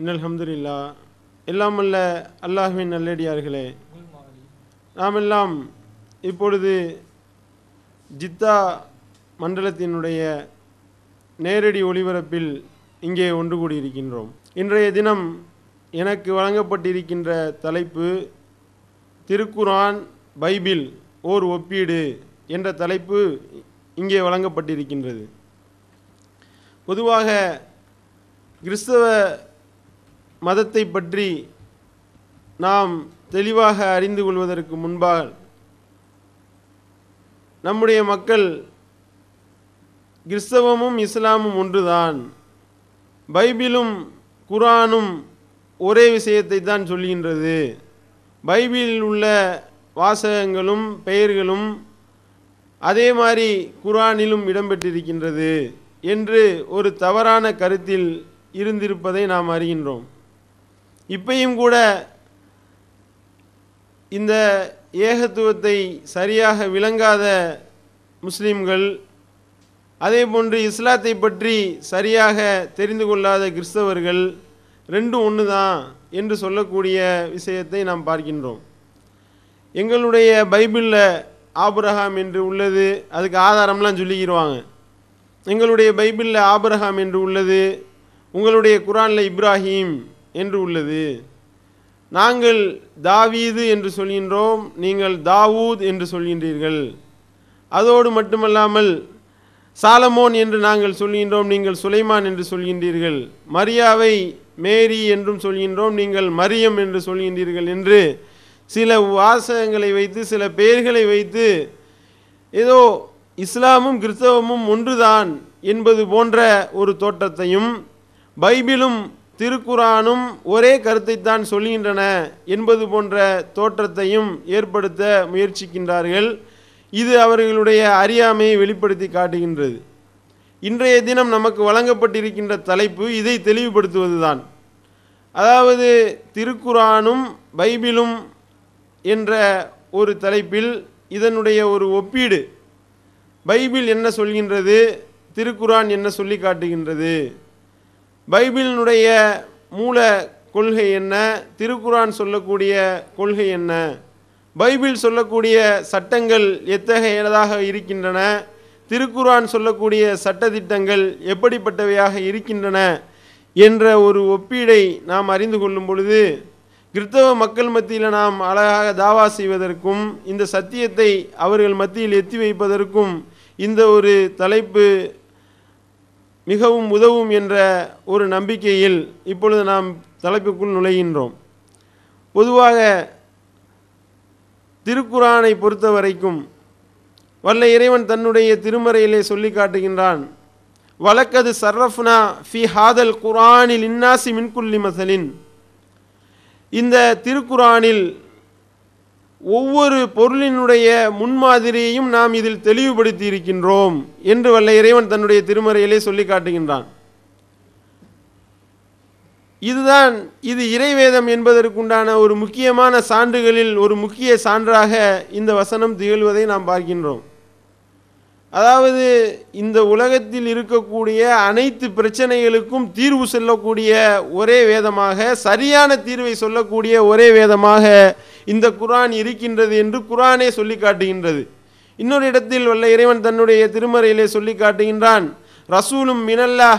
இன்னல்ஹம்துல்லா அல்ல அல்லாஹுவின் நல்லடியார்களே நாமெல்லாம் இப்பொழுது ஜித்தா மண்டலத்தினுடைய நேரடி ஒளிபரப்பில் இங்கே ஒன்று கூடியிருக்கின்றோம் இன்றைய தினம் எனக்கு வழங்கப்பட்டிருக்கின்ற தலைப்பு திருக்குரான் பைபிள் ஓர் ஒப்பீடு என்ற தலைப்பு இங்கே வழங்கப்பட்டிருக்கின்றது பொதுவாக கிறிஸ்தவ மதத்தை பற்றி நாம் தெளிவாக அறிந்து கொள்வதற்கு முன்பாக நம்முடைய மக்கள் கிறிஸ்தவமும் இஸ்லாமும் ஒன்றுதான் பைபிளும் குரானும் ஒரே விஷயத்தை தான் சொல்கின்றது பைபிளில் உள்ள வாசகங்களும் பெயர்களும் அதே மாதிரி குரானிலும் இடம்பெற்றிருக்கின்றது என்று ஒரு தவறான கருத்தில் இருந்திருப்பதை நாம் அறிகின்றோம் இப்பையும் கூட இந்த ஏகத்துவத்தை சரியாக விளங்காத முஸ்லீம்கள் அதே போன்று இஸ்லாத்தை பற்றி சரியாக தெரிந்து கொள்ளாத கிறிஸ்தவர்கள் ரெண்டும் ஒன்று தான் என்று சொல்லக்கூடிய விஷயத்தை நாம் பார்க்கின்றோம் எங்களுடைய பைபிளில் ஆபரகாம் என்று உள்ளது அதுக்கு ஆதாரம்லாம் சொல்லிக்கிடுவாங்க எங்களுடைய பைபிளில் ஆபரகாம் என்று உள்ளது உங்களுடைய குரானில் இப்ராஹீம் என்று உள்ளது நாங்கள் தாவீது என்று சொல்கின்றோம் நீங்கள் தாவூத் என்று சொல்கின்றீர்கள் அதோடு மட்டுமல்லாமல் சாலமோன் என்று நாங்கள் சொல்கின்றோம் நீங்கள் சுலைமான் என்று சொல்கின்றீர்கள் மரியாவை மேரி என்றும் சொல்கின்றோம் நீங்கள் மரியம் என்று சொல்கின்றீர்கள் என்று சில வாசகங்களை வைத்து சில பெயர்களை வைத்து ஏதோ இஸ்லாமும் கிறிஸ்தவமும் ஒன்றுதான் என்பது போன்ற ஒரு தோற்றத்தையும் பைபிளும் திருக்குரானும் ஒரே கருத்தைத்தான் சொல்கின்றன என்பது போன்ற தோற்றத்தையும் ஏற்படுத்த முயற்சிக்கின்றார்கள் இது அவர்களுடைய அறியாமையை வெளிப்படுத்தி காட்டுகின்றது இன்றைய தினம் நமக்கு வழங்கப்பட்டிருக்கின்ற தலைப்பு இதை தெளிவுபடுத்துவதுதான் அதாவது திருக்குரானும் பைபிளும் என்ற ஒரு தலைப்பில் இதனுடைய ஒரு ஒப்பீடு பைபிள் என்ன சொல்கின்றது திருக்குரான் என்ன சொல்லி காட்டுகின்றது பைபிளினுடைய மூல கொள்கை என்ன திருக்குரான் சொல்லக்கூடிய கொள்கை என்ன பைபிள் சொல்லக்கூடிய சட்டங்கள் எத்தகையதாக இருக்கின்றன திருக்குரான் சொல்லக்கூடிய சட்டத்திட்டங்கள் எப்படிப்பட்டவையாக இருக்கின்றன என்ற ஒரு ஒப்பீடை நாம் அறிந்து கொள்ளும் பொழுது கிறித்தவ மக்கள் மத்தியில் நாம் அழகாக தாவா செய்வதற்கும் இந்த சத்தியத்தை அவர்கள் மத்தியில் எத்தி வைப்பதற்கும் இந்த ஒரு தலைப்பு மிகவும் உதவும் என்ற ஒரு நம்பிக்கையில் இப்பொழுது நாம் தலைப்புக்குள் நுழைகின்றோம் பொதுவாக திருக்குறானை பொறுத்த வரைக்கும் வல்ல இறைவன் தன்னுடைய திருமறையிலே சொல்லி காட்டுகின்றான் வழக்கது சர்ரஃப்னா ஃபி ஹாதல் குரானில் இன்னாசி மின்குல்லி மசலின் இந்த திருக்குரானில் ஒவ்வொரு பொருளினுடைய முன்மாதிரியையும் நாம் இதில் தெளிவுபடுத்தி இருக்கின்றோம் என்று வல்ல இறைவன் தன்னுடைய திருமறையிலே சொல்லி காட்டுகின்றான் இதுதான் இது இறைவேதம் என்பதற்குண்டான ஒரு முக்கியமான சான்றுகளில் ஒரு முக்கிய சான்றாக இந்த வசனம் திகழ்வதை நாம் பார்க்கின்றோம் அதாவது இந்த உலகத்தில் இருக்கக்கூடிய அனைத்து பிரச்சனைகளுக்கும் தீர்வு சொல்லக்கூடிய ஒரே வேதமாக சரியான தீர்வை சொல்லக்கூடிய ஒரே வேதமாக இந்த குரான் இருக்கின்றது என்று குரானே சொல்லி காட்டுகின்றது இன்னொரு இடத்தில் உள்ள இறைவன் தன்னுடைய திருமறையிலே சொல்லி காட்டுகின்றான் ரசூலும் மினல்லா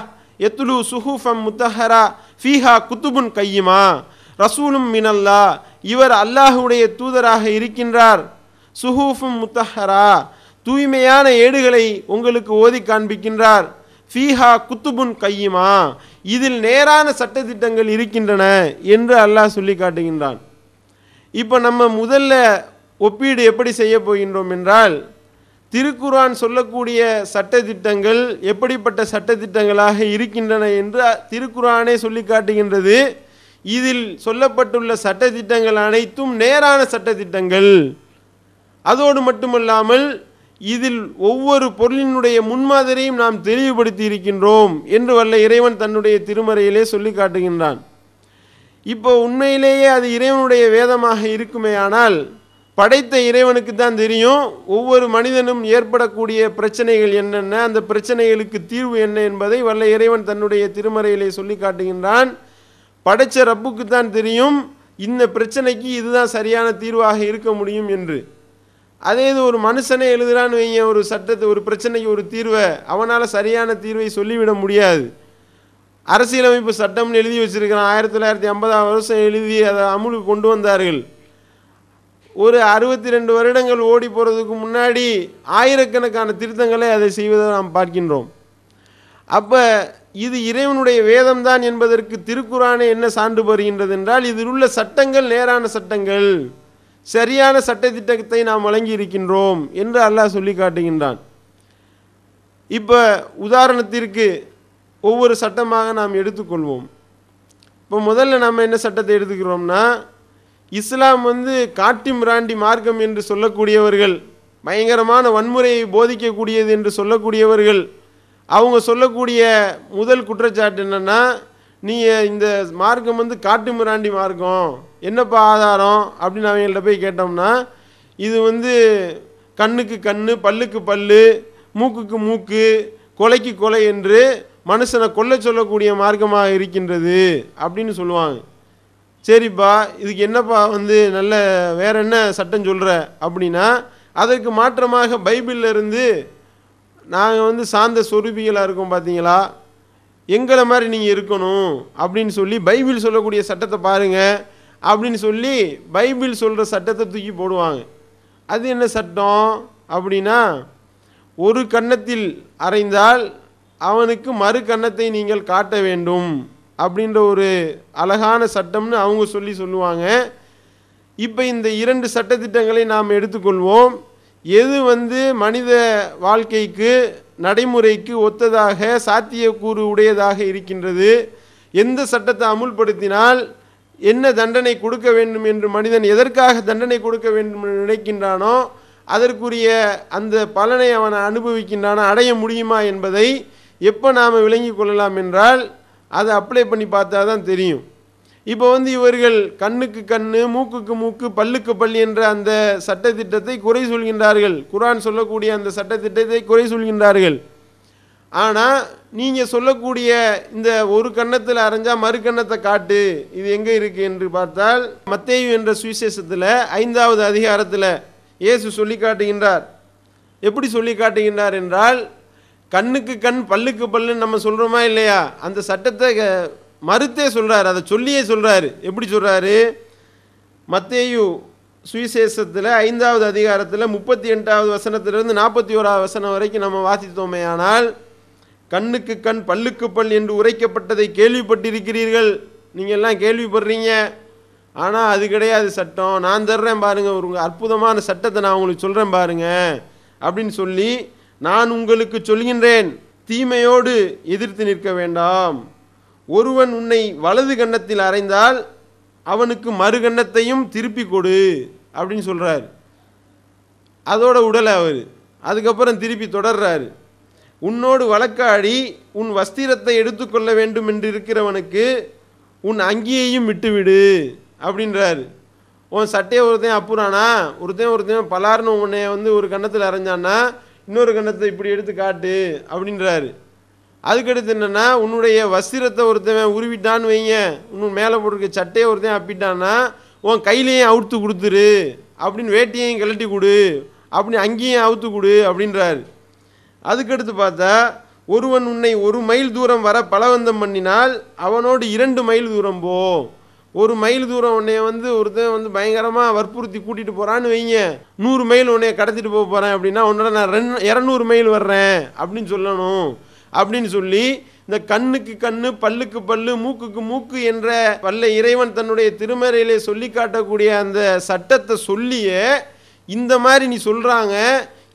எத்துலு சுஹூஃபம் முத்தஹரா ஃபீஹா குத்துபுன் கையுமா ரசூலும் மினல்லா இவர் அல்லாஹுடைய தூதராக இருக்கின்றார் சுஹூஃபும் முத்தஹரா தூய்மையான ஏடுகளை உங்களுக்கு ஓதி காண்பிக்கின்றார் ஃபீஹா குத்துபுன் கையுமா இதில் நேரான சட்டத்திட்டங்கள் இருக்கின்றன என்று அல்லாஹ் சொல்லி காட்டுகின்றான் இப்போ நம்ம முதல்ல ஒப்பீடு எப்படி செய்ய போகின்றோம் என்றால் திருக்குரான் சொல்லக்கூடிய சட்டத்திட்டங்கள் எப்படிப்பட்ட சட்டத்திட்டங்களாக இருக்கின்றன என்று திருக்குரானே சொல்லி காட்டுகின்றது இதில் சொல்லப்பட்டுள்ள சட்டத்திட்டங்கள் அனைத்தும் நேரான சட்டத்திட்டங்கள் அதோடு மட்டுமல்லாமல் இதில் ஒவ்வொரு பொருளினுடைய முன்மாதிரியும் நாம் தெளிவுபடுத்தி இருக்கின்றோம் என்று வல்ல இறைவன் தன்னுடைய திருமறையிலே சொல்லி காட்டுகின்றான் இப்போ உண்மையிலேயே அது இறைவனுடைய வேதமாக இருக்குமே ஆனால் படைத்த இறைவனுக்கு தான் தெரியும் ஒவ்வொரு மனிதனும் ஏற்படக்கூடிய பிரச்சனைகள் என்னென்ன அந்த பிரச்சனைகளுக்கு தீர்வு என்ன என்பதை வல்ல இறைவன் தன்னுடைய திருமறையிலே சொல்லி காட்டுகின்றான் படைத்த ரப்புக்கு தான் தெரியும் இந்த பிரச்சனைக்கு இதுதான் சரியான தீர்வாக இருக்க முடியும் என்று அதே இது ஒரு மனுஷனே எழுதுறான்னு வைங்க ஒரு சட்டத்தை ஒரு பிரச்சனைக்கு ஒரு தீர்வை அவனால் சரியான தீர்வை சொல்லிவிட முடியாது அரசியலமைப்பு சட்டம்னு எழுதி வச்சுருக்கிறான் ஆயிரத்தி தொள்ளாயிரத்தி ஐம்பதாம் வருஷம் எழுதி அதை அமுல் கொண்டு வந்தார்கள் ஒரு அறுபத்தி ரெண்டு வருடங்கள் ஓடி போகிறதுக்கு முன்னாடி ஆயிரக்கணக்கான திருத்தங்களை அதை செய்வதை நாம் பார்க்கின்றோம் அப்போ இது இறைவனுடைய வேதம் தான் என்பதற்கு திருக்குறானே என்ன சான்று பெறுகின்றது என்றால் இதில் உள்ள சட்டங்கள் நேரான சட்டங்கள் சரியான சட்டத்திட்டத்தை நாம் வழங்கி இருக்கின்றோம் என்று அல்லாஹ் சொல்லி காட்டுகின்றான் இப்போ உதாரணத்திற்கு ஒவ்வொரு சட்டமாக நாம் எடுத்துக்கொள்வோம் இப்போ முதல்ல நம்ம என்ன சட்டத்தை எடுத்துக்கிறோம்னா இஸ்லாம் வந்து காட்டி மிராண்டி மார்க்கம் என்று சொல்லக்கூடியவர்கள் பயங்கரமான வன்முறையை போதிக்கக்கூடியது என்று சொல்லக்கூடியவர்கள் அவங்க சொல்லக்கூடிய முதல் குற்றச்சாட்டு என்னென்னா நீங்கள் இந்த மார்க்கம் வந்து காட்டு மிராண்டி மார்க்கம் என்னப்பா ஆதாரம் அப்படின்னு அவங்கள்ட்ட போய் கேட்டோம்னா இது வந்து கண்ணுக்கு கண் பல்லுக்கு பல்லு மூக்குக்கு மூக்கு கொலைக்கு கொலை என்று மனுஷனை கொல்ல சொல்லக்கூடிய மார்க்கமாக இருக்கின்றது அப்படின்னு சொல்லுவாங்க சரிப்பா இதுக்கு என்னப்பா வந்து நல்ல வேற என்ன சட்டம் சொல்கிற அப்படின்னா அதற்கு மாற்றமாக பைபிளில் இருந்து நாங்கள் வந்து சார்ந்த சொரூபிகளாக இருக்கோம் பார்த்தீங்களா எங்களை மாதிரி நீங்கள் இருக்கணும் அப்படின்னு சொல்லி பைபிள் சொல்லக்கூடிய சட்டத்தை பாருங்கள் அப்படின்னு சொல்லி பைபிள் சொல்கிற சட்டத்தை தூக்கி போடுவாங்க அது என்ன சட்டம் அப்படின்னா ஒரு கன்னத்தில் அரைந்தால் அவனுக்கு மறு கன்னத்தை நீங்கள் காட்ட வேண்டும் அப்படின்ற ஒரு அழகான சட்டம்னு அவங்க சொல்லி சொல்லுவாங்க இப்போ இந்த இரண்டு சட்டத்திட்டங்களை நாம் எடுத்துக்கொள்வோம் எது வந்து மனித வாழ்க்கைக்கு நடைமுறைக்கு ஒத்ததாக சாத்தியக்கூறு உடையதாக இருக்கின்றது எந்த சட்டத்தை அமுல்படுத்தினால் என்ன தண்டனை கொடுக்க வேண்டும் என்று மனிதன் எதற்காக தண்டனை கொடுக்க வேண்டும் என்று நினைக்கின்றானோ அதற்குரிய அந்த பலனை அவன் அனுபவிக்கின்றான அடைய முடியுமா என்பதை எப்போ நாம் விளங்கி கொள்ளலாம் என்றால் அதை அப்ளை பண்ணி பார்த்தா தான் தெரியும் இப்போ வந்து இவர்கள் கண்ணுக்கு கண் மூக்குக்கு மூக்கு பல்லுக்கு பல் என்ற அந்த சட்டத்திட்டத்தை குறை சொல்கின்றார்கள் குரான் சொல்லக்கூடிய அந்த சட்டத்திட்டத்தை குறை சொல்கின்றார்கள் ஆனால் நீங்கள் சொல்லக்கூடிய இந்த ஒரு கன்னத்தில் அரைஞ்சால் மறு கன்னத்தை காட்டு இது எங்கே இருக்குது என்று பார்த்தால் மத்தேயு என்ற சுவிசேஷத்தில் ஐந்தாவது அதிகாரத்தில் இயேசு சொல்லி காட்டுகின்றார் எப்படி சொல்லி காட்டுகின்றார் என்றால் கண்ணுக்கு கண் பல்லுக்கு பல்லுன்னு நம்ம சொல்கிறோமா இல்லையா அந்த சட்டத்தை மறுத்தே சொல்கிறாரு அதை சொல்லியே சொல்கிறாரு எப்படி சொல்கிறாரு மத்தேயு சுவிசேஷத்தில் ஐந்தாவது அதிகாரத்தில் முப்பத்தி எட்டாவது வசனத்திலிருந்து நாற்பத்தி ஓராவது வசனம் வரைக்கும் நம்ம வாசித்தோமே ஆனால் கண்ணுக்கு கண் பல்லுக்கு பல் என்று உரைக்கப்பட்டதை கேள்விப்பட்டிருக்கிறீர்கள் நீங்கள் எல்லாம் கேள்விப்படுறீங்க ஆனால் அது கிடையாது சட்டம் நான் தர்றேன் பாருங்கள் ஒரு அற்புதமான சட்டத்தை நான் உங்களுக்கு சொல்கிறேன் பாருங்கள் அப்படின்னு சொல்லி நான் உங்களுக்கு சொல்கின்றேன் தீமையோடு எதிர்த்து நிற்க வேண்டாம் ஒருவன் உன்னை வலது கன்னத்தில் அறைந்தால் அவனுக்கு மறு கன்னத்தையும் திருப்பி கொடு அப்படின்னு சொல்கிறார் அதோட உடலை அவர் அதுக்கப்புறம் திருப்பி தொடர்றார் உன்னோடு வழக்காடி உன் வஸ்திரத்தை எடுத்துக்கொள்ள வேண்டும் என்று இருக்கிறவனுக்கு உன் அங்கியையும் விட்டுவிடு அப்படின்றார் உன் சட்டையை ஒருத்தன் அப்புறானா ஒருத்தன் ஒருத்தன் பலார்னு உன்னை வந்து ஒரு கன்னத்தில் அரைஞ்சான்னா இன்னொரு கண்ணத்தை இப்படி எடுத்து காட்டு அப்படின்றாரு அதுக்கடுத்து என்னென்னா உன்னுடைய வஸ்திரத்தை ஒருத்தவன் உருவிட்டான்னு வைங்க இன்னும் மேலே போட்டிருக்க சட்டையை ஒருத்தன் அப்பிட்டான்னா உன் கையிலையும் அவுத்து கொடுத்துரு அப்படின்னு வேட்டியையும் கிளட்டி கொடு அப்படின்னு அங்கேயும் அவுத்து கொடு அப்படின்றாரு அதுக்கடுத்து பார்த்தா ஒருவன் உன்னை ஒரு மைல் தூரம் வர பலவந்தம் பண்ணினால் அவனோடு இரண்டு மைல் தூரம் போ ஒரு மைல் தூரம் உன்னைய வந்து ஒருத்தன் வந்து பயங்கரமாக வற்புறுத்தி கூட்டிகிட்டு போகிறான்னு வைங்க நூறு மைல் உன்னைய கடத்திட்டு போக போகிறேன் அப்படின்னா உன்னோட நான் ரெண் இரநூறு மைல் வர்றேன் அப்படின்னு சொல்லணும் அப்படின்னு சொல்லி இந்த கண்ணுக்கு கண்ணு பல்லுக்கு பல்லு மூக்குக்கு மூக்கு என்ற பல்ல இறைவன் தன்னுடைய திருமறையிலே சொல்லி காட்டக்கூடிய அந்த சட்டத்தை சொல்லியே இந்த மாதிரி நீ சொல்கிறாங்க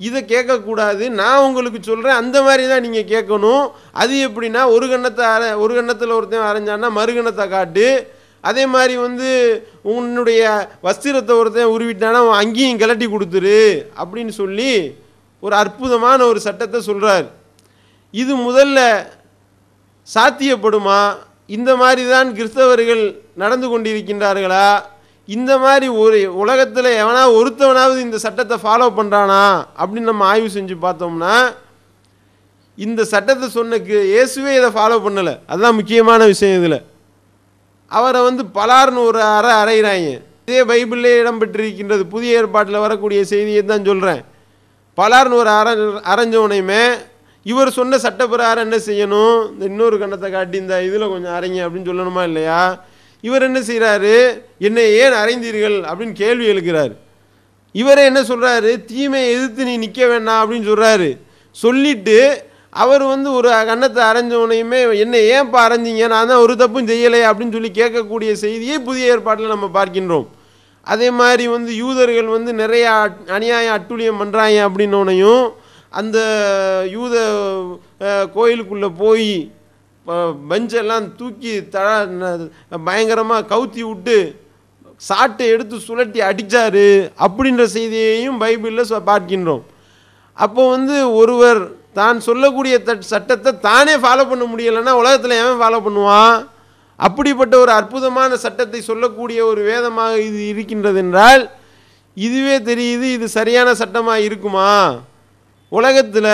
இதை கேட்கக்கூடாது நான் உங்களுக்கு சொல்கிறேன் அந்த மாதிரி தான் நீங்கள் கேட்கணும் அது எப்படின்னா ஒரு கண்ணத்தை அரை ஒரு கண்ணத்தில் ஒருத்தன் அரைஞ்சான்னா மறுகணத்தை காட்டு அதே மாதிரி வந்து உன்னுடைய வஸ்திரத்தை ஒருத்தன் உருவிட்டான அவன் அங்கேயும் கிளட்டி கொடுத்துரு அப்படின்னு சொல்லி ஒரு அற்புதமான ஒரு சட்டத்தை சொல்கிறார் இது முதல்ல சாத்தியப்படுமா இந்த மாதிரி தான் கிறிஸ்தவர்கள் நடந்து கொண்டிருக்கின்றார்களா இந்த மாதிரி ஒரு உலகத்தில் எவனா ஒருத்தவனாவது இந்த சட்டத்தை ஃபாலோ பண்ணுறானா அப்படின்னு நம்ம ஆய்வு செஞ்சு பார்த்தோம்னா இந்த சட்டத்தை சொன்ன இயேசுவே இதை ஃபாலோ பண்ணலை அதுதான் முக்கியமான விஷயம் இதில் அவரை வந்து பலார்னு ஒரு அறை அறையிறாங்க இதே பைபிளே இடம்பெற்றிருக்கின்றது புதிய ஏற்பாட்டில் வரக்கூடிய செய்தியை தான் சொல்கிறேன் பலார்னு ஒரு அற அரைஞ்சவனையுமே இவர் சொன்ன சட்டப்பிரகாரம் என்ன செய்யணும் இந்த இன்னொரு கண்ணத்தை காட்டி இந்த இதில் கொஞ்சம் அரைங்க அப்படின்னு சொல்லணுமா இல்லையா இவர் என்ன செய்கிறாரு என்னை ஏன் அரைந்தீர்கள் அப்படின்னு கேள்வி எழுக்கிறார் இவரே என்ன சொல்கிறாரு தீமையை எதிர்த்து நீ நிற்க வேண்டாம் அப்படின்னு சொல்கிறாரு சொல்லிவிட்டு அவர் வந்து ஒரு கன்னத்தை அரைஞ்சவனையுமே என்ன ஏன்ப்பா அரைஞ்சிங்க நான் தான் ஒரு தப்பும் செய்யலை அப்படின்னு சொல்லி கேட்கக்கூடிய செய்தியை புதிய ஏற்பாட்டில் நம்ம பார்க்கின்றோம் அதே மாதிரி வந்து யூதர்கள் வந்து நிறைய அநியாயம் அட்டுழியம் பண்ணுறாங்க அப்படின்னோனையும் அந்த யூத கோயிலுக்குள்ளே போய் பஞ்செல்லாம் தூக்கி தழ பயங்கரமாக கவுத்தி விட்டு சாட்டை எடுத்து சுழட்டி அடித்தார் அப்படின்ற செய்தியையும் பைபிளில் பார்க்கின்றோம் அப்போ வந்து ஒருவர் தான் சொல்லக்கூடிய சட்டத்தை தானே ஃபாலோ பண்ண முடியலைன்னா உலகத்தில் ஏன் ஃபாலோ பண்ணுவான் அப்படிப்பட்ட ஒரு அற்புதமான சட்டத்தை சொல்லக்கூடிய ஒரு வேதமாக இது இருக்கின்றது என்றால் இதுவே தெரியுது இது சரியான சட்டமாக இருக்குமா உலகத்தில்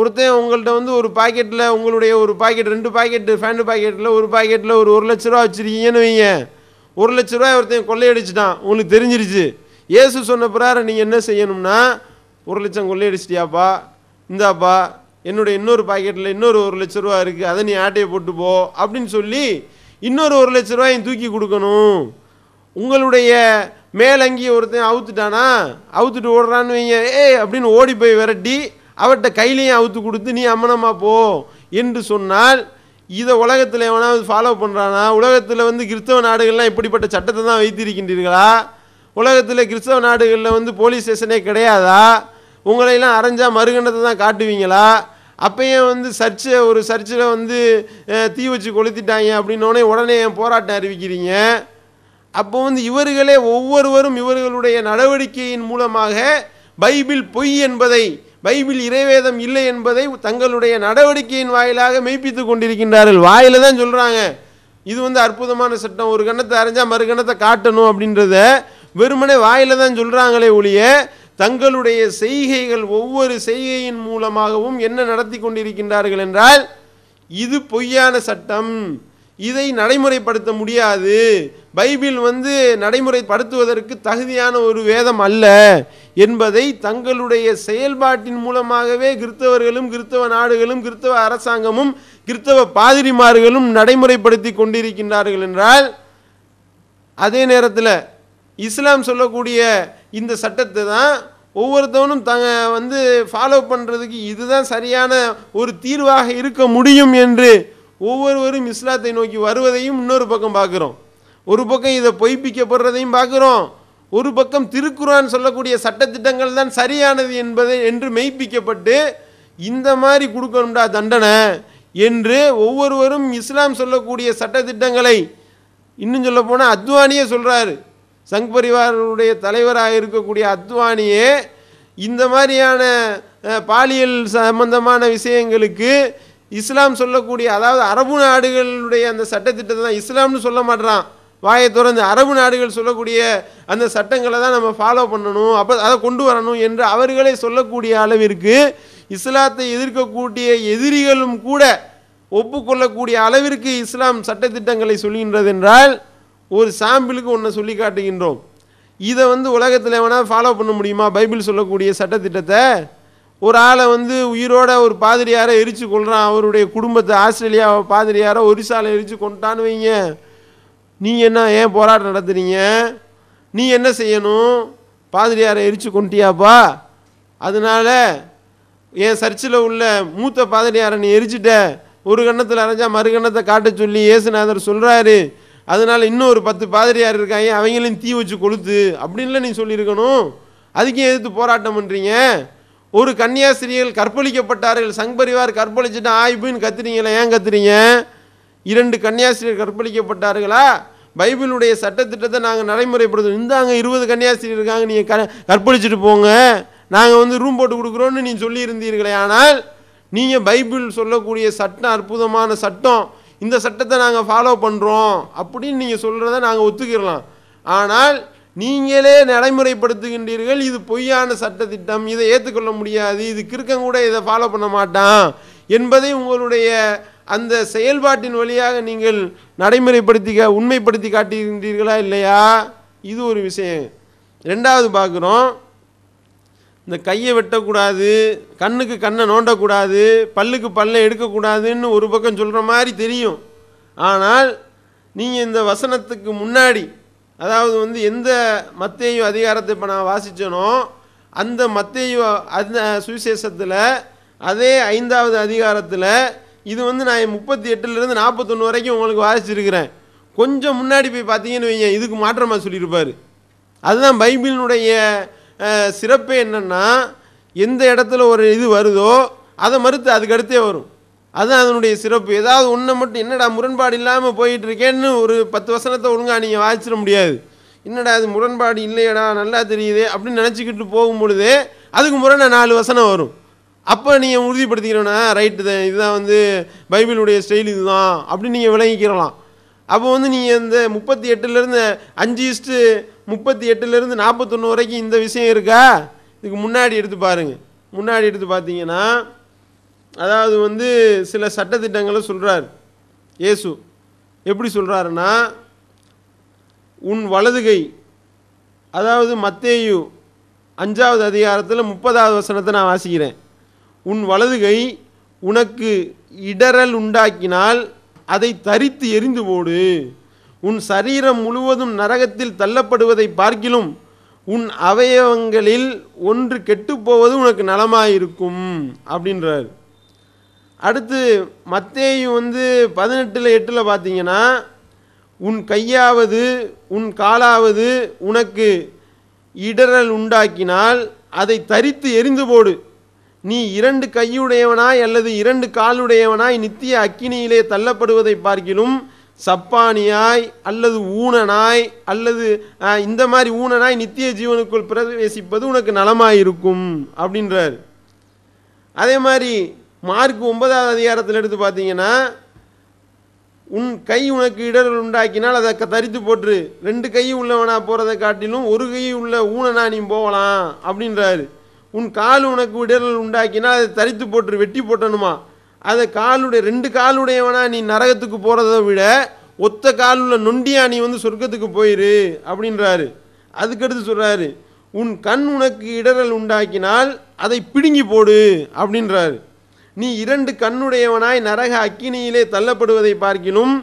ஒருத்தன் உங்கள்கிட்ட வந்து ஒரு பாக்கெட்டில் உங்களுடைய ஒரு பாக்கெட் ரெண்டு பாக்கெட்டு ஃபேண்டு பாக்கெட்டில் ஒரு பாக்கெட்டில் ஒரு ஒரு லட்ச ரூபா வச்சுருக்கீங்கன்னு வைங்க ஒரு லட்ச ரூபாய் ஒருத்தன் கொள்ளையடிச்சிட்டான் உங்களுக்கு தெரிஞ்சிருச்சு இயேசு சொன்ன பிறார நீங்கள் என்ன செய்யணும்னா ஒரு லட்சம் கொள்ளையடிச்சிட்டியாப்பா இந்தாப்பா என்னுடைய இன்னொரு பாக்கெட்டில் இன்னொரு ஒரு லட்ச ரூபா இருக்குது அதை நீ ஆட்டையை போட்டு போ அப்படின்னு சொல்லி இன்னொரு ஒரு லட்ச ரூபாய் தூக்கி கொடுக்கணும் உங்களுடைய மேலங்கி ஒருத்தன் அவுத்துட்டானா அவுத்துட்டு ஓடுறான்னு வைங்க ஏய் அப்படின்னு ஓடி போய் விரட்டி அவர்கிட்ட கையிலையும் அவுத்து கொடுத்து நீ அம்மனம்மா போ என்று சொன்னால் இதை உலகத்தில் எவனாவது ஃபாலோ பண்ணுறானா உலகத்தில் வந்து கிறிஸ்தவ நாடுகள்லாம் இப்படிப்பட்ட சட்டத்தை தான் வைத்திருக்கின்றீர்களா உலகத்தில் கிறிஸ்தவ நாடுகளில் வந்து போலீஸ் ஸ்டேஷனே கிடையாதா உங்களையெல்லாம் அரைஞ்சால் மறுகண்டத்தை தான் காட்டுவீங்களா அப்பயே வந்து சர்ச்சை ஒரு சர்ச்சில் வந்து தீ வச்சு கொளுத்திட்டாங்க அப்படின்னோடனே உடனே என் போராட்டம் அறிவிக்கிறீங்க அப்போ வந்து இவர்களே ஒவ்வொருவரும் இவர்களுடைய நடவடிக்கையின் மூலமாக பைபிள் பொய் என்பதை பைபிள் இறைவேதம் இல்லை என்பதை தங்களுடைய நடவடிக்கையின் வாயிலாக மெய்ப்பித்து கொண்டிருக்கின்றார்கள் வாயில தான் சொல்கிறாங்க இது வந்து அற்புதமான சட்டம் ஒரு கணத்தை அரைஞ்சால் மறு கணத்தை காட்டணும் அப்படின்றத வெறுமனே வாயில தான் சொல்கிறாங்களே ஒழிய தங்களுடைய செய்கைகள் ஒவ்வொரு செய்கையின் மூலமாகவும் என்ன நடத்தி கொண்டிருக்கின்றார்கள் என்றால் இது பொய்யான சட்டம் இதை நடைமுறைப்படுத்த முடியாது பைபிள் வந்து நடைமுறைப்படுத்துவதற்கு தகுதியான ஒரு வேதம் அல்ல என்பதை தங்களுடைய செயல்பாட்டின் மூலமாகவே கிறித்தவர்களும் கிறித்தவ நாடுகளும் கிறித்தவ அரசாங்கமும் கிறித்தவ பாதிரிமார்களும் நடைமுறைப்படுத்தி கொண்டிருக்கின்றார்கள் என்றால் அதே நேரத்தில் இஸ்லாம் சொல்லக்கூடிய இந்த சட்டத்தை தான் ஒவ்வொருத்தவனும் தங்க வந்து ஃபாலோ பண்ணுறதுக்கு இதுதான் சரியான ஒரு தீர்வாக இருக்க முடியும் என்று ஒவ்வொருவரும் இஸ்லாத்தை நோக்கி வருவதையும் இன்னொரு பக்கம் பார்க்குறோம் ஒரு பக்கம் இதை பொய்ப்பிக்கப்படுறதையும் பார்க்குறோம் ஒரு பக்கம் திருக்குறான் சொல்லக்கூடிய சட்டத்திட்டங்கள் தான் சரியானது என்பதை என்று மெய்ப்பிக்கப்பட்டு இந்த மாதிரி கொடுக்கணும்டா தண்டனை என்று ஒவ்வொருவரும் இஸ்லாம் சொல்லக்கூடிய சட்டத்திட்டங்களை இன்னும் சொல்ல போனால் அத்வானியே சொல்கிறாரு சங் பரிவாரனுடைய தலைவராக இருக்கக்கூடிய அத்வானியே இந்த மாதிரியான பாலியல் சம்பந்தமான விஷயங்களுக்கு இஸ்லாம் சொல்லக்கூடிய அதாவது அரபு நாடுகளுடைய அந்த சட்டத்திட்டத்தை தான் இஸ்லாம்னு சொல்ல மாட்டேறான் வாயை திறந்து அரபு நாடுகள் சொல்லக்கூடிய அந்த சட்டங்களை தான் நம்ம ஃபாலோ பண்ணணும் அப்போ அதை கொண்டு வரணும் என்று அவர்களே சொல்லக்கூடிய அளவிற்கு இஸ்லாத்தை எதிர்க்கக்கூடிய எதிரிகளும் கூட ஒப்புக்கொள்ளக்கூடிய அளவிற்கு இஸ்லாம் சட்டத்திட்டங்களை சொல்கின்றது என்றால் ஒரு சாம்பிளுக்கு ஒன்றை சொல்லி காட்டுகின்றோம் இதை வந்து உலகத்தில் வேணால் ஃபாலோ பண்ண முடியுமா பைபிள் சொல்லக்கூடிய சட்டத்திட்டத்தை ஒரு ஆளை வந்து உயிரோட ஒரு பாதிரியாரை எரிச்சு கொள்கிறான் அவருடைய குடும்பத்தை ஆஸ்திரேலியா பாதிரியாரை ஒரிசாவில் எரிச்சு கொண்டான்னு வைங்க நீங்கள் என்ன ஏன் போராட்டம் நடத்துறீங்க நீ என்ன செய்யணும் பாதிரியாரை எரிச்சு கொண்டியாப்பா அதனால் என் சர்ச்சில் உள்ள மூத்த பாதிரியாரை நீ எரிச்சிட்ட ஒரு கண்ணத்தில் அரைஞ்சா மறு கண்ணத்தை காட்ட சொல்லி ஏசுநாதர் சொல்கிறாரு அதனால் இன்னும் ஒரு பத்து பாதிரியார் இருக்காங்க அவங்களையும் தீ வச்சு கொளுத்து அப்படின்லாம் நீ சொல்லியிருக்கணும் அதுக்கே எதிர்த்து போராட்டம் பண்ணுறீங்க ஒரு கன்னியாஸ்திரிகள் கற்பழிக்கப்பட்டார்கள் சங் பரிவார் கற்பழிச்சுட்டு ஆய்வுன்னு கத்துறீங்களே ஏன் கத்துறீங்க இரண்டு கன்னியாஸ்திரியர் கற்பழிக்கப்பட்டார்களா பைபிளுடைய சட்டத்திட்டத்தை நாங்கள் நடைமுறைப்படுத்தணும் இந்தாங்க இருபது கன்னியாஸ்திரி இருக்காங்க நீங்கள் க கற்பழிச்சுட்டு போங்க நாங்கள் வந்து ரூம் போட்டு கொடுக்குறோன்னு நீங்கள் சொல்லியிருந்தீர்களே ஆனால் நீங்கள் பைபிள் சொல்லக்கூடிய சட்டம் அற்புதமான சட்டம் இந்த சட்டத்தை நாங்கள் ஃபாலோ பண்ணுறோம் அப்படின்னு நீங்கள் சொல்கிறத நாங்கள் ஒத்துக்கிடலாம் ஆனால் நீங்களே நடைமுறைப்படுத்துகின்றீர்கள் இது பொய்யான சட்டத்திட்டம் இதை ஏற்றுக்கொள்ள முடியாது இது கிருக்கம் கூட இதை ஃபாலோ பண்ண மாட்டான் என்பதை உங்களுடைய அந்த செயல்பாட்டின் வழியாக நீங்கள் நடைமுறைப்படுத்தி உண்மைப்படுத்தி காட்டுகின்றீர்களா இல்லையா இது ஒரு விஷயம் ரெண்டாவது பார்க்குறோம் இந்த கையை வெட்டக்கூடாது கண்ணுக்கு கண்ணை நோண்டக்கூடாது பல்லுக்கு பல்லை எடுக்கக்கூடாதுன்னு ஒரு பக்கம் சொல்கிற மாதிரி தெரியும் ஆனால் நீங்கள் இந்த வசனத்துக்கு முன்னாடி அதாவது வந்து எந்த மத்தேயும் அதிகாரத்தை இப்போ நான் வாசித்தனோ அந்த மத்தேயும் அந்த சுவிசேஷத்தில் அதே ஐந்தாவது அதிகாரத்தில் இது வந்து நான் முப்பத்தி எட்டுலேருந்து நாற்பத்தொன்று வரைக்கும் உங்களுக்கு வாசிச்சிருக்கிறேன் கொஞ்சம் முன்னாடி போய் பார்த்தீங்கன்னு வைங்க இதுக்கு மாற்றமாக சொல்லியிருப்பார் அதுதான் பைபிளினுடைய சிறப்பே என்னென்னா எந்த இடத்துல ஒரு இது வருதோ அதை மறுத்து அதுக்கடுத்தே வரும் அதுதான் அதனுடைய சிறப்பு ஏதாவது ஒன்றை மட்டும் என்னடா முரண்பாடு இல்லாமல் இருக்கேன்னு ஒரு பத்து வசனத்தை ஒழுங்காக நீங்கள் வாய்ச்சிட முடியாது என்னடா அது முரண்பாடு இல்லையடா நல்லா தெரியுது அப்படின்னு நினச்சிக்கிட்டு போகும் பொழுது அதுக்கு முரண நாலு வசனம் வரும் அப்போ நீங்கள் உறுதிப்படுத்திக்கிறோன்னா ரைட்டு தான் இதுதான் வந்து பைபிளுடைய ஸ்டைல் இதுதான் அப்படின்னு நீங்கள் விளங்கிக்கிறலாம் அப்போ வந்து நீங்கள் இந்த முப்பத்தி எட்டுலேருந்து அஞ்சு இஸ்ட்டு முப்பத்தி எட்டுலேருந்து நாற்பத்தொன்று வரைக்கும் இந்த விஷயம் இருக்கா இதுக்கு முன்னாடி எடுத்து பாருங்கள் முன்னாடி எடுத்து பார்த்தீங்கன்னா அதாவது வந்து சில சட்டத்திட்டங்களை சொல்கிறார் இயேசு எப்படி சொல்கிறாருன்னா உன் வலதுகை அதாவது மத்தேயு அஞ்சாவது அதிகாரத்தில் முப்பதாவது வசனத்தை நான் வாசிக்கிறேன் உன் வலதுகை உனக்கு இடரல் உண்டாக்கினால் அதை தரித்து எரிந்து போடு உன் சரீரம் முழுவதும் நரகத்தில் தள்ளப்படுவதை பார்க்கிலும் உன் அவயவங்களில் ஒன்று கெட்டுப்போவது உனக்கு நலமாயிருக்கும் அப்படின்றார் அடுத்து மத்தேயும் வந்து பதினெட்டில் எட்டில் பார்த்தீங்கன்னா உன் கையாவது உன் காலாவது உனக்கு இடரல் உண்டாக்கினால் அதை தரித்து எரிந்து போடு நீ இரண்டு கையுடையவனாய் அல்லது இரண்டு காலுடையவனாய் நித்திய அக்கினியிலே தள்ளப்படுவதை பார்க்கிலும் சப்பானியாய் அல்லது ஊனனாய் அல்லது இந்த மாதிரி ஊனனாய் நித்திய ஜீவனுக்குள் பிரவேசிப்பது உனக்கு நலமாயிருக்கும் அப்படின்றார் அதே மாதிரி மார்க் ஒன்பதாவது அதிகாரத்தில் எடுத்து பார்த்தீங்கன்னா உன் கை உனக்கு இடர்கள் உண்டாக்கினால் அதை தரித்து போட்டு ரெண்டு கை உள்ளவனா போகிறதை காட்டிலும் ஒரு கை உள்ள ஊனனா நீ போகலாம் அப்படின்றாரு உன் கால் உனக்கு இடர்கள் உண்டாக்கினால் அதை தரித்து போட்டு வெட்டி போட்டணுமா அதை காலுடைய ரெண்டு காலுடையவனா நீ நரகத்துக்கு போகிறத விட ஒத்த காலுள்ள நொண்டியா நீ வந்து சொர்க்கத்துக்கு போயிரு அப்படின்றாரு அதுக்கடுத்து சொல்கிறாரு உன் கண் உனக்கு இடரல் உண்டாக்கினால் அதை பிடுங்கி போடு அப்படின்றாரு நீ இரண்டு கண்ணுடையவனாய் நரக அக்கினியிலே தள்ளப்படுவதை பார்க்கினும்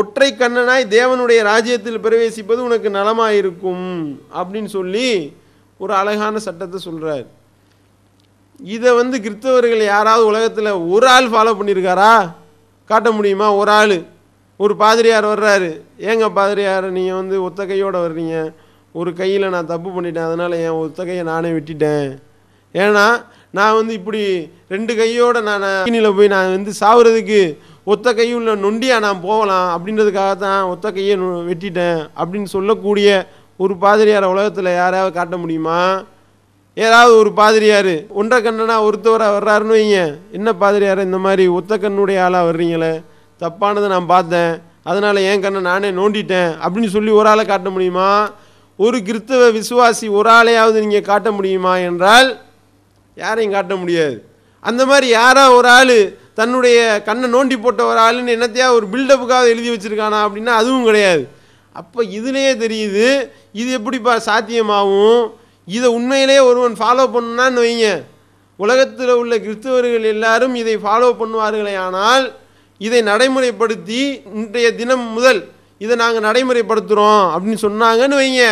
ஒற்றை கண்ணனாய் தேவனுடைய ராஜ்யத்தில் பிரவேசிப்பது உனக்கு நலமாயிருக்கும் அப்படின்னு சொல்லி ஒரு அழகான சட்டத்தை சொல்கிறார் இதை வந்து கிறிஸ்தவர்கள் யாராவது உலகத்தில் ஒரு ஆள் ஃபாலோ பண்ணியிருக்காரா காட்ட முடியுமா ஒரு ஆள் ஒரு பாதிரியார் வர்றாரு ஏங்க பாதிரியார் நீங்கள் வந்து ஒத்த கையோடு வர்றீங்க ஒரு கையில் நான் தப்பு பண்ணிட்டேன் அதனால் என் ஒத்த கையை நானே விட்டுட்டேன் ஏன்னா நான் வந்து இப்படி ரெண்டு கையோடு நான் கீழே போய் நான் வந்து சாவுறதுக்கு ஒத்த கையுள்ள நொண்டியாக நான் போகலாம் அப்படின்றதுக்காக தான் ஒத்த கையை வெட்டிட்டேன் அப்படின்னு சொல்லக்கூடிய ஒரு பாதிரியார் உலகத்தில் யாராவது காட்ட முடியுமா ஏதாவது ஒரு பாதிரியார் ஒன்றை கண்ணனா ஒருத்தவராக வர்றாருன்னு வைங்க என்ன பாதிரியார் இந்த மாதிரி ஒத்த கண்ணுடைய ஆளாக வர்றீங்களே தப்பானதை நான் பார்த்தேன் அதனால் என் கண்ணை நானே நோண்டிட்டேன் அப்படின்னு சொல்லி ஒரு ஆளை காட்ட முடியுமா ஒரு கிறித்தவ விசுவாசி ஒரு ஆளையாவது நீங்கள் காட்ட முடியுமா என்றால் யாரையும் காட்ட முடியாது அந்த மாதிரி யாராக ஒரு ஆள் தன்னுடைய கண்ணை நோண்டி போட்ட ஒரு ஆளுன்னு என்னத்தையா ஒரு பில்டப்புக்காக எழுதி வச்சுருக்கானா அப்படின்னா அதுவும் கிடையாது அப்போ இதுலேயே தெரியுது இது எப்படிப்பா சாத்தியமாகவும் இதை உண்மையிலே ஒருவன் ஃபாலோ பண்ணான்னு வைங்க உலகத்தில் உள்ள கிறிஸ்தவர்கள் எல்லாரும் இதை ஃபாலோ பண்ணுவார்களே ஆனால் இதை நடைமுறைப்படுத்தி இன்றைய தினம் முதல் இதை நாங்கள் நடைமுறைப்படுத்துகிறோம் அப்படின்னு சொன்னாங்கன்னு வைங்க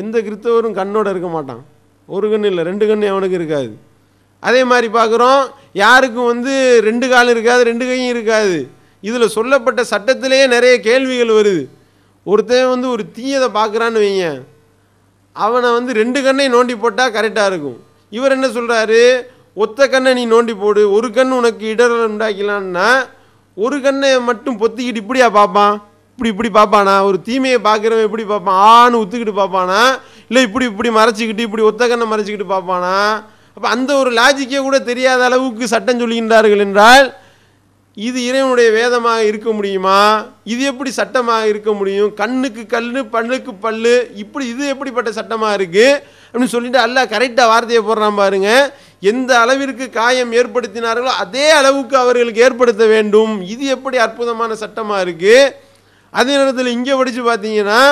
எந்த கிறிஸ்தவரும் கண்ணோடு இருக்க மாட்டான் ஒரு கண் இல்லை ரெண்டு கண் அவனுக்கு இருக்காது அதே மாதிரி பார்க்குறோம் யாருக்கும் வந்து ரெண்டு கால் இருக்காது ரெண்டு கையும் இருக்காது இதில் சொல்லப்பட்ட சட்டத்திலேயே நிறைய கேள்விகள் வருது ஒருத்தன் வந்து ஒரு தீயதை பார்க்குறான்னு வைங்க அவனை வந்து ரெண்டு கண்ணையும் நோண்டி போட்டால் கரெக்டாக இருக்கும் இவர் என்ன சொல்கிறாரு ஒத்த கண்ணை நீ நோண்டி போடு ஒரு கண் உனக்கு இடரல் உண்டாக்கலான்னா ஒரு கண்ணை மட்டும் பொத்திக்கிட்டு இப்படியா பார்ப்பான் இப்படி இப்படி பார்ப்பானா ஒரு தீமையை பார்க்குறவன் எப்படி பார்ப்பான் ஆன்னு ஒத்துக்கிட்டு பார்ப்பானா இல்லை இப்படி இப்படி மறைச்சிக்கிட்டு இப்படி ஒத்த கண்ணை மறைச்சிக்கிட்டு பார்ப்பானா அப்போ அந்த ஒரு லாஜிக்கே கூட தெரியாத அளவுக்கு சட்டம் சொல்லுகின்றார்கள் என்றால் இது இறைவனுடைய வேதமாக இருக்க முடியுமா இது எப்படி சட்டமாக இருக்க முடியும் கண்ணுக்கு கல் பல்லுக்கு பல்லு இப்படி இது எப்படிப்பட்ட சட்டமாக இருக்குது அப்படின்னு சொல்லிட்டு அல்லா கரெக்டாக வார்த்தையை போடுறான் பாருங்க எந்த அளவிற்கு காயம் ஏற்படுத்தினார்களோ அதே அளவுக்கு அவர்களுக்கு ஏற்படுத்த வேண்டும் இது எப்படி அற்புதமான சட்டமாக இருக்குது அதே நேரத்தில் இங்கே படித்து பார்த்தீங்கன்னா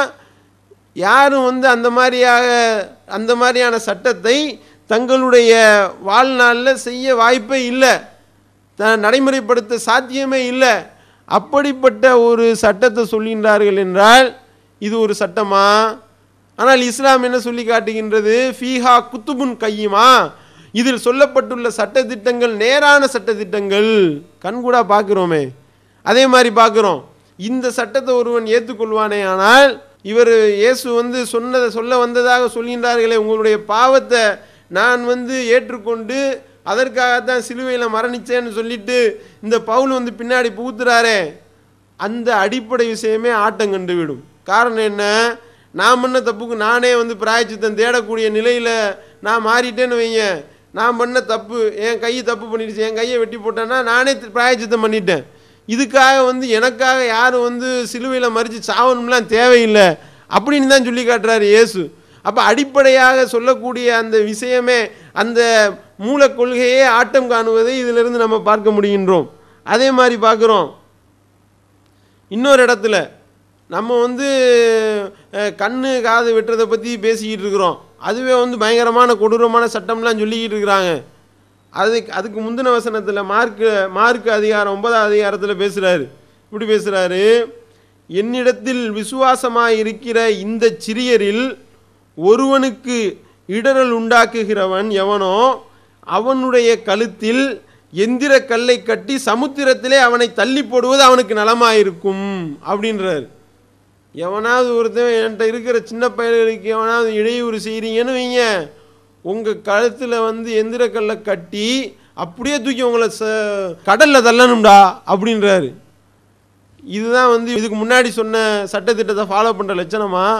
யாரும் வந்து அந்த மாதிரியாக அந்த மாதிரியான சட்டத்தை தங்களுடைய வாழ்நாளில் செய்ய வாய்ப்பே இல்லை நடைமுறைப்படுத்த சாத்தியமே இல்லை அப்படிப்பட்ட ஒரு சட்டத்தை சொல்கின்றார்கள் என்றால் இது ஒரு சட்டமா ஆனால் இஸ்லாம் என்ன சொல்லி காட்டுகின்றது ஃபீஹா குத்துபுன் கையுமா இதில் சொல்லப்பட்டுள்ள சட்டத்திட்டங்கள் நேரான சட்டத்திட்டங்கள் கண்கூடா பார்க்குறோமே அதே மாதிரி பார்க்குறோம் இந்த சட்டத்தை ஒருவன் ஏற்றுக்கொள்வானே ஆனால் இவர் இயேசு வந்து சொன்னதை சொல்ல வந்ததாக சொல்கின்றார்களே உங்களுடைய பாவத்தை நான் வந்து ஏற்றுக்கொண்டு அதற்காகத்தான் சிலுவையில் மரணித்தேன்னு சொல்லிட்டு இந்த பவுல் வந்து பின்னாடி புகுத்துறாரே அந்த அடிப்படை விஷயமே ஆட்டம் கண்டுவிடும் காரணம் என்ன நான் பண்ண தப்புக்கு நானே வந்து பிராயச்சித்தம் தேடக்கூடிய நிலையில் நான் மாறிட்டேன்னு வைங்க நான் பண்ண தப்பு என் கையை தப்பு பண்ணிடுச்சு என் கையை வெட்டி போட்டேன்னா நானே பிராயச்சித்தம் பண்ணிட்டேன் இதுக்காக வந்து எனக்காக யாரும் வந்து சிலுவையில் மறித்து சாவணும்லாம் தேவையில்லை அப்படின்னு தான் சொல்லி காட்டுறாரு இயேசு அப்போ அடிப்படையாக சொல்லக்கூடிய அந்த விஷயமே அந்த மூல கொள்கையே ஆட்டம் காணுவதை இதிலிருந்து நம்ம பார்க்க முடிகின்றோம் அதே மாதிரி பார்க்குறோம் இன்னொரு இடத்துல நம்ம வந்து கண்ணு காது வெட்டுறதை பற்றி பேசிக்கிட்டு இருக்கிறோம் அதுவே வந்து பயங்கரமான கொடூரமான சட்டம்லாம் சொல்லிக்கிட்டு இருக்கிறாங்க அதுக்கு அதுக்கு முந்தின வசனத்தில் மார்க்கு மார்க்கு அதிகாரம் ஒன்பதாம் அதிகாரத்தில் பேசுகிறாரு இப்படி பேசுகிறாரு என்னிடத்தில் விசுவாசமாக இருக்கிற இந்த சிறியரில் ஒருவனுக்கு இடரல் உண்டாக்குகிறவன் எவனோ அவனுடைய கழுத்தில் எந்திர கல்லை கட்டி சமுத்திரத்திலே அவனை தள்ளி போடுவது அவனுக்கு நலமாயிருக்கும் அப்படின்றார் எவனாவது ஒருத்தன் என்கிட்ட இருக்கிற சின்ன பயல்களுக்கு எவனாவது இடையூறு செய்கிறீங்கன்னு வைங்க உங்கள் கழுத்தில் வந்து எந்திர கல்லை கட்டி அப்படியே தூக்கி உங்களை ச கடலில் தள்ளணும்டா அப்படின்றாரு இதுதான் வந்து இதுக்கு முன்னாடி சொன்ன சட்டத்திட்டத்தை ஃபாலோ பண்ணுற லட்சணமாக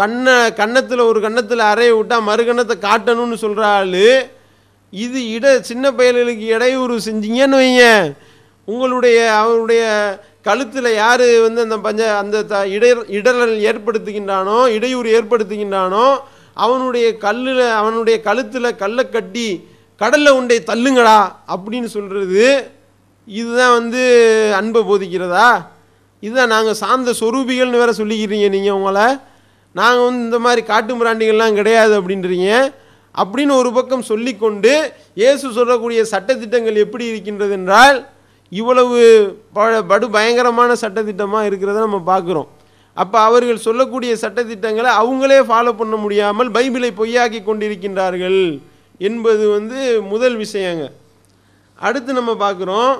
கண்ணை கன்னத்தில் ஒரு கன்னத்தில் அறைய விட்டால் மறு கண்ணத்தை காட்டணும்னு சொல்கிற ஆள் இது இட சின்ன பயல்களுக்கு இடையூறு செஞ்சீங்கன்னு வைங்க உங்களுடைய அவருடைய கழுத்தில் யார் வந்து அந்த பஞ்ச அந்த த இடர் இடரல் ஏற்படுத்துகின்றானோ இடையூறு ஏற்படுத்துகின்றானோ அவனுடைய கல்லில் அவனுடைய கழுத்தில் கல்லை கட்டி கடலில் உண்டை தள்ளுங்களா அப்படின்னு சொல்கிறது இதுதான் வந்து அன்பை போதிக்கிறதா இதுதான் நாங்கள் சார்ந்த சொரூபிகள்னு வேற சொல்லிக்கிறீங்க நீங்கள் உங்களை நாங்கள் வந்து இந்த மாதிரி காட்டு பிராண்டிகள்லாம் கிடையாது அப்படின்றீங்க அப்படின்னு ஒரு பக்கம் சொல்லிக்கொண்டு இயேசு சொல்லக்கூடிய சட்டத்திட்டங்கள் எப்படி இருக்கின்றது என்றால் இவ்வளவு படு பயங்கரமான சட்டத்திட்டமாக இருக்கிறத நம்ம பார்க்குறோம் அப்போ அவர்கள் சொல்லக்கூடிய சட்டத்திட்டங்களை அவங்களே ஃபாலோ பண்ண முடியாமல் பைபிளை பொய்யாக்கி கொண்டிருக்கின்றார்கள் என்பது வந்து முதல் விஷயங்க அடுத்து நம்ம பார்க்குறோம்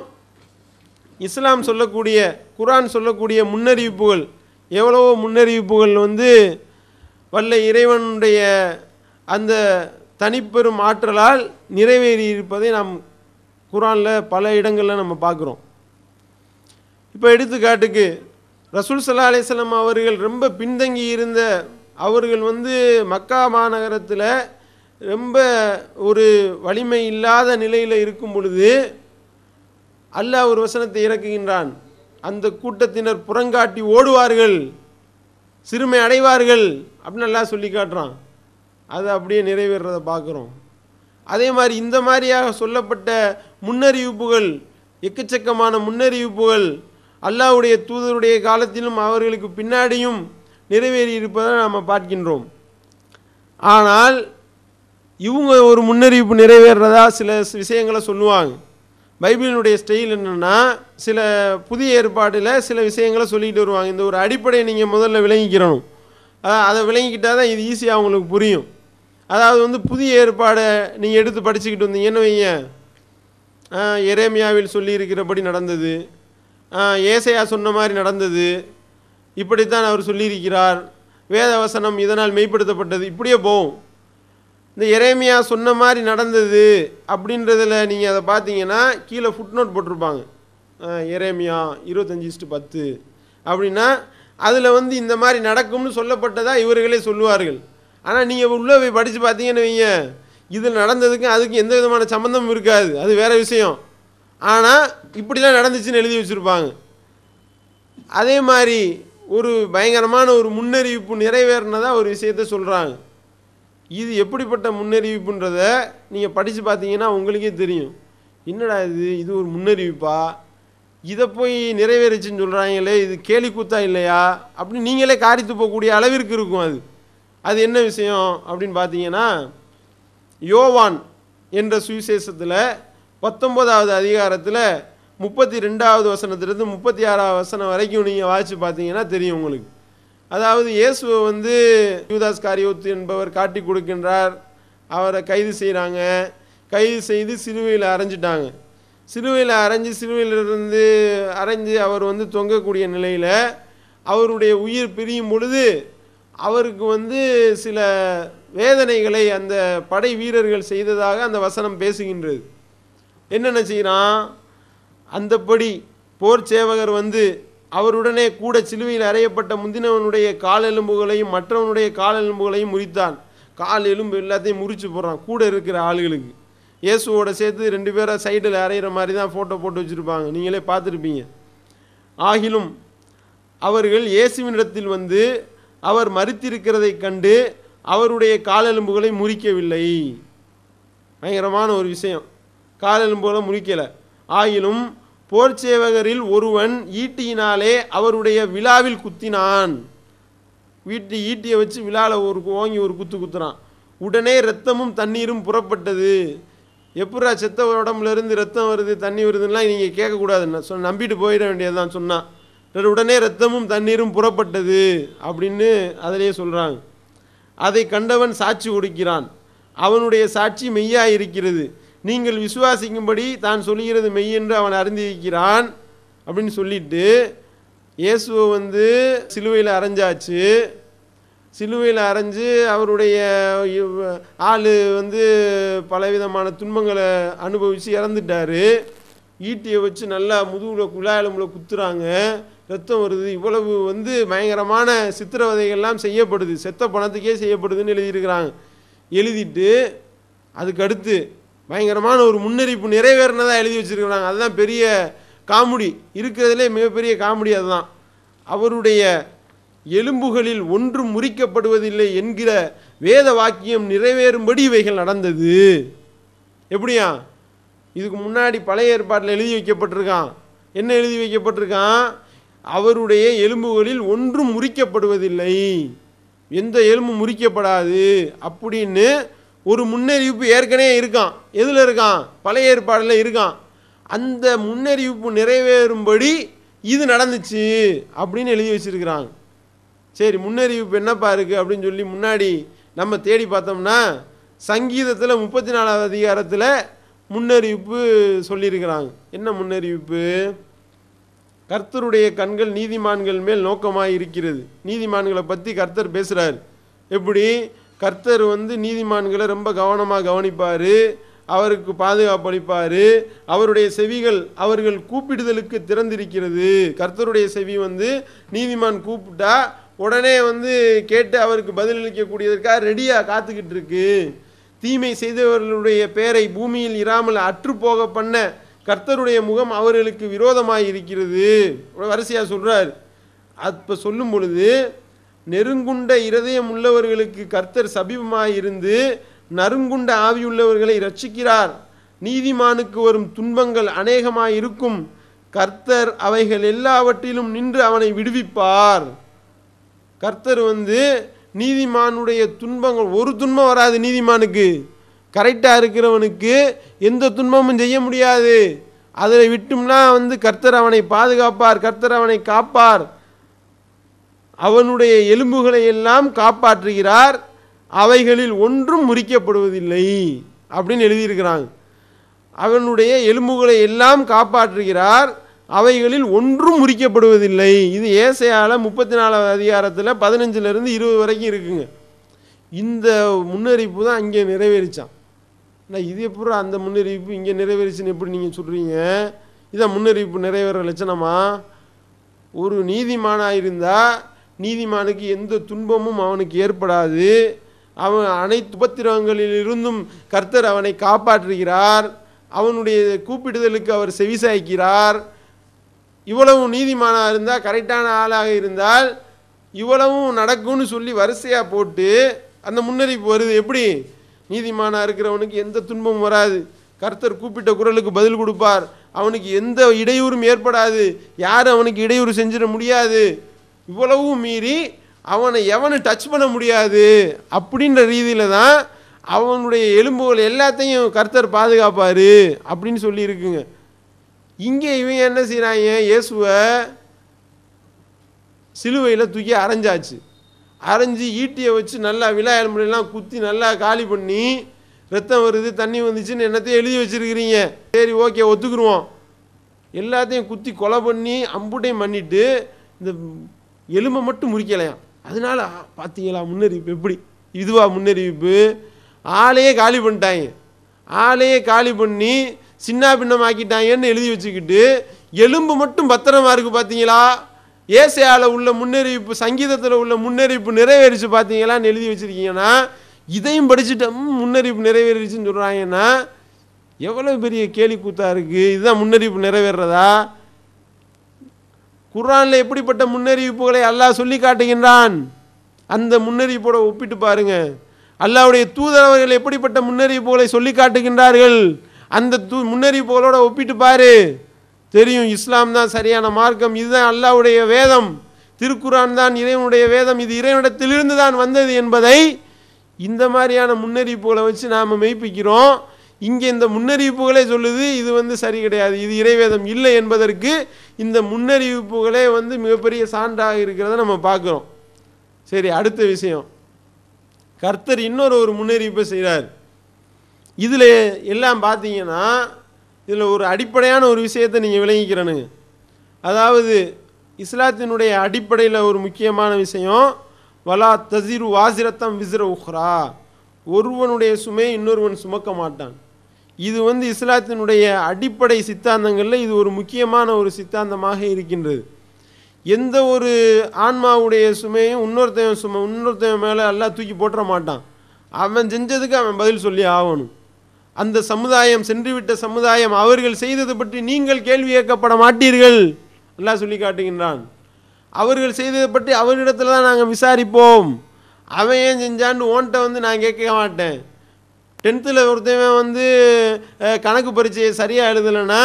இஸ்லாம் சொல்லக்கூடிய குரான் சொல்லக்கூடிய முன்னறிவிப்புகள் எவ்வளவோ முன்னறிவிப்புகள் வந்து வல்ல இறைவனுடைய அந்த தனிப்பெரும் ஆற்றலால் நிறைவேறி இருப்பதை நாம் குரானில் பல இடங்களில் நம்ம பார்க்குறோம் இப்போ எடுத்துக்காட்டுக்கு ரசூல் சல்லா அலிஸ்லாம் அவர்கள் ரொம்ப பின்தங்கி இருந்த அவர்கள் வந்து மக்கா மாநகரத்தில் ரொம்ப ஒரு வலிமை இல்லாத நிலையில் இருக்கும் பொழுது அல்லாஹ் ஒரு வசனத்தை இறக்குகின்றான் அந்த கூட்டத்தினர் புறங்காட்டி ஓடுவார்கள் சிறுமை அடைவார்கள் அப்படின்னு நல்லா சொல்லி காட்டுறான் அது அப்படியே நிறைவேறதை பார்க்குறோம் அதே மாதிரி இந்த மாதிரியாக சொல்லப்பட்ட முன்னறிவிப்புகள் எக்கச்சக்கமான முன்னறிவிப்புகள் அல்லாவுடைய தூதருடைய காலத்திலும் அவர்களுக்கு பின்னாடியும் நிறைவேறி இருப்பதை நாம் பார்க்கின்றோம் ஆனால் இவங்க ஒரு முன்னறிவிப்பு நிறைவேறதா சில விஷயங்களை சொல்லுவாங்க பைபிளினுடைய ஸ்டைல் என்னென்னா சில புதிய ஏற்பாட்டில் சில விஷயங்களை சொல்லிக்கிட்டு வருவாங்க இந்த ஒரு அடிப்படையை நீங்கள் முதல்ல விளங்கிக்கிறணும் அதை விளங்கிக்கிட்டால் தான் இது ஈஸியாக அவங்களுக்கு புரியும் அதாவது வந்து புதிய ஏற்பாடை நீங்கள் எடுத்து படிச்சுக்கிட்டு வந்தீங்கன்னு வைங்க எரேமியாவில் சொல்லியிருக்கிறபடி நடந்தது ஏசையா சொன்ன மாதிரி நடந்தது இப்படித்தான் அவர் சொல்லியிருக்கிறார் வேதவசனம் இதனால் மெய்ப்படுத்தப்பட்டது இப்படியே போகும் இந்த இறைமையாக சொன்ன மாதிரி நடந்தது அப்படின்றதில் நீங்கள் அதை பார்த்தீங்கன்னா கீழே ஃபுட்நோட் போட்டிருப்பாங்க எரேமியா இருபத்தஞ்சி இஸ்ட்டு பத்து அப்படின்னா அதில் வந்து இந்த மாதிரி நடக்கும்னு சொல்லப்பட்டதாக இவர்களே சொல்லுவார்கள் ஆனால் நீங்கள் உள்ளே போய் படித்து பார்த்தீங்கன்னு வைங்க இதில் நடந்ததுக்கும் அதுக்கு எந்த விதமான சம்மந்தமும் இருக்காது அது வேறு விஷயம் ஆனால் இப்படிலாம் நடந்துச்சுன்னு எழுதி வச்சுருப்பாங்க அதே மாதிரி ஒரு பயங்கரமான ஒரு முன்னறிவிப்பு நிறைவேறினதாக ஒரு விஷயத்த சொல்கிறாங்க இது எப்படிப்பட்ட முன்னறிவிப்புன்றத நீங்கள் படித்து பார்த்தீங்கன்னா உங்களுக்கே தெரியும் என்னடா இது இது ஒரு முன்னறிவிப்பா இதை போய் நிறைவேறிச்சின்னு சொல்கிறாங்களே இது கேலி கூத்தா இல்லையா அப்படின்னு நீங்களே காரித்து போகக்கூடிய அளவிற்கு இருக்கும் அது அது என்ன விஷயம் அப்படின்னு பார்த்தீங்கன்னா யோவான் என்ற சுவிசேஷத்தில் பத்தொம்போதாவது அதிகாரத்தில் முப்பத்தி ரெண்டாவது வசனத்திலிருந்து முப்பத்தி ஆறாவது வசனம் வரைக்கும் நீங்கள் வாசித்து பார்த்தீங்கன்னா தெரியும் உங்களுக்கு அதாவது இயேசுவை வந்து யூதாஸ் காரியோத்து என்பவர் காட்டி கொடுக்கின்றார் அவரை கைது செய்கிறாங்க கைது செய்து சிலுவையில் அரைஞ்சிட்டாங்க சிலுவையில் அரைஞ்சி சிலுவையிலிருந்து அரைஞ்சு அவர் வந்து தொங்கக்கூடிய நிலையில் அவருடைய உயிர் பிரியும் பொழுது அவருக்கு வந்து சில வேதனைகளை அந்த படை வீரர்கள் செய்ததாக அந்த வசனம் பேசுகின்றது என்னென்ன செய்கிறான் அந்தப்படி போர் சேவகர் வந்து அவருடனே கூட சிலுவையில் அறையப்பட்ட முந்தினவனுடைய காலெலும்புகளையும் மற்றவனுடைய காலெலும்புகளையும் முறித்தான் கால் எலும்பு எல்லாத்தையும் முறிச்சு போடுறான் கூட இருக்கிற ஆளுகளுக்கு இயேசுவோட சேர்த்து ரெண்டு பேரை சைடில் அறையிற மாதிரி தான் ஃபோட்டோ போட்டு வச்சுருப்பாங்க நீங்களே பார்த்துருப்பீங்க ஆகிலும் அவர்கள் இயேசுவினிடத்தில் வந்து அவர் மறித்திருக்கிறதை கண்டு அவருடைய காலெலும்புகளை முறிக்கவில்லை பயங்கரமான ஒரு விஷயம் காலெலும்புகளை முறிக்கலை ஆகிலும் போர் சேவகரில் ஒருவன் ஈட்டியினாலே அவருடைய விழாவில் குத்தினான் வீட்டு ஈட்டியை வச்சு விழாவில் ஒரு ஓங்கி ஒரு குத்து குத்துறான் உடனே ரத்தமும் தண்ணீரும் புறப்பட்டது எப்படா செத்த உடம்புலேருந்து ரத்தம் வருது தண்ணி வருதுன்னா நீங்கள் கேட்கக்கூடாதுன்னு சொன்ன நம்பிட்டு போயிட வேண்டியதுதான் சொன்னான் உடனே ரத்தமும் தண்ணீரும் புறப்பட்டது அப்படின்னு அதிலேயே சொல்கிறாங்க அதை கண்டவன் சாட்சி கொடுக்கிறான் அவனுடைய சாட்சி மெய்யாக இருக்கிறது நீங்கள் விசுவாசிக்கும்படி தான் சொல்லுகிறது மெய் என்று அவன் அறிந்திருக்கிறான் அப்படின்னு சொல்லிட்டு இயேசுவை வந்து சிலுவையில் அரைஞ்சாச்சு சிலுவையில் அரைஞ்சு அவருடைய ஆள் வந்து பலவிதமான துன்பங்களை அனுபவித்து இறந்துட்டார் ஈட்டியை வச்சு நல்லா முதுகில் குழாயலம்புல குத்துறாங்க ரத்தம் வருது இவ்வளவு வந்து பயங்கரமான சித்திரவதைகள்லாம் செய்யப்படுது செத்த பணத்துக்கே செய்யப்படுதுன்னு எழுதியிருக்கிறாங்க எழுதிட்டு அதுக்கடுத்து பயங்கரமான ஒரு முன்னறிப்பு நிறைவேறினதாக எழுதி வச்சுருக்கிறாங்க அதுதான் பெரிய காமெடி இருக்கிறதுலே மிகப்பெரிய காமெடி அதுதான் அவருடைய எலும்புகளில் ஒன்று முறிக்கப்படுவதில்லை என்கிற வேத வாக்கியம் நிறைவேறும்படி இவைகள் நடந்தது எப்படியா இதுக்கு முன்னாடி பழைய ஏற்பாட்டில் எழுதி வைக்கப்பட்டிருக்கான் என்ன எழுதி வைக்கப்பட்டிருக்கான் அவருடைய எலும்புகளில் ஒன்றும் முறிக்கப்படுவதில்லை எந்த எலும்பு முறிக்கப்படாது அப்படின்னு ஒரு முன்னறிவிப்பு ஏற்கனவே இருக்கான் எதில் இருக்கான் பழைய ஏற்பாடில் இருக்கான் அந்த முன்னறிவிப்பு நிறைவேறும்படி இது நடந்துச்சு அப்படின்னு எழுதி வச்சுருக்கிறாங்க சரி முன்னறிவிப்பு என்னப்பா இருக்குது அப்படின்னு சொல்லி முன்னாடி நம்ம தேடி பார்த்தோம்னா சங்கீதத்தில் முப்பத்தி நாலாவது அதிகாரத்தில் முன்னறிவிப்பு சொல்லியிருக்கிறாங்க என்ன முன்னறிவிப்பு கர்த்தருடைய கண்கள் நீதிமான்கள் மேல் நோக்கமாக இருக்கிறது நீதிமான்களை பற்றி கர்த்தர் பேசுகிறார் எப்படி கர்த்தர் வந்து நீதிமான்களை ரொம்ப கவனமாக கவனிப்பார் அவருக்கு பாதுகாப்பளிப்பார் அவருடைய செவிகள் அவர்கள் கூப்பிடுதலுக்கு திறந்திருக்கிறது கர்த்தருடைய செவி வந்து நீதிமான் கூப்பிட்டா உடனே வந்து கேட்டு அவருக்கு பதிலளிக்கக்கூடியதற்காக ரெடியாக காத்துக்கிட்டு இருக்கு தீமை செய்தவர்களுடைய பேரை பூமியில் இராமல் அற்றுப்போக பண்ண கர்த்தருடைய முகம் அவர்களுக்கு விரோதமாக இருக்கிறது வரிசையாக சொல்கிறார் அப்போ சொல்லும் பொழுது நெருங்குண்ட இருதயம் உள்ளவர்களுக்கு கர்த்தர் சபீபமாயிருந்து நறுங்குண்ட ஆவியுள்ளவர்களை ரட்சிக்கிறார் நீதிமானுக்கு வரும் துன்பங்கள் அநேகமாயிருக்கும் கர்த்தர் அவைகள் எல்லாவற்றிலும் நின்று அவனை விடுவிப்பார் கர்த்தர் வந்து நீதிமானுடைய துன்பங்கள் ஒரு துன்பம் வராது நீதிமானுக்கு கரெக்டாக இருக்கிறவனுக்கு எந்த துன்பமும் செய்ய முடியாது அதில் விட்டோம்னா வந்து கர்த்தர் அவனை பாதுகாப்பார் கர்த்தர் அவனை காப்பார் அவனுடைய எலும்புகளை எல்லாம் காப்பாற்றுகிறார் அவைகளில் ஒன்றும் முறிக்கப்படுவதில்லை அப்படின்னு எழுதியிருக்கிறாங்க அவனுடைய எலும்புகளை எல்லாம் காப்பாற்றுகிறார் அவைகளில் ஒன்றும் முறிக்கப்படுவதில்லை இது ஏசையால் முப்பத்தி நாலாவது அதிகாரத்தில் பதினஞ்சிலிருந்து இருபது வரைக்கும் இருக்குங்க இந்த முன்னறிவிப்பு தான் இங்கே நிறைவேறிச்சான் ஆனால் இது எப்படி அந்த முன்னறிவிப்பு இங்கே நிறைவேறிச்சுன்னு எப்படி நீங்கள் சொல்கிறீங்க இதான் முன்னறிவிப்பு நிறைவேற லட்சணமா ஒரு நீதிமானாக இருந்தால் நீதிமானுக்கு எந்த துன்பமும் அவனுக்கு ஏற்படாது அவன் அனைத்து உபத்திரவங்களிலிருந்தும் கர்த்தர் அவனை காப்பாற்றுகிறார் அவனுடைய கூப்பிடுதலுக்கு அவர் செவிசாய்க்கிறார் இவ்வளவு நீதிமானாக இருந்தால் கரெக்டான ஆளாக இருந்தால் இவ்வளவும் நடக்கும்னு சொல்லி வரிசையாக போட்டு அந்த முன்னறிவிப்பு வருது எப்படி நீதிமானாக இருக்கிறவனுக்கு எந்த துன்பமும் வராது கர்த்தர் கூப்பிட்ட குரலுக்கு பதில் கொடுப்பார் அவனுக்கு எந்த இடையூறும் ஏற்படாது யாரும் அவனுக்கு இடையூறு செஞ்சிட முடியாது இவ்வளவும் மீறி அவனை எவனை டச் பண்ண முடியாது அப்படின்ற ரீதியில் தான் அவனுடைய எலும்புகள் எல்லாத்தையும் கர்த்தர் பாதுகாப்பார் அப்படின்னு சொல்லியிருக்குங்க இங்கே இவங்க என்ன செய்கிறாங்க இயேசுவை சிலுவையில் தூக்கி அரைஞ்சாச்சு அரைஞ்சி ஈட்டியை வச்சு நல்லா விழா எலும்புலாம் குத்தி நல்லா காலி பண்ணி ரத்தம் வருது தண்ணி வந்துச்சுன்னு என்னத்தையும் எழுதி வச்சுருக்கிறீங்க சரி ஓகே ஒத்துக்குருவோம் எல்லாத்தையும் குத்தி கொலை பண்ணி அம்புட்டையும் பண்ணிவிட்டு இந்த எலும்பை மட்டும் முறிக்கலையாம் அதனால பார்த்தீங்களா முன்னறிவிப்பு எப்படி இதுவா முன்னறிவிப்பு ஆளையே காலி பண்ணிட்டாங்க ஆளையே காலி பண்ணி சின்ன பின்னமாக்கிட்டாங்கன்னு எழுதி வச்சுக்கிட்டு எலும்பு மட்டும் பத்திரமா இருக்குது பார்த்தீங்களா ஏசையால் உள்ள முன்னறிவிப்பு சங்கீதத்தில் உள்ள முன்னறிவிப்பு நிறைவேறிச்சு பார்த்தீங்களான்னு எழுதி வச்சுருக்கீங்கன்னா இதையும் படிச்சுட்டோம் முன்னறிவிப்பு நிறைவேறிச்சுன்னு சொல்கிறாங்கன்னா எவ்வளோ பெரிய கேலி கூத்தா இருக்குது இதுதான் முன்னறிவிப்பு நிறைவேறதா குரானில் எப்படிப்பட்ட முன்னறிவிப்புகளை அல்லாஹ் சொல்லி காட்டுகின்றான் அந்த முன்னறிவிப்போட ஒப்பிட்டு பாருங்க அல்லாவுடைய தூதரவர்கள் எப்படிப்பட்ட முன்னறிவிப்புகளை சொல்லி காட்டுகின்றார்கள் அந்த தூ முன்னறிவிப்புகளோட ஒப்பிட்டு பாரு தெரியும் இஸ்லாம் தான் சரியான மார்க்கம் இதுதான் அல்லாவுடைய வேதம் திருக்குரான் தான் இறைவனுடைய வேதம் இது இறைவனிடத்திலிருந்து தான் வந்தது என்பதை இந்த மாதிரியான முன்னறிவிப்புகளை வச்சு நாம் மெய்ப்பிக்கிறோம் இங்கே இந்த முன்னறிவிப்புகளே சொல்லுது இது வந்து சரி கிடையாது இது இறைவேதம் இல்லை என்பதற்கு இந்த முன்னறிவிப்புகளே வந்து மிகப்பெரிய சான்றாக இருக்கிறத நம்ம பார்க்குறோம் சரி அடுத்த விஷயம் கர்த்தர் இன்னொரு ஒரு முன்னறிவிப்பை செய்கிறார் இதில் எல்லாம் பார்த்தீங்கன்னா இதில் ஒரு அடிப்படையான ஒரு விஷயத்தை நீங்கள் விளங்கிக்கிறேன்னு அதாவது இஸ்லாத்தினுடைய அடிப்படையில் ஒரு முக்கியமான விஷயம் வலா தசிரு வாசிரத்தம் விசிற உஹ்ரா ஒருவனுடைய சுமையை இன்னொருவன் சுமக்க மாட்டான் இது வந்து இஸ்லாத்தினுடைய அடிப்படை சித்தாந்தங்களில் இது ஒரு முக்கியமான ஒரு சித்தாந்தமாக இருக்கின்றது எந்த ஒரு ஆன்மாவுடைய சுமையும் இன்னொருத்தவன் சுமை இன்னொருத்தவன் மேலே எல்லாம் தூக்கி போட்டுற மாட்டான் அவன் செஞ்சதுக்கு அவன் பதில் சொல்லி ஆகணும் அந்த சமுதாயம் சென்றுவிட்ட சமுதாயம் அவர்கள் செய்தது பற்றி நீங்கள் கேள்வி கேட்கப்பட மாட்டீர்கள் எல்லாம் சொல்லி காட்டுகின்றான் அவர்கள் செய்ததை பற்றி அவரிடத்துல தான் நாங்கள் விசாரிப்போம் அவன் ஏன் செஞ்சான்னு ஓன்ட்ட வந்து நான் கேட்க மாட்டேன் டென்த்தில் ஒருத்தவன் வந்து கணக்கு பரீட்சையை சரியாக எழுதலைன்னா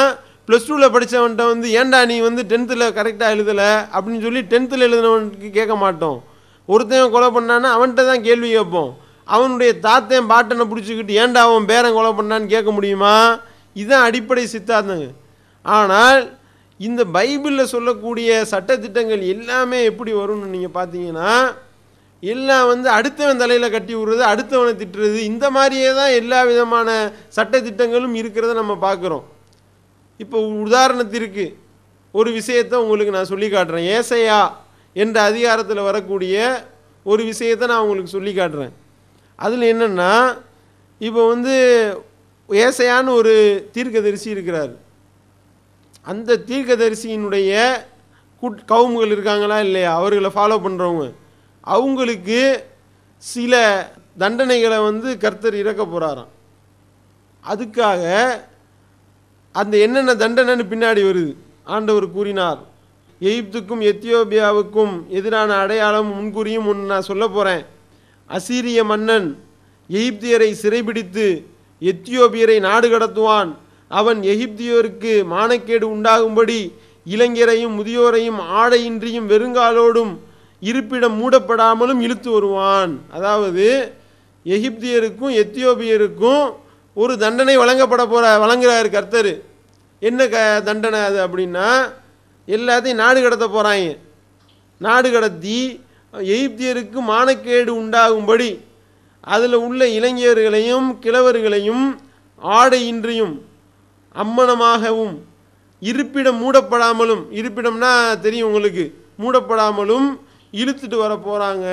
ப்ளஸ் டூவில் படித்தவன்கிட்ட வந்து ஏன்டா நீ வந்து டென்த்தில் கரெக்டாக எழுதலை அப்படின்னு சொல்லி டென்த்தில் எழுதினவனுக்கு கேட்க மாட்டோம் ஒருத்தவன் கொலை பண்ணான்னா அவன்கிட்ட தான் கேள்வி கேட்போம் அவனுடைய தாத்தன் பாட்டனை பிடிச்சிக்கிட்டு ஏன்டா அவன் பேரன் கொலை பண்ணான்னு கேட்க முடியுமா இதுதான் அடிப்படை சித்தாந்தங்க ஆனால் இந்த பைபிளில் சொல்லக்கூடிய சட்டத்திட்டங்கள் எல்லாமே எப்படி வரும்னு நீங்கள் பார்த்தீங்கன்னா இல்லை வந்து அடுத்தவன் தலையில் கட்டி விடுறது அடுத்தவனை திட்டுறது இந்த மாதிரியே தான் எல்லா விதமான சட்ட திட்டங்களும் இருக்கிறத நம்ம பார்க்குறோம் இப்போ உதாரணத்திற்கு ஒரு விஷயத்தை உங்களுக்கு நான் சொல்லி காட்டுறேன் ஏசையா என்ற அதிகாரத்தில் வரக்கூடிய ஒரு விஷயத்தை நான் உங்களுக்கு சொல்லி காட்டுறேன் அதில் என்னென்னா இப்போ வந்து ஏசையான்னு ஒரு தீர்க்கதரிசி இருக்கிறார் அந்த தீர்க்கதரிசியினுடைய குட் கவுமுகள் இருக்காங்களா இல்லையா அவர்களை ஃபாலோ பண்ணுறவங்க அவங்களுக்கு சில தண்டனைகளை வந்து கர்த்தர் இறக்க போகிறாராம் அதுக்காக அந்த என்னென்ன தண்டனைன்னு பின்னாடி வருது ஆண்டவர் கூறினார் எகிப்துக்கும் எத்தியோப்பியாவுக்கும் எதிரான அடையாளம் முன்கூறியும் ஒன்று நான் சொல்ல போகிறேன் அசீரிய மன்னன் எகிப்தியரை சிறைபிடித்து எத்தியோப்பியரை நாடு கடத்துவான் அவன் எகிப்தியோருக்கு மானக்கேடு உண்டாகும்படி இளைஞரையும் முதியோரையும் ஆடையின்றியும் வெறுங்காலோடும் இருப்பிடம் மூடப்படாமலும் இழுத்து வருவான் அதாவது எகிப்தியருக்கும் எத்தியோப்பியருக்கும் ஒரு தண்டனை வழங்கப்பட போகிற வழங்குறாரு கர்த்தர் என்ன க தண்டனை அது அப்படின்னா எல்லாத்தையும் நாடு கடத்த போகிறாங்க நாடு கடத்தி எகிப்தியருக்கு மானக்கேடு உண்டாகும்படி அதில் உள்ள இளைஞர்களையும் கிழவர்களையும் ஆடையின்றியும் அம்மனமாகவும் இருப்பிடம் மூடப்படாமலும் இருப்பிடம்னா தெரியும் உங்களுக்கு மூடப்படாமலும் இழுத்துட்டு வர போகிறாங்க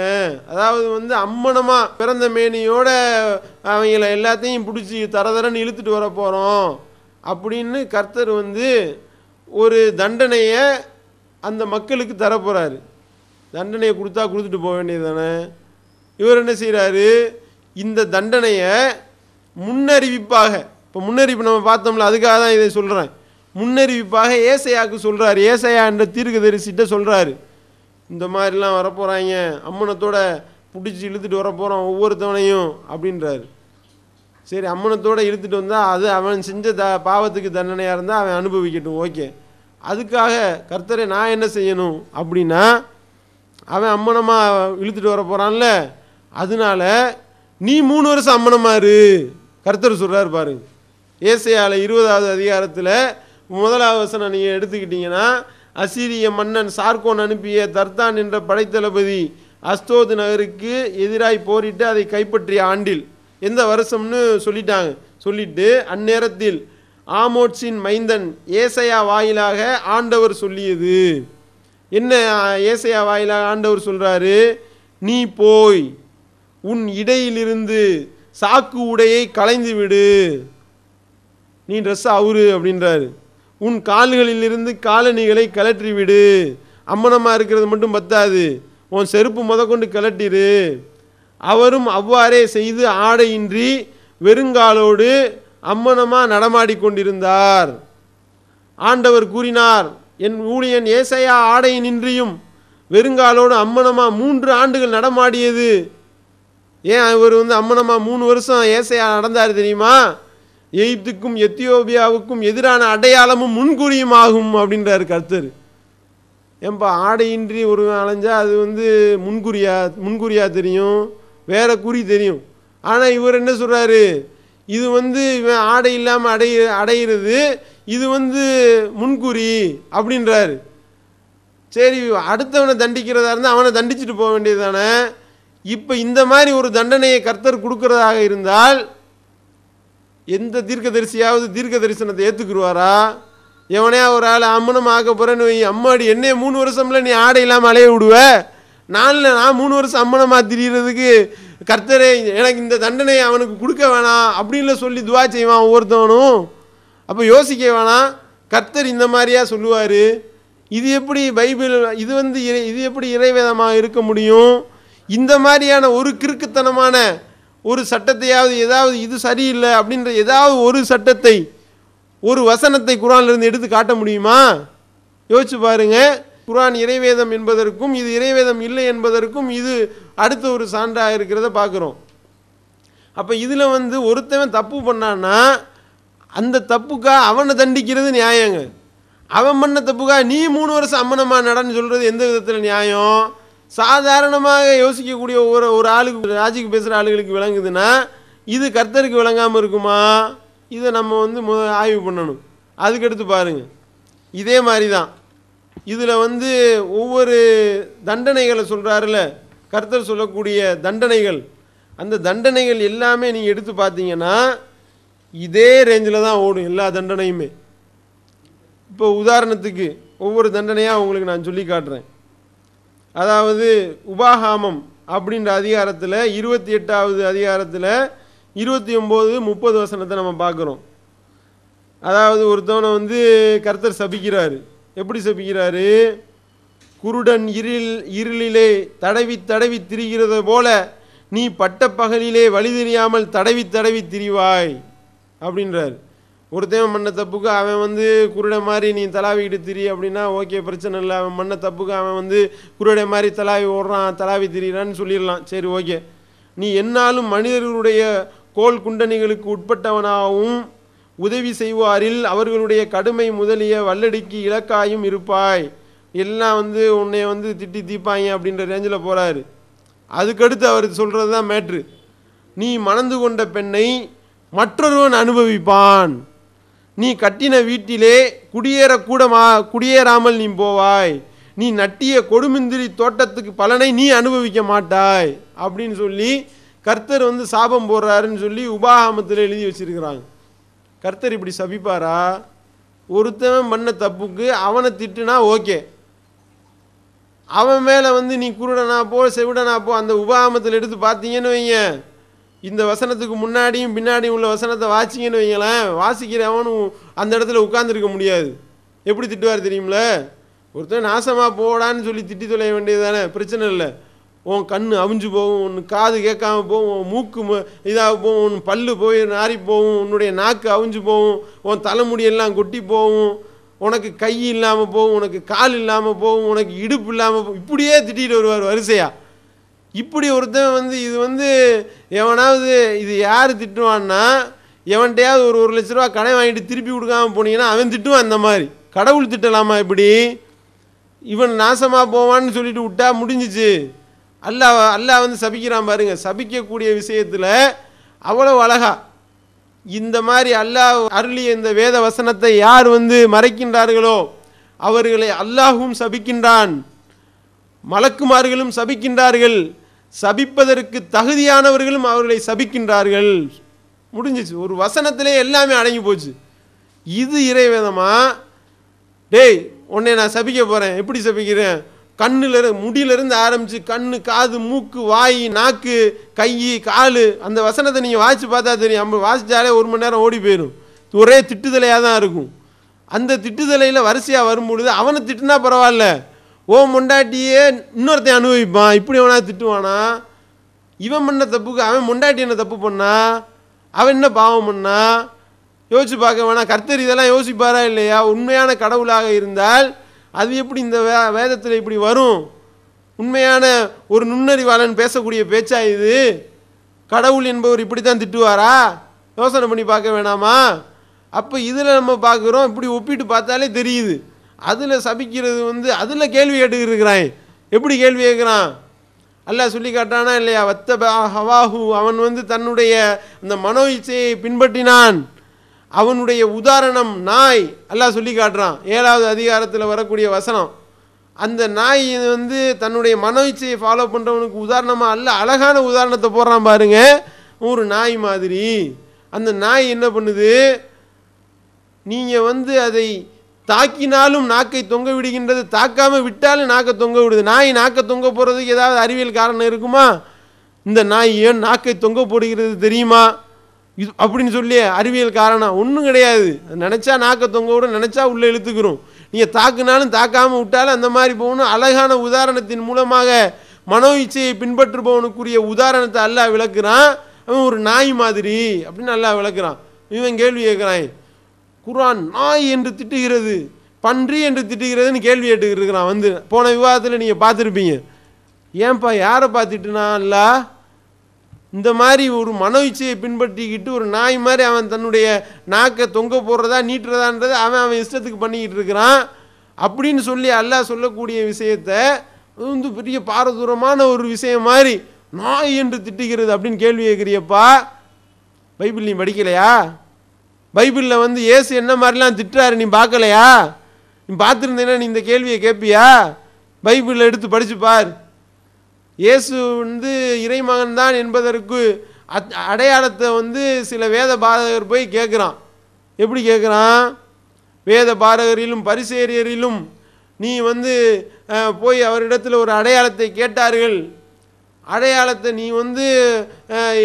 அதாவது வந்து அம்மனமாக பிறந்த மேனியோட அவங்கள எல்லாத்தையும் பிடிச்சி தரதரன்னு இழுத்துட்டு வர போகிறோம் அப்படின்னு கர்த்தர் வந்து ஒரு தண்டனையை அந்த மக்களுக்கு தரப்போகிறாரு தண்டனையை கொடுத்தா கொடுத்துட்டு போக வேண்டியது தானே இவர் என்ன செய்கிறாரு இந்த தண்டனையை முன்னறிவிப்பாக இப்போ முன்னறிவிப்பு நம்ம பார்த்தோம்ல அதுக்காக தான் இதை சொல்கிறேன் முன்னறிவிப்பாக ஏசையாவுக்கு சொல்கிறாரு ஏசையா என்ற தீர்க்கதரிசிட்ட சொல்கிறாரு இந்த மாதிரிலாம் வரப்போகிறாங்க அம்மனத்தோட பிடிச்சி இழுத்துட்டு வர போகிறோம் ஒவ்வொருத்தவனையும் அப்படின்றாரு சரி அம்மனத்தோடு இழுத்துட்டு வந்தால் அது அவன் செஞ்ச த பாவத்துக்கு தண்டனையாக இருந்தால் அவன் அனுபவிக்கட்டும் ஓகே அதுக்காக கர்த்தரை நான் என்ன செய்யணும் அப்படின்னா அவன் அம்மனமாக இழுத்துட்டு வர போகிறான்ல அதனால நீ மூணு வருஷம் இரு கர்த்தர் சொல்கிறார் பாருங்க ஏசையால் இருபதாவது அதிகாரத்தில் முதலாவது வசனம் நீங்கள் எடுத்துக்கிட்டிங்கன்னா அசீரிய மன்னன் சார்கோன் அனுப்பிய தர்தான் என்ற படைத்தளபதி அஸ்தோது நகருக்கு எதிராய் போரிட்டு அதை கைப்பற்றிய ஆண்டில் எந்த வருஷம்னு சொல்லிட்டாங்க சொல்லிட்டு அந்நேரத்தில் ஆமோட்ஸின் மைந்தன் ஏசையா வாயிலாக ஆண்டவர் சொல்லியது என்ன ஏசையா வாயிலாக ஆண்டவர் சொல்கிறாரு நீ போய் உன் இடையிலிருந்து சாக்கு உடையை களைந்து விடு நீ ட்ரெஸ் அவரு அப்படின்றாரு உன் கால்களிலிருந்து காலணிகளை விடு அம்மனமாக இருக்கிறது மட்டும் பத்தாது உன் செருப்பு முதற்கொண்டு கலட்டிடு அவரும் அவ்வாறே செய்து ஆடையின்றி வெறுங்காலோடு அம்மனமாக நடமாடி கொண்டிருந்தார் ஆண்டவர் கூறினார் என் ஊழியன் ஏசையா ஆடை நின்றியும் வெறுங்காலோடு அம்மனமாக மூன்று ஆண்டுகள் நடமாடியது ஏன் இவர் வந்து அம்மனமாக மூணு வருஷம் ஏசையா நடந்தார் தெரியுமா எகிப்துக்கும் எத்தியோபியாவுக்கும் எதிரான அடையாளமும் ஆகும் அப்படின்றாரு கர்த்தர் ஏன்பா ஆடையின்றி ஒரு அலைஞ்சா அது வந்து முன்கூறியா முன்கூறியாக தெரியும் வேற குறி தெரியும் ஆனால் இவர் என்ன சொல்கிறாரு இது வந்து இவன் ஆடை இல்லாமல் அடை அடைகிறது இது வந்து முன்கூறி அப்படின்றாரு சரி அடுத்தவனை தண்டிக்கிறதா இருந்தால் அவனை தண்டிச்சுட்டு போக வேண்டியது தானே இப்போ இந்த மாதிரி ஒரு தண்டனையை கர்த்தர் கொடுக்கறதாக இருந்தால் எந்த தீர்க்கதரிசியாவது தீர்க்க தரிசனத்தை ஏற்றுக்குருவாரா எவனே ஒரு ஆள் அம்மனும் ஆக போகிறேன்னு வை அம்மாடி என்னைய மூணு வருஷம்ல நீ ஆடை இல்லாமல் அலைய விடுவ நாளில் நான் மூணு வருஷம் அம்மனமாக திரிகிறதுக்கு கர்த்தரே எனக்கு இந்த தண்டனை அவனுக்கு கொடுக்க வேணாம் அப்படின்னு சொல்லி துவா செய்வான் ஒவ்வொருத்தவனும் அப்போ யோசிக்க வேணாம் கர்த்தர் இந்த மாதிரியா சொல்லுவார் இது எப்படி பைபிள் இது வந்து இது எப்படி இறைவேதமாக இருக்க முடியும் இந்த மாதிரியான ஒரு கிறுக்குத்தனமான ஒரு சட்டத்தையாவது ஏதாவது இது சரியில்லை அப்படின்ற ஏதாவது ஒரு சட்டத்தை ஒரு வசனத்தை குரான்லேருந்து எடுத்து காட்ட முடியுமா யோசிச்சு பாருங்கள் குரான் இறைவேதம் என்பதற்கும் இது இறைவேதம் இல்லை என்பதற்கும் இது அடுத்த ஒரு சான்றாக இருக்கிறத பார்க்குறோம் அப்போ இதில் வந்து ஒருத்தவன் தப்பு பண்ணான்னா அந்த தப்புக்காக அவனை தண்டிக்கிறது நியாயங்க அவன் பண்ண தப்புக்காக நீ மூணு வருஷம் அம்மனமாக நடன்னு சொல்கிறது எந்த விதத்தில் நியாயம் சாதாரணமாக யோசிக்கக்கூடிய ஒரு ஒரு ஆளுக்கு ராஜிக்கு பேசுகிற ஆளுகளுக்கு விளங்குதுன்னா இது கர்த்தருக்கு விளங்காமல் இருக்குமா இதை நம்ம வந்து மு ஆய்வு பண்ணணும் அதுக்கடுத்து பாருங்கள் இதே மாதிரி தான் இதில் வந்து ஒவ்வொரு தண்டனைகளை சொல்கிறாருல கர்த்தர் சொல்லக்கூடிய தண்டனைகள் அந்த தண்டனைகள் எல்லாமே நீங்கள் எடுத்து பார்த்தீங்கன்னா இதே ரேஞ்சில் தான் ஓடும் எல்லா தண்டனையுமே இப்போ உதாரணத்துக்கு ஒவ்வொரு தண்டனையாக உங்களுக்கு நான் சொல்லி காட்டுறேன் அதாவது உபாகாமம் அப்படின்ற அதிகாரத்தில் இருபத்தி எட்டாவது அதிகாரத்தில் இருபத்தி ஒம்பது முப்பது வசனத்தை நம்ம பார்க்குறோம் அதாவது ஒருத்தவனை வந்து கர்த்தர் சபிக்கிறார் எப்படி சபிக்கிறாரு குருடன் இருள் இருளிலே தடவி தடவி திரிகிறத போல நீ பட்ட பகலிலே வழி தெரியாமல் தடவி தடவி திரிவாய் அப்படின்றாரு ஒருத்தன் மண்ண தப்புக்கு அவன் வந்து குருடை மாதிரி நீ தலாவிக்கிட்டு திரி அப்படின்னா ஓகே பிரச்சனை இல்லை அவன் மண்ண தப்புக்கு அவன் வந்து குருடை மாதிரி தலாவி ஓடுறான் தலாவி திரிகிறான்னு சொல்லிடலாம் சரி ஓகே நீ என்னாலும் மனிதர்களுடைய கோல் குண்டணிகளுக்கு உட்பட்டவனாகவும் உதவி செய்வாரில் அவர்களுடைய கடுமை முதலிய வல்லடிக்கு இலக்காயும் இருப்பாய் எல்லாம் வந்து உன்னை வந்து திட்டி தீப்பாங்க அப்படின்ற ரேஞ்சில் போகிறாரு அதுக்கடுத்து அவர் சொல்கிறது தான் மேட்ரு நீ மணந்து கொண்ட பெண்ணை மற்றொருவன் அனுபவிப்பான் நீ கட்டின வீட்டிலே குடியேறக்கூடமா மா குடியேறாமல் நீ போவாய் நீ நட்டிய கொடுமிந்திரி தோட்டத்துக்கு பலனை நீ அனுபவிக்க மாட்டாய் அப்படின்னு சொல்லி கர்த்தர் வந்து சாபம் போடுறாருன்னு சொல்லி உபாகமத்தில் எழுதி வச்சிருக்கிறாங்க கர்த்தர் இப்படி சபிப்பாரா ஒருத்தவன் பண்ண தப்புக்கு அவனை திட்டுனா ஓகே அவன் மேலே வந்து நீ குருடனா போ செவிடனா போ அந்த உபாகமத்தில் எடுத்து பார்த்தீங்கன்னு வைங்க இந்த வசனத்துக்கு முன்னாடியும் பின்னாடியும் உள்ள வசனத்தை வாசிங்கன்னு வைங்களேன் வாசிக்கிறவனும் அந்த இடத்துல உட்காந்துருக்க முடியாது எப்படி திட்டுவார் தெரியுமில ஒருத்தர் நாசமாக போடான்னு சொல்லி திட்டி தொலைய வேண்டியது தானே பிரச்சனை இல்லை உன் கண் அவிஞ்சு போகும் உன் காது கேட்காம போகும் உன் மூக்கு இதாக போகும் உன் பல்லு போய் நாரி போகும் உன்னுடைய நாக்கு அவிஞ்சு போகும் உன் தலைமுடியெல்லாம் கொட்டி போகும் உனக்கு கை இல்லாமல் போகும் உனக்கு கால் இல்லாமல் போகும் உனக்கு இடுப்பு இல்லாமல் போகும் இப்படியே திட்டிகிட்டு வருவார் வரிசையாக இப்படி ஒருத்தன் வந்து இது வந்து எவனாவது இது யார் திட்டுவான்னா எவன்கிட்டயாவது ஒரு ஒரு லட்ச ரூபா கடை வாங்கிட்டு திருப்பி கொடுக்காம போனீங்கன்னா அவன் திட்டுவான் அந்த மாதிரி கடவுள் திட்டலாமா இப்படி இவன் நாசமாக போவான்னு சொல்லிட்டு விட்டா முடிஞ்சிச்சு அல்லா அல்லா வந்து சபிக்கிறான் பாருங்க சபிக்கக்கூடிய விஷயத்தில் அவ்வளோ அழகா இந்த மாதிரி அல்லாஹ் அருளிய இந்த வேத வசனத்தை யார் வந்து மறைக்கின்றார்களோ அவர்களை அல்லாஹும் சபிக்கின்றான் மலக்குமார்களும் சபிக்கின்றார்கள் சபிப்பதற்கு தகுதியானவர்களும் அவர்களை சபிக்கின்றார்கள் முடிஞ்சிச்சு ஒரு வசனத்திலே எல்லாமே அடங்கி போச்சு இது இறைவேதமா டேய் உன்னை நான் சபிக்க போகிறேன் எப்படி சபிக்கிறேன் கண்ணில் முடியிலிருந்து ஆரம்பித்து கண் காது மூக்கு வாய் நாக்கு கை கால் அந்த வசனத்தை நீங்கள் வாசித்து பார்த்தா தெரியும் நம்ம வாசித்தாலே ஒரு மணி நேரம் ஓடி போயிடும் ஒரே திட்டுதலையாக தான் இருக்கும் அந்த திட்டுதலையில் வரிசையாக வரும்பொழுது அவனை திட்டுனா பரவாயில்ல ஓ மொண்டாட்டியே இன்னொருத்தன் அனுபவிப்பான் இப்படி அவனா திட்டுவானா இவன் பண்ண தப்புக்கு அவன் மொண்டாட்டி என்ன தப்பு பண்ணா அவன் என்ன பாவம் பண்ணா யோசிச்சு பார்க்க வேணாம் கர்த்தர் இதெல்லாம் யோசிப்பாரா இல்லையா உண்மையான கடவுளாக இருந்தால் அது எப்படி இந்த வே வேதத்தில் இப்படி வரும் உண்மையான ஒரு நுண்ணறிவாளன் பேசக்கூடிய பேச்சா இது கடவுள் என்பவர் இப்படி தான் திட்டுவாரா யோசனை பண்ணி பார்க்க வேணாமா அப்போ இதில் நம்ம பார்க்குறோம் இப்படி ஒப்பிட்டு பார்த்தாலே தெரியுது அதில் சபிக்கிறது வந்து அதில் கேள்வி கேட்டுக்கிட்டு இருக்கிறான் எப்படி கேள்வி கேட்குறான் அல்லாஹ் சொல்லி காட்டானா இல்லையா வத்த ஹவாஹு அவன் வந்து தன்னுடைய அந்த மனோ இச்சையை பின்பற்றினான் அவனுடைய உதாரணம் நாய் அல்லாஹ் சொல்லி காட்டுறான் ஏழாவது அதிகாரத்தில் வரக்கூடிய வசனம் அந்த நாய் வந்து தன்னுடைய மனோ இச்சையை ஃபாலோ பண்ணுறவனுக்கு உதாரணமாக அல்ல அழகான உதாரணத்தை போடுறான் பாருங்க ஒரு நாய் மாதிரி அந்த நாய் என்ன பண்ணுது நீங்கள் வந்து அதை தாக்கினாலும் நாக்கை தொங்க விடுகின்றது தாக்காமல் விட்டாலும் நாக்கை தொங்க விடுது நாய் நாக்கை தொங்க போகிறதுக்கு ஏதாவது அறிவியல் காரணம் இருக்குமா இந்த நாய் ஏன் நாக்கை தொங்க போடுகிறது தெரியுமா இது அப்படின்னு சொல்லி அறிவியல் காரணம் ஒன்றும் கிடையாது நினச்சா நாக்கை தொங்க விட நினச்சா உள்ளே இழுத்துக்கிறோம் நீங்கள் தாக்குனாலும் தாக்காமல் விட்டாலும் அந்த மாதிரி போகணும் அழகான உதாரணத்தின் மூலமாக மனோ இச்சையை பின்பற்றுபவனுக்குரிய உதாரணத்தை அல்லா விளக்குறான் அவன் ஒரு நாய் மாதிரி அப்படின்னு நல்லா விளக்குறான் இவன் கேள்வி கேட்குறான் குரான் நாய் என்று திட்டுகிறது பன்றி என்று திட்டுகிறதுன்னு கேள்வி கேட்டுக்கிறான் வந்து போன விவாதத்தில் நீங்கள் பார்த்துருப்பீங்க ஏன்பா யாரை பார்த்துட்டுனா இல்லை இந்த மாதிரி ஒரு மனோயிச்சையை பின்பற்றிக்கிட்டு ஒரு நாய் மாதிரி அவன் தன்னுடைய நாக்கை தொங்க போடுறதா நீட்டுறதான்றது அவன் அவன் இஷ்டத்துக்கு பண்ணிக்கிட்டு இருக்கிறான் அப்படின்னு சொல்லி அல்லாஹ் சொல்லக்கூடிய விஷயத்த வந்து பெரிய பாரதூரமான ஒரு விஷயம் மாதிரி நாய் என்று திட்டுகிறது அப்படின்னு கேள்வி கேட்குறியப்பா பைபிள் நீ படிக்கலையா பைபிளில் வந்து ஏசு என்ன மாதிரிலாம் திட்டுறாரு நீ பார்க்கலையா நீ பார்த்துருந்தீங்கன்னா நீ இந்த கேள்வியை கேட்பியா பைபிளில் எடுத்து படித்து பார் இயேசு வந்து இறைமகன் தான் என்பதற்கு அத் அடையாளத்தை வந்து சில வேத பாரகர் போய் கேட்குறான் எப்படி கேட்குறான் வேத பாரகரிலும் பரிசேரியரிலும் நீ வந்து போய் அவரிடத்தில் ஒரு அடையாளத்தை கேட்டார்கள் அடையாளத்தை நீ வந்து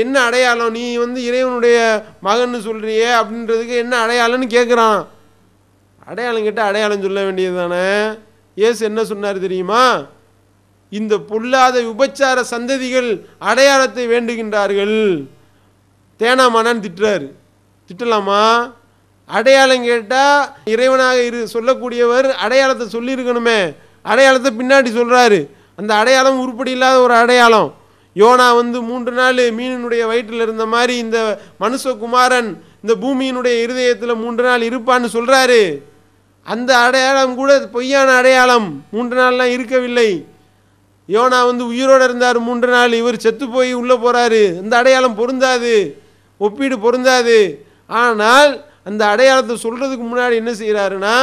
என்ன அடையாளம் நீ வந்து இறைவனுடைய மகன் சொல்கிறியே அப்படின்றதுக்கு என்ன அடையாளம்னு கேட்குறான் அடையாளம் கேட்டால் அடையாளம் சொல்ல வேண்டியது தானே ஏசு என்ன சொன்னார் தெரியுமா இந்த பொல்லாத விபச்சார சந்ததிகள் அடையாளத்தை வேண்டுகின்றார்கள் தேனாமானான்னு திட்டுறாரு திட்டலாமா அடையாளம் கேட்டால் இறைவனாக இரு சொல்லக்கூடியவர் அடையாளத்தை சொல்லியிருக்கணுமே அடையாளத்தை பின்னாடி சொல்கிறாரு அந்த அடையாளம் உருப்படி இல்லாத ஒரு அடையாளம் யோனா வந்து மூன்று நாள் மீனினுடைய வயிற்றில் இருந்த மாதிரி இந்த மனுஷகுமாரன் இந்த பூமியினுடைய இருதயத்தில் மூன்று நாள் இருப்பான்னு சொல்கிறாரு அந்த அடையாளம் கூட பொய்யான அடையாளம் மூன்று நாள்லாம் இருக்கவில்லை யோனா வந்து உயிரோடு இருந்தார் மூன்று நாள் இவர் செத்து போய் உள்ளே போகிறாரு இந்த அடையாளம் பொருந்தாது ஒப்பீடு பொருந்தாது ஆனால் அந்த அடையாளத்தை சொல்கிறதுக்கு முன்னாடி என்ன செய்கிறாருன்னா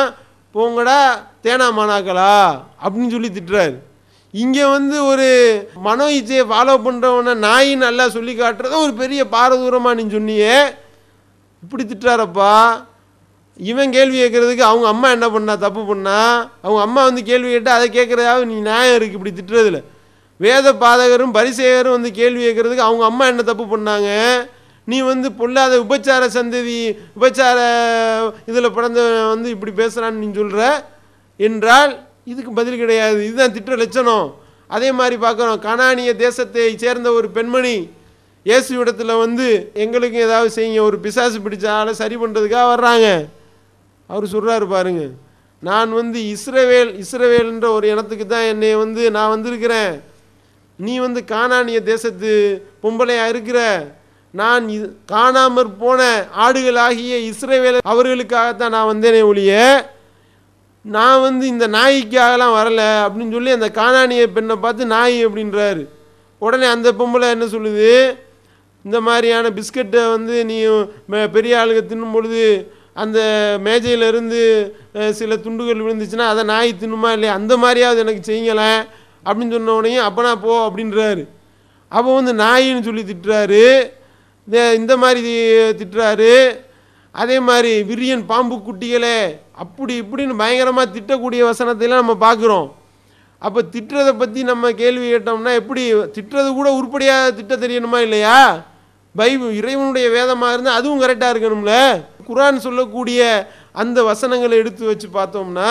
போங்கடா தேனா மாணாக்களா அப்படின்னு சொல்லி திட்டுறாரு இங்கே வந்து ஒரு மனோ இச்சையை ஃபாலோ பண்ணுறவனை நாய் நல்லா சொல்லி காட்டுறத ஒரு பெரிய பாரதூரமாக நீ சொன்னியே இப்படி திட்டாரப்பா இவன் கேள்வி கேட்குறதுக்கு அவங்க அம்மா என்ன பண்ணா தப்பு பண்ணா அவங்க அம்மா வந்து கேள்வி கேட்டால் அதை கேட்குறதாவது நீ நியாயம் இருக்குது இப்படி திட்டுறதுல வேத பாதகரும் பரிசேகரும் வந்து கேள்வி கேட்குறதுக்கு அவங்க அம்மா என்ன தப்பு பண்ணாங்க நீ வந்து பொல்லாத உபச்சார சந்ததி உபச்சார இதில் பிறந்த வந்து இப்படி பேசுகிறான்னு நீ சொல்கிற என்றால் இதுக்கு பதில் கிடையாது இதுதான் திட்ட லட்சணம் அதே மாதிரி பார்க்குறோம் கனானிய தேசத்தை சேர்ந்த ஒரு பெண்மணி இயேசு இடத்துல வந்து எங்களுக்கு ஏதாவது செய்யுங்க ஒரு பிசாசு பிடிச்சால சரி பண்ணுறதுக்காக வர்றாங்க அவர் சொல்கிறாரு பாருங்க நான் வந்து இஸ்ரவேல் இஸ்ரவேல்ன்ற ஒரு இனத்துக்கு தான் என்னை வந்து நான் வந்திருக்கிறேன் நீ வந்து காணானிய தேசத்து பொம்பளையாக இருக்கிற நான் காணாமற் போன ஆடுகளாகிய இஸ்ரேவேல் அவர்களுக்காகத்தான் நான் வந்தேனே ஒழிய நான் வந்து இந்த நாய்க்காகலாம் வரலை அப்படின்னு சொல்லி அந்த காணானிய பெண்ணை பார்த்து நாய் அப்படின்றாரு உடனே அந்த பொம்பளை என்ன சொல்லுது இந்த மாதிரியான பிஸ்கட்டை வந்து நீ பெரிய ஆளுக தின்னும் பொழுது அந்த மேஜையிலிருந்து சில துண்டுகள் விழுந்துச்சுன்னா அதை நாய் தின்னுமா இல்லையா அந்த மாதிரியாவது எனக்கு செய்யலை அப்படின்னு சொன்ன உடனே அப்போனா போ அப்படின்றாரு அப்போ வந்து நாயின்னு சொல்லி திட்டுறாரு இந்த மாதிரி திட்டுறாரு அதே மாதிரி விரியன் பாம்பு குட்டிகளே அப்படி இப்படின்னு பயங்கரமாக திட்டக்கூடிய வசனத்தையெல்லாம் நம்ம பார்க்குறோம் அப்போ திட்டுறதை பற்றி நம்ம கேள்வி கேட்டோம்னா எப்படி திட்டுறது கூட உருப்படியாக திட்ட தெரியணுமா இல்லையா பைபிள் இறைவனுடைய வேதமாக இருந்தால் அதுவும் கரெக்டாக இருக்கணும்ல குரான் சொல்லக்கூடிய அந்த வசனங்களை எடுத்து வச்சு பார்த்தோம்னா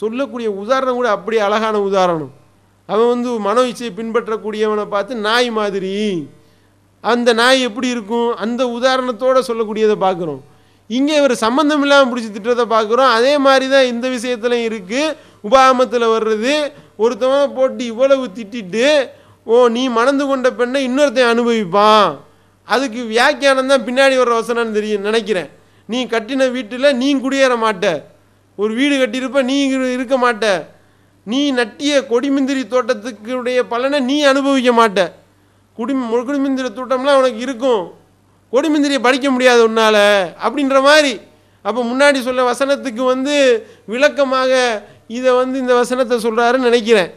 சொல்லக்கூடிய உதாரணம் கூட அப்படி அழகான உதாரணம் அவன் வந்து மன இச்சையை பின்பற்றக்கூடியவனை பார்த்து நாய் மாதிரி அந்த நாய் எப்படி இருக்கும் அந்த உதாரணத்தோடு சொல்லக்கூடியதை பார்க்குறோம் இங்கே இவர் சம்மந்தம் இல்லாமல் பிடிச்சி திட்டத்தை பார்க்குறோம் அதே மாதிரி தான் இந்த விஷயத்துலையும் இருக்குது உபாமத்தில் வர்றது ஒருத்தவங்க போட்டு இவ்வளவு திட்டிட்டு ஓ நீ மணந்து கொண்ட பெண்ணை இன்னொருத்தையும் அனுபவிப்பான் அதுக்கு வியாக்கியானம் தான் பின்னாடி வர்ற வசனம்னு தெரியும் நினைக்கிறேன் நீ கட்டின வீட்டில் நீ குடியேற மாட்ட ஒரு வீடு கட்டியிருப்ப நீ இருக்க மாட்ட நீ நட்டிய கொடிமிந்திரி தோட்டத்துக்குடைய பலனை நீ அனுபவிக்க மாட்ட குடி முழுக்குடிமுந்திரி தோட்டம்லாம் உனக்கு இருக்கும் கொடுமிந்திரியை படிக்க முடியாது உன்னால் அப்படின்ற மாதிரி அப்போ முன்னாடி சொல்ல வசனத்துக்கு வந்து விளக்கமாக இதை வந்து இந்த வசனத்தை சொல்கிறாருன்னு நினைக்கிறேன்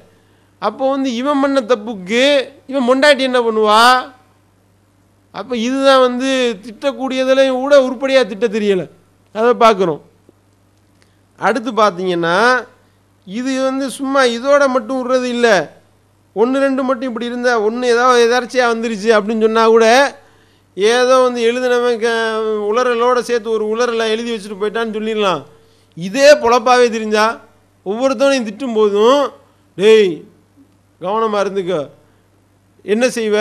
அப்போ வந்து இவன் பண்ண தப்புக்கு இவன் மொண்டாட்டி என்ன பண்ணுவா அப்போ இதுதான் வந்து திட்டக்கூடியதில் கூட உருப்படியாக திட்ட தெரியலை அதை பார்க்குறோம் அடுத்து பார்த்தீங்கன்னா இது வந்து சும்மா இதோட மட்டும் விடுறது இல்லை ஒன்று ரெண்டு மட்டும் இப்படி இருந்தால் ஒன்று ஏதாவது எதர்ச்சியாக வந்துருச்சு அப்படின்னு சொன்னால் கூட ஏதோ வந்து எழுதினவன் க உலரலோடு சேர்த்து ஒரு உலரலை எழுதி வச்சுட்டு போயிட்டான்னு சொல்லிடலாம் இதே பொழப்பாகவே தெரிஞ்சா ஒவ்வொருத்தவனையும் திட்டும் போதும் டேய் கவனமாக இருந்துக்க என்ன செய்வ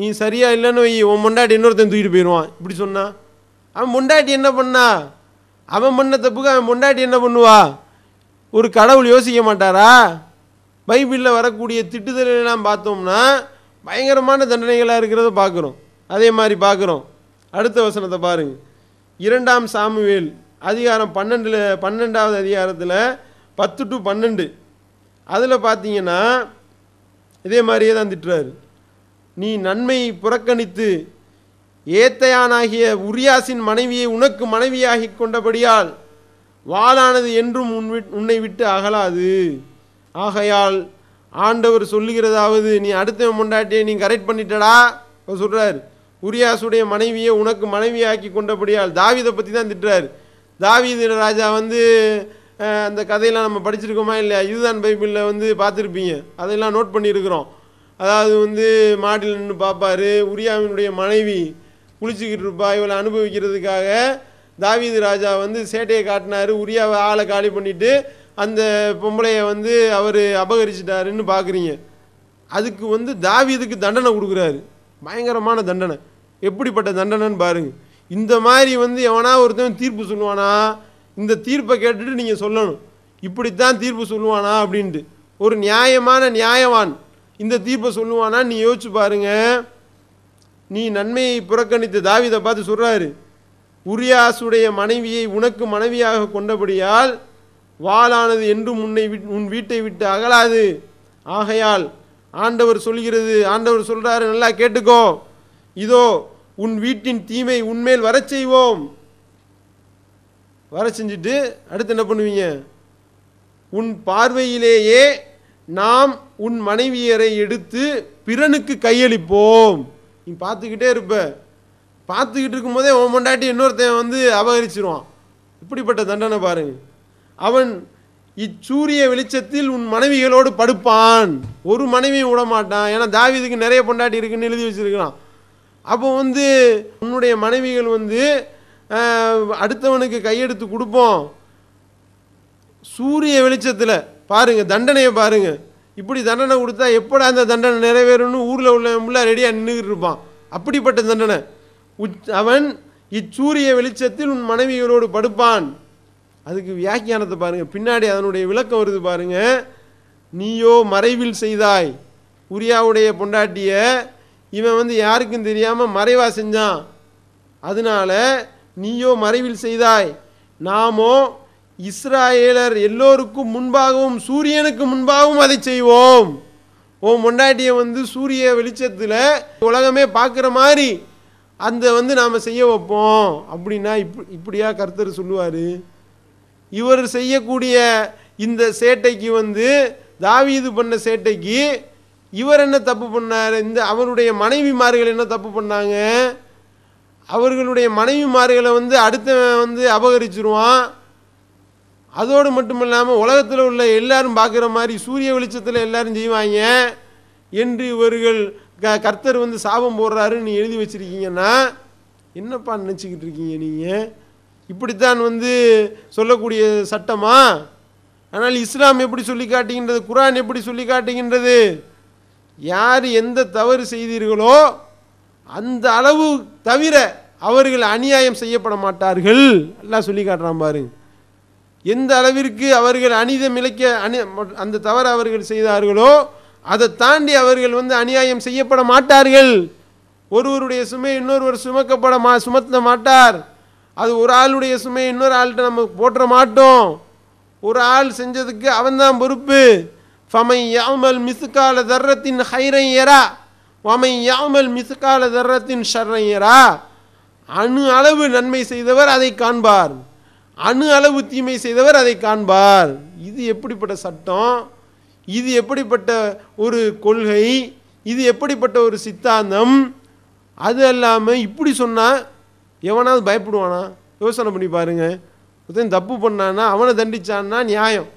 நீ சரியாக இல்லைன்னு உன் மொண்டாட்டி இன்னொருத்தன் தூக்கிட்டு போயிடுவான் இப்படி சொன்னான் அவன் மொண்டாட்டி என்ன பண்ணா அவன் பண்ண தப்புக்கு அவன் மொண்டாட்டி என்ன பண்ணுவா ஒரு கடவுள் யோசிக்க மாட்டாரா பைபிளில் வரக்கூடிய திட்டுதலெல்லாம் பார்த்தோம்னா பயங்கரமான தண்டனைகளாக இருக்கிறத பார்க்குறோம் அதே மாதிரி பார்க்குறோம் அடுத்த வசனத்தை பாருங்க இரண்டாம் சாமுவேல் அதிகாரம் பன்னெண்டில் பன்னெண்டாவது அதிகாரத்தில் பத்து டு பன்னெண்டு அதில் பார்த்தீங்கன்னா இதே மாதிரியே தான் திட்டுறாரு நீ நன்மையை புறக்கணித்து ஏத்தையானாகிய உரியாசின் மனைவியை உனக்கு மனைவியாகி கொண்டபடியால் வாளானது என்றும் உன் உன்னை விட்டு அகலாது ஆகையால் ஆண்டவர் சொல்லுகிறதாவது நீ அடுத்த முண்டாட்டியை நீ கரெக்ட் பண்ணிட்டடா இப்போ சொல்கிறாரு உரியாசுடைய மனைவியை உனக்கு ஆக்கி கொண்டபடியால் தாவிதை பற்றி தான் திட்டுறாரு தாவித ராஜா வந்து அந்த கதையெல்லாம் நம்ம படிச்சிருக்கோமா இல்லையா இதுதான் பைபிளில் வந்து பார்த்துருப்பீங்க அதெல்லாம் நோட் பண்ணியிருக்கிறோம் அதாவது வந்து மாடியில் நின்று பார்ப்பாரு உரியாவினுடைய மனைவி குளிச்சுக்கிட்டு இருப்பா இவளை அனுபவிக்கிறதுக்காக தாவீது ராஜா வந்து சேட்டையை காட்டினார் உரியாவை ஆளை காலி பண்ணிவிட்டு அந்த பொம்பளையை வந்து அவர் அபகரிச்சிட்டாருன்னு பார்க்குறீங்க அதுக்கு வந்து தாவீதுக்கு தண்டனை கொடுக்குறாரு பயங்கரமான தண்டனை எப்படிப்பட்ட தண்டனைன்னு பாருங்கள் இந்த மாதிரி வந்து எவனா ஒருத்தன் தீர்ப்பு சொல்லுவானா இந்த தீர்ப்பை கேட்டுட்டு நீங்கள் சொல்லணும் இப்படித்தான் தீர்ப்பு சொல்லுவானா அப்படின்ட்டு ஒரு நியாயமான நியாயவான் இந்த தீர்ப்பை சொல்லுவானா நீ யோசிச்சு பாருங்க நீ நன்மையை புறக்கணித்து தாவிதை பார்த்து சொல்கிறாரு உரியாசுடைய மனைவியை உனக்கு மனைவியாக கொண்டபடியால் வாளானது என்றும் உன்னை உன் வீட்டை விட்டு அகலாது ஆகையால் ஆண்டவர் சொல்கிறது ஆண்டவர் சொல்கிறாரு நல்லா கேட்டுக்கோ இதோ உன் வீட்டின் தீமை உன்மேல் வர செய்வோம் வர செஞ்சுட்டு அடுத்து என்ன பண்ணுவீங்க உன் பார்வையிலேயே நாம் உன் மனைவியரை எடுத்து பிறனுக்கு கையளிப்போம் நீ பார்த்துக்கிட்டே இருப்ப பார்த்துக்கிட்டு இருக்கும்போதே உன் பொண்டாட்டி இன்னொருத்தன் வந்து அபகரிச்சிருவான் இப்படிப்பட்ட தண்டனை பாருங்க அவன் இச்சூரிய வெளிச்சத்தில் உன் மனைவிகளோடு படுப்பான் ஒரு மனைவியும் விடமாட்டான் ஏன்னா தாவிதுக்கு நிறைய பொண்டாட்டி இருக்குன்னு எழுதி வச்சிருக்கலாம் அப்போ வந்து உன்னுடைய மனைவிகள் வந்து அடுத்தவனுக்கு கையெடுத்து கொடுப்போம் சூரிய வெளிச்சத்தில் பாருங்கள் தண்டனையை பாருங்கள் இப்படி தண்டனை கொடுத்தா எப்படா அந்த தண்டனை நிறைவேறும்னு ஊரில் உள்ள ரெடியாக நின்றுக்கிட்டு இருப்பான் அப்படிப்பட்ட தண்டனை உச் அவன் இச்சூரிய வெளிச்சத்தில் உன் மனைவிகளோடு படுப்பான் அதுக்கு வியாக்கியானத்தை பாருங்கள் பின்னாடி அதனுடைய விளக்கம் வருது பாருங்கள் நீயோ மறைவில் செய்தாய் உரியாவுடைய பொண்டாட்டியை இவன் வந்து யாருக்கும் தெரியாமல் மறைவா செஞ்சான் அதனால நீயோ மறைவில் செய்தாய் நாமோ இஸ்ராயேலர் எல்லோருக்கும் முன்பாகவும் சூரியனுக்கு முன்பாகவும் அதை செய்வோம் ஓ மொண்டாட்டியை வந்து சூரிய வெளிச்சத்தில் உலகமே பார்க்குற மாதிரி அந்த வந்து நாம் செய்ய வைப்போம் அப்படின்னா இப் இப்படியா கர்த்தர் சொல்லுவார் இவர் செய்யக்கூடிய இந்த சேட்டைக்கு வந்து தாவி இது பண்ண சேட்டைக்கு இவர் என்ன தப்பு பண்ணார் இந்த அவருடைய மனைவிமார்கள் என்ன தப்பு பண்ணாங்க அவர்களுடைய மனைவிமார்களை வந்து அடுத்த வந்து அபகரிச்சிருவான் அதோடு மட்டும் இல்லாமல் உலகத்தில் உள்ள எல்லாரும் பார்க்குற மாதிரி சூரிய வெளிச்சத்தில் எல்லாரும் செய்வாங்க என்று இவர்கள் க கர்த்தர் வந்து சாபம் போடுறாருன்னு எழுதி வச்சுருக்கீங்கன்னா என்னப்பா நினச்சிக்கிட்டு இருக்கீங்க நீங்கள் இப்படித்தான் வந்து சொல்லக்கூடிய சட்டமா ஆனால் இஸ்லாம் எப்படி சொல்லி காட்டுகின்றது குரான் எப்படி சொல்லி காட்டுகின்றது யார் எந்த தவறு செய்தீர்களோ அந்த அளவு தவிர அவர்கள் அநியாயம் செய்யப்பட மாட்டார்கள் எல்லாம் சொல்லி காட்டுறான் பாருங்க எந்த அளவிற்கு அவர்கள் அனிதம் இழைக்க அணி அந்த தவறு அவர்கள் செய்தார்களோ அதை தாண்டி அவர்கள் வந்து அநியாயம் செய்யப்பட மாட்டார்கள் ஒருவருடைய சுமை இன்னொருவர் சுமக்கப்பட மா சுமத்த மாட்டார் அது ஒரு ஆளுடைய சுமை இன்னொரு ஆள்கிட்ட நம்ம போட்டுற மாட்டோம் ஒரு ஆள் செஞ்சதுக்கு அவன்தான் பொறுப்பு ஃபமை யாமல் மிசுக்கால தர்றத்தின் ஹைரையரா வமை யாமல் மிசுக்கால தர்றத்தின் ஷர்ரையரா அணு அளவு நன்மை செய்தவர் அதை காண்பார் அணு அளவு தீமை செய்தவர் அதை காண்பார் இது எப்படிப்பட்ட சட்டம் இது எப்படிப்பட்ட ஒரு கொள்கை இது எப்படிப்பட்ட ஒரு சித்தாந்தம் அது இல்லாமல் இப்படி சொன்னால் எவனாவது பயப்படுவானா யோசனை பண்ணி பாருங்கள் தப்பு பண்ணான்னா அவனை தண்டிச்சான்னா நியாயம்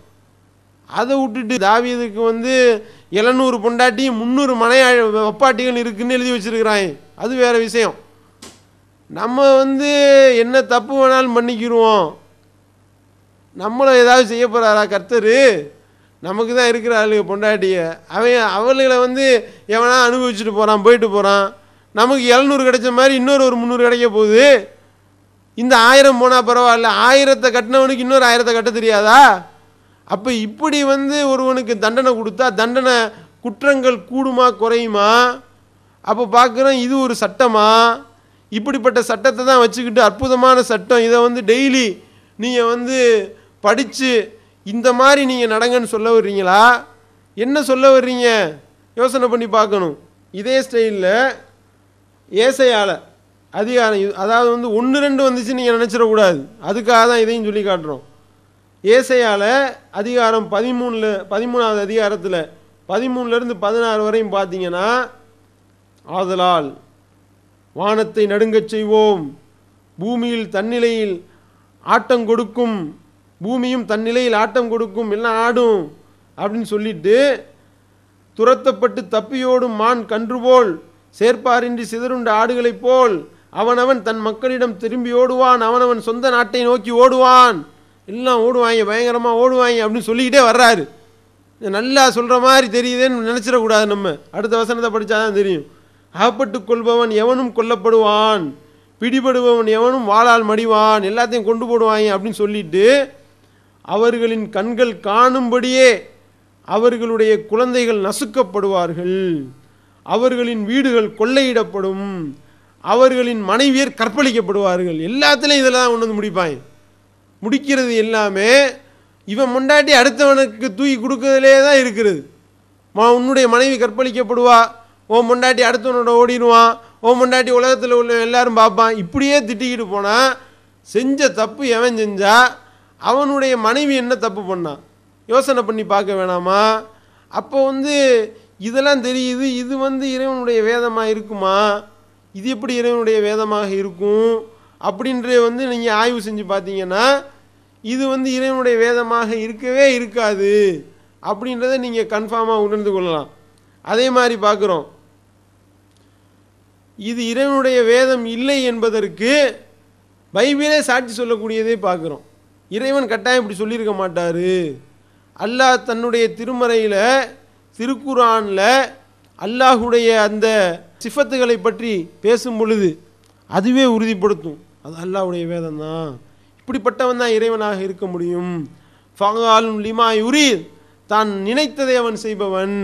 அதை விட்டுட்டு தாவியதுக்கு வந்து எழுநூறு பொண்டாட்டி முந்நூறு மனை வப்பாட்டிகள் இருக்குன்னு எழுதி வச்சுருக்கிறாங்க அது வேறு விஷயம் நம்ம வந்து என்ன தப்பு வேணாலும் பண்ணிக்கிடுவோம் நம்மளை ஏதாவது செய்ய போகிறாரா கர்த்தர் நமக்கு தான் இருக்கிற ஆளுங்க பொண்டாட்டியை அவன் அவளுகளை வந்து எவனா அனுபவிச்சுட்டு போகிறான் போயிட்டு போகிறான் நமக்கு எழுநூறு கிடைச்ச மாதிரி இன்னொரு ஒரு முந்நூறு கிடைக்க போகுது இந்த ஆயிரம் போனால் பரவாயில்ல ஆயிரத்தை கட்டினவனுக்கு இன்னொரு ஆயிரத்தை கட்ட தெரியாதா அப்போ இப்படி வந்து ஒருவனுக்கு தண்டனை கொடுத்தா தண்டனை குற்றங்கள் கூடுமா குறையுமா அப்போ பார்க்குறோம் இது ஒரு சட்டமா இப்படிப்பட்ட சட்டத்தை தான் வச்சுக்கிட்டு அற்புதமான சட்டம் இதை வந்து டெய்லி நீங்கள் வந்து படித்து இந்த மாதிரி நீங்கள் நடங்கன்னு சொல்ல வர்றீங்களா என்ன சொல்ல வர்றீங்க யோசனை பண்ணி பார்க்கணும் இதே ஸ்டைலில் ஏசையால் அதிகாரம் அதாவது வந்து ஒன்று ரெண்டு வந்துச்சு நீங்கள் நினச்சிடக்கூடாது அதுக்காக தான் இதையும் சொல்லி காட்டுறோம் ஏசையால் அதிகாரம் பதிமூணில் பதிமூணாவது அதிகாரத்தில் பதிமூணுலேருந்து பதினாறு வரையும் பார்த்தீங்கன்னா ஆதலால் வானத்தை நடுங்கச் செய்வோம் பூமியில் தன்னிலையில் ஆட்டம் கொடுக்கும் பூமியும் தன்னிலையில் ஆட்டம் கொடுக்கும் எல்லாம் ஆடும் அப்படின்னு சொல்லிட்டு துரத்தப்பட்டு தப்பியோடும் மான் கன்று போல் சேர்ப்பாரின்றி சிதறுண்ட ஆடுகளைப் போல் அவனவன் தன் மக்களிடம் திரும்பி ஓடுவான் அவனவன் சொந்த நாட்டை நோக்கி ஓடுவான் எல்லாம் ஓடுவாங்க பயங்கரமாக ஓடுவாங்க அப்படின்னு சொல்லிக்கிட்டே வர்றாரு நல்லா சொல்கிற மாதிரி தெரியுதேன்னு நினச்சிடக்கூடாது நம்ம அடுத்த வசனத்தை படித்தா தான் தெரியும் அகப்பட்டு கொள்பவன் எவனும் கொல்லப்படுவான் பிடிபடுபவன் எவனும் வாழால் மடிவான் எல்லாத்தையும் கொண்டு போடுவாங்க அப்படின்னு சொல்லிட்டு அவர்களின் கண்கள் காணும்படியே அவர்களுடைய குழந்தைகள் நசுக்கப்படுவார்கள் அவர்களின் வீடுகள் கொள்ளையிடப்படும் அவர்களின் மனைவியர் கற்பழிக்கப்படுவார்கள் எல்லாத்துலேயும் இதெல்லாம் கொண்டு வந்து முடிப்பாங்க முடிக்கிறது எல்லாமே இவன் முண்டாட்டி அடுத்தவனுக்கு தூக்கி கொடுக்கறதுலே தான் இருக்கிறது மா உன்னுடைய மனைவி கற்பழிக்கப்படுவா ஓ முண்டாட்டி அடுத்தவனோட ஓடிடுவான் ஓ முண்டாட்டி உலகத்தில் உள்ள எல்லாரும் பார்ப்பான் இப்படியே திட்டிக்கிட்டு போனால் செஞ்ச தப்பு எவன் செஞ்சா அவனுடைய மனைவி என்ன தப்பு பண்ணான் யோசனை பண்ணி பார்க்க வேணாமா அப்போ வந்து இதெல்லாம் தெரியுது இது வந்து இறைவனுடைய வேதமாக இருக்குமா இது எப்படி இறைவனுடைய வேதமாக இருக்கும் அப்படின்றே வந்து நீங்கள் ஆய்வு செஞ்சு பார்த்தீங்கன்னா இது வந்து இறைவனுடைய வேதமாக இருக்கவே இருக்காது அப்படின்றத நீங்கள் கன்ஃபார்மாக உணர்ந்து கொள்ளலாம் அதே மாதிரி பார்க்குறோம் இது இறைவனுடைய வேதம் இல்லை என்பதற்கு பைபிளே சாட்சி சொல்லக்கூடியதே பார்க்குறோம் இறைவன் கட்டாயம் இப்படி சொல்லியிருக்க மாட்டார் அல்லாஹ் தன்னுடைய திருமறையில் திருக்குறானில் அல்லாஹுடைய அந்த சிஃபத்துகளை பற்றி பேசும் பொழுது அதுவே உறுதிப்படுத்தும் அது அல்லாஹுடைய வேதம் தான் இப்படிப்பட்டவன் தான் இறைவனாக இருக்க முடியும் ஃபங்காலும் லிமாய் உரி தான் நினைத்ததை அவன் செய்பவன்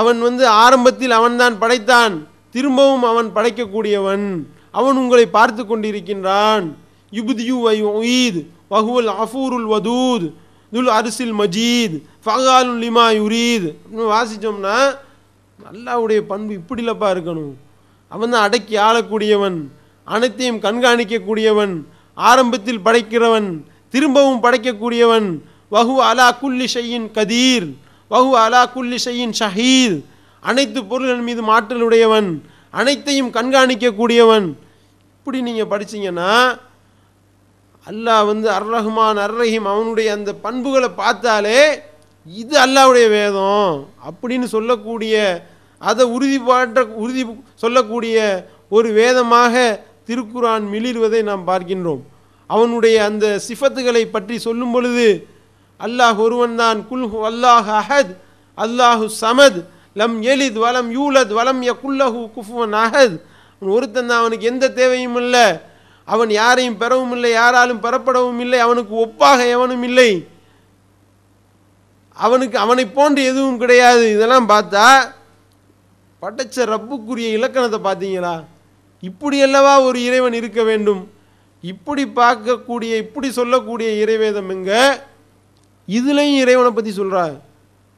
அவன் வந்து ஆரம்பத்தில் அவன்தான் படைத்தான் திரும்பவும் அவன் படைக்கக்கூடியவன் அவன் உங்களை பார்த்து கொண்டிருக்கின்றான் யுபுதியு ஒயீத் வகுவல் அஃபூருல் வதூத் துல் அரிசில் மஜீத் ஃபகாலுல் லிமா யுரீத் வாசித்தோம்னா அல்லாவுடைய பண்பு இப்படி இல்லப்பா இருக்கணும் அவன் தான் அடக்கி ஆளக்கூடியவன் அனைத்தையும் கண்காணிக்கக்கூடியவன் ஆரம்பத்தில் படைக்கிறவன் திரும்பவும் படைக்கக்கூடியவன் வகு அலா குல்லி செய்யின் கதீர் வகு அலா குல்லி செய்யின் ஷஹீர் அனைத்து பொருள்கள் மீது மாற்றலுடையவன் அனைத்தையும் கண்காணிக்கக்கூடியவன் இப்படி நீங்கள் படிச்சிங்கன்னா அல்லாஹ் வந்து அர் ரஹ்மான் அர் ரஹீம் அவனுடைய அந்த பண்புகளை பார்த்தாலே இது அல்லாவுடைய வேதம் அப்படின்னு சொல்லக்கூடிய அதை உறுதிப்பாட்ட உறுதி சொல்லக்கூடிய ஒரு வேதமாக திருக்குரான் மிளிர்வதை நாம் பார்க்கின்றோம் அவனுடைய அந்த சிஃபத்துகளை பற்றி சொல்லும் பொழுது அல்லாஹ் தான் குல் அல்லாஹ் அஹத் அல்லாஹு சமத் லம் எலித் வலம் யூலத் வலம் குல்லஹு குஃபுவன் அஹத் அவன் ஒருத்தன் தான் அவனுக்கு எந்த தேவையும் இல்லை அவன் யாரையும் பெறவும் இல்லை யாராலும் பெறப்படவும் இல்லை அவனுக்கு ஒப்பாக எவனும் இல்லை அவனுக்கு அவனை போன்று எதுவும் கிடையாது இதெல்லாம் பார்த்தா படைச்ச ரப்புக்குரிய இலக்கணத்தை பார்த்தீங்களா இப்படியல்லவா ஒரு இறைவன் இருக்க வேண்டும் இப்படி பார்க்கக்கூடிய இப்படி சொல்லக்கூடிய இறைவேதம் எங்க இதுலேயும் இறைவனை பற்றி சொல்கிறார்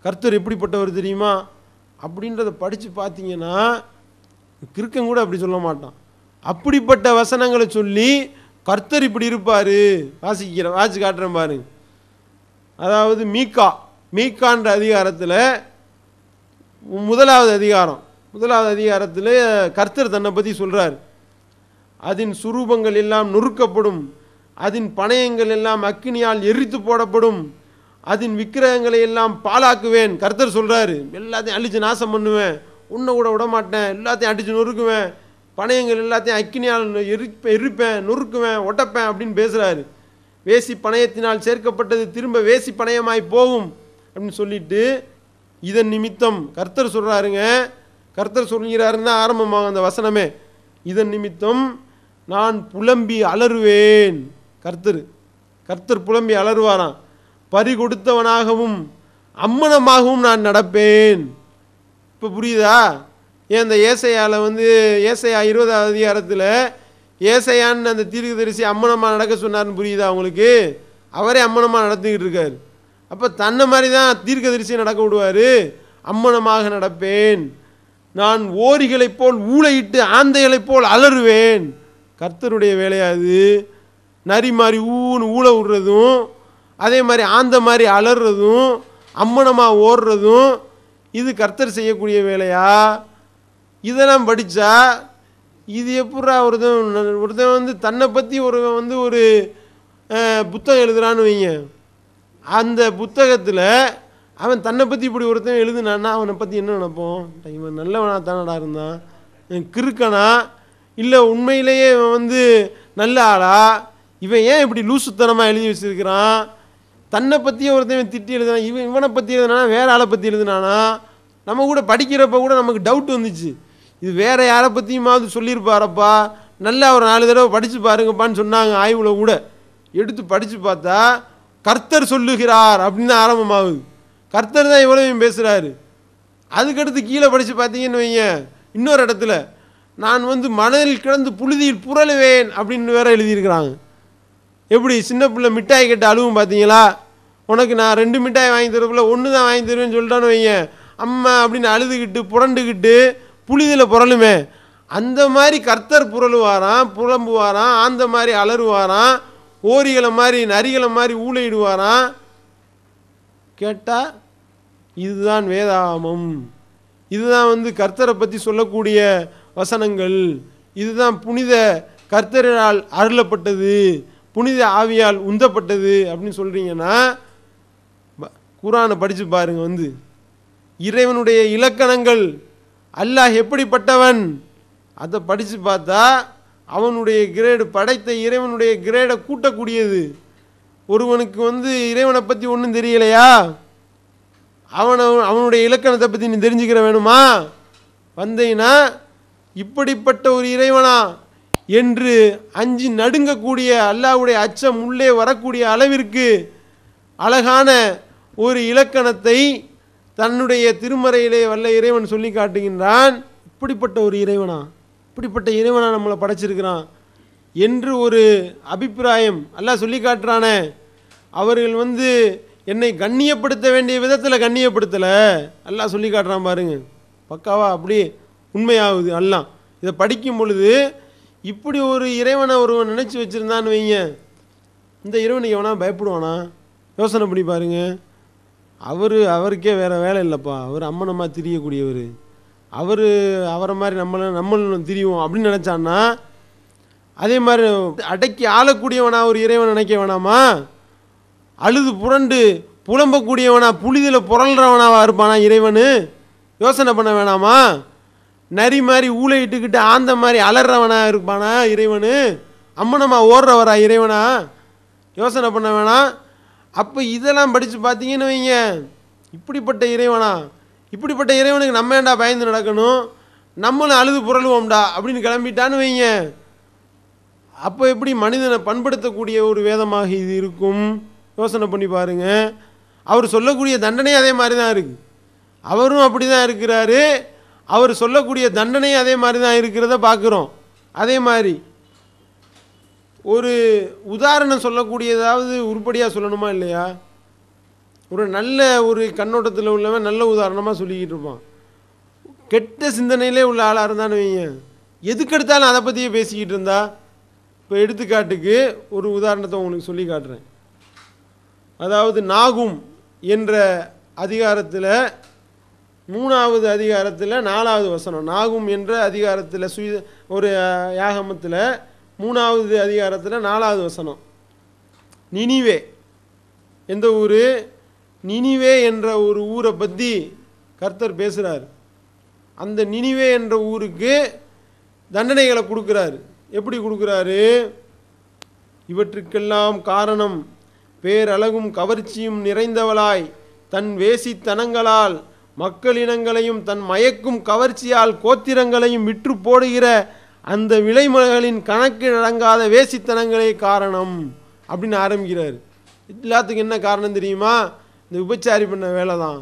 கர்த்தர் எப்படிப்பட்டவர் தெரியுமா அப்படின்றத படித்து பார்த்தீங்கன்னா கிறுக்கம் கூட அப்படி சொல்ல மாட்டான் அப்படிப்பட்ட வசனங்களை சொல்லி கர்த்தர் இப்படி இருப்பார் வாசிக்கிறேன் வாசி காட்டுறேன் பாருங்க அதாவது மீக்கா மீக்கான்ற அதிகாரத்தில் முதலாவது அதிகாரம் முதலாவது அதிகாரத்தில் கர்த்தர் தன்னை பற்றி சொல்கிறார் அதன் சுரூபங்கள் எல்லாம் நொறுக்கப்படும் அதன் பணையங்கள் எல்லாம் அக்கினியால் எரித்து போடப்படும் அதன் விக்கிரகங்களை எல்லாம் பாலாக்குவேன் கர்த்தர் சொல்கிறாரு எல்லாத்தையும் அழித்து நாசம் பண்ணுவேன் உன்னை கூட விடமாட்டேன் எல்லாத்தையும் அடித்து நொறுக்குவேன் பணையங்கள் எல்லாத்தையும் அக்கினியால் எரிப்பேன் எரிப்பேன் நொறுக்குவேன் ஒட்டப்பேன் அப்படின்னு பேசுகிறாரு வேசி பணையத்தினால் சேர்க்கப்பட்டது திரும்ப வேசி பணையமாய் போகும் அப்படின்னு சொல்லிட்டு இதன் நிமித்தம் கர்த்தர் சொல்கிறாருங்க கர்த்தர் சொல்கிறாருன்னா ஆரம்பமாக அந்த வசனமே இதன் நிமித்தம் நான் புலம்பி அலறுவேன் கர்த்தர் கர்த்தர் புலம்பி அலறுவாராம் பறி கொடுத்தவனாகவும் அம்மனமாகவும் நான் நடப்பேன் இப்போ புரியுதா ஏன் அந்த ஏசையாவில் வந்து ஏசையா இருபதாவது அதிகாரத்தில் ஏசையான்னு அந்த தரிசி அம்மனமாக நடக்க சொன்னார்னு புரியுதா அவங்களுக்கு அவரே அம்மனமாக நடத்திக்கிட்டு இருக்கார் அப்போ தன்னை மாதிரி தான் தீர்க்க தரிசி நடக்க விடுவார் அம்மனமாக நடப்பேன் நான் ஓரிகளைப் போல் ஊழையிட்டு ஆந்தைகளைப் போல் அலறுவேன் கர்த்தருடைய வேலையாது நரி மாதிரி ஊன்னு ஊழ விடுறதும் அதே மாதிரி ஆந்த மாதிரி அலறுறதும் அம்மனமாக ஓடுறதும் இது கர்த்தர் செய்யக்கூடிய வேலையா இதெல்லாம் படித்தா இது எப்படா ஒருத்தன் ஒருத்தன் வந்து தன்னை பற்றி ஒருவன் வந்து ஒரு புத்தகம் எழுதுகிறான்னு வைங்க அந்த புத்தகத்தில் அவன் தன்னை பற்றி இப்படி ஒருத்தன் எழுதுனான்னா அவனை பற்றி என்ன நினைப்போம் இவன் நல்லவனாக தானடா இருந்தான் கிறுக்கனா இல்லை உண்மையிலேயே இவன் வந்து நல்ல ஆளா இவன் ஏன் இப்படி லூசுத்தனமாக எழுதி வச்சுருக்கிறான் தன்னை பற்றியே ஒருத்தன் திட்டி எழுதுனா இவன் இவனை பற்றி எழுதுனானா வேற ஆளை பற்றி எழுதுனானா நம்ம கூட படிக்கிறப்ப கூட நமக்கு டவுட் வந்துச்சு இது வேற யாரை பற்றியுமாவது சொல்லியிருப்பாரப்பா நல்லா ஒரு நாலு தடவை படித்து பாருங்கப்பான்னு சொன்னாங்க ஆய்வில் கூட எடுத்து படித்து பார்த்தா கர்த்தர் சொல்லுகிறார் அப்படின்னு தான் ஆரம்பமாகுது கர்த்தர் தான் இவ்வளவையும் பேசுகிறாரு அதுக்கடுத்து கீழே படித்து பார்த்தீங்கன்னு வைங்க இன்னொரு இடத்துல நான் வந்து மணலில் கிடந்து புழுதியில் புரளுவேன் அப்படின்னு வேற எழுதியிருக்கிறாங்க எப்படி சின்ன பிள்ளை மிட்டாய் கெட்ட அழுவும் பார்த்தீங்களா உனக்கு நான் ரெண்டு மிட்டாய் வாங்கி தரப்பில்ல ஒன்று தான் வாங்கி தருவேன்னு சொல்லிட்டான்னு வைங்க அம்மா அப்படின்னு அழுதுகிட்டு புரண்டுக்கிட்டு புளிதில் புரளுமே அந்த மாதிரி கர்த்தர் புரளுவாராம் புலம்புவாராம் அந்த மாதிரி அலறுவாராம் ஓரிகளை மாதிரி நரிகளை மாதிரி ஊழையிடுவாராம் கேட்டால் இதுதான் வேதாமம் இதுதான் வந்து கர்த்தரை பற்றி சொல்லக்கூடிய வசனங்கள் இதுதான் புனித கர்த்தரால் அருளப்பட்டது புனித ஆவியால் உந்தப்பட்டது அப்படின்னு சொல்கிறீங்கன்னா குரானை படித்து பாருங்கள் வந்து இறைவனுடைய இலக்கணங்கள் அல்லாஹ் எப்படிப்பட்டவன் அதை படித்து பார்த்தா அவனுடைய கிரேடு படைத்த இறைவனுடைய கிரேடை கூட்டக்கூடியது ஒருவனுக்கு வந்து இறைவனை பற்றி ஒன்றும் தெரியலையா அவன் அவனுடைய இலக்கணத்தை பற்றி நீ தெரிஞ்சுக்கிற வேணுமா வந்தீங்கன்னா இப்படிப்பட்ட ஒரு இறைவனா என்று அஞ்சு நடுங்கக்கூடிய அல்லாவுடைய அச்சம் உள்ளே வரக்கூடிய அளவிற்கு அழகான ஒரு இலக்கணத்தை தன்னுடைய திருமறையிலே வல்ல இறைவன் சொல்லி காட்டுகின்றான் இப்படிப்பட்ட ஒரு இறைவனா இப்படிப்பட்ட இறைவனா நம்மளை படைச்சிருக்கிறான் என்று ஒரு அபிப்பிராயம் அல்லாஹ் சொல்லி காட்டுறானே அவர்கள் வந்து என்னை கண்ணியப்படுத்த வேண்டிய விதத்தில் கண்ணியப்படுத்தலை எல்லாம் சொல்லி காட்டுறான் பாருங்க பக்காவா அப்படியே உண்மையாகுது எல்லாம் இதை படிக்கும் பொழுது இப்படி ஒரு இறைவனை ஒருவன் நினச்சி வச்சுருந்தான்னு வைங்க இந்த இறைவனுக்கு எவனா பயப்படுவானா யோசனை பண்ணி பாருங்க அவர் அவருக்கே வேறு வேலை இல்லைப்பா அவர் அம்மனம்மா திரியக்கூடியவர் அவர் அவரை மாதிரி நம்மளை நம்மளும் திரியும் அப்படின்னு நினச்சான்னா அதே மாதிரி அடக்கி ஆளக்கூடியவனா ஒரு இறைவன் நினைக்க வேணாமா அழுது புரண்டு புலம்பக்கூடியவனா புளிதில் புரள்றவனாவா இருப்பானா இறைவனு யோசனை பண்ண வேணாமா நரி மாதிரி ஊழையிட்டுக்கிட்டு ஆந்த மாதிரி அலறவனா இருப்பானா இறைவனு அம்மனம்மா ஓடுறவரா இறைவனா யோசனை பண்ண வேணாம் அப்போ இதெல்லாம் படித்து பார்த்தீங்கன்னு வைங்க இப்படிப்பட்ட இறைவனா இப்படிப்பட்ட இறைவனுக்கு நம்ம ஏண்டா பயந்து நடக்கணும் நம்மளும் அழுது புரளுவோம்டா அப்படின்னு கிளம்பிட்டான்னு வைங்க அப்போ எப்படி மனிதனை பண்படுத்தக்கூடிய ஒரு வேதமாக இது இருக்கும் யோசனை பண்ணி பாருங்கள் அவர் சொல்லக்கூடிய தண்டனை அதே மாதிரி தான் இருக்குது அவரும் அப்படி தான் இருக்கிறாரு அவர் சொல்லக்கூடிய தண்டனை அதே மாதிரி தான் இருக்கிறத பார்க்குறோம் அதே மாதிரி ஒரு உதாரணம் சொல்லக்கூடியதாவது உருப்படியாக சொல்லணுமா இல்லையா ஒரு நல்ல ஒரு கண்ணோட்டத்தில் உள்ளவன் நல்ல உதாரணமாக சொல்லிக்கிட்டு இருப்பான் கெட்ட சிந்தனையிலே உள்ள ஆளாக இருந்தான்னு வைங்க எதுக்கு எடுத்தாலும் அதை பற்றியே பேசிக்கிட்டு இருந்தா இப்போ எடுத்துக்காட்டுக்கு ஒரு உதாரணத்தை உங்களுக்கு சொல்லி காட்டுறேன் அதாவது நாகும் என்ற அதிகாரத்தில் மூணாவது அதிகாரத்தில் நாலாவது வசனம் நாகும் என்ற அதிகாரத்தில் சுய ஒரு யாகமத்தில் மூணாவது அதிகாரத்தில் நாலாவது வசனம் நினிவே எந்த ஊர் நினிவே என்ற ஒரு ஊரை பற்றி கர்த்தர் பேசுகிறார் அந்த நினிவே என்ற ஊருக்கு தண்டனைகளை கொடுக்குறாரு எப்படி கொடுக்குறாரு இவற்றுக்கெல்லாம் காரணம் பேரழகும் கவர்ச்சியும் நிறைந்தவளாய் தன் வேசித்தனங்களால் மக்களினங்களையும் தன் மயக்கும் கவர்ச்சியால் கோத்திரங்களையும் விற்று போடுகிற அந்த விளைமகளின் கணக்கில் அடங்காத வேசித்தனங்களே காரணம் அப்படின்னு ஆரம்பிக்கிறார் எல்லாத்துக்கும் என்ன காரணம் தெரியுமா இந்த விபச்சாரி பண்ண வேலை தான்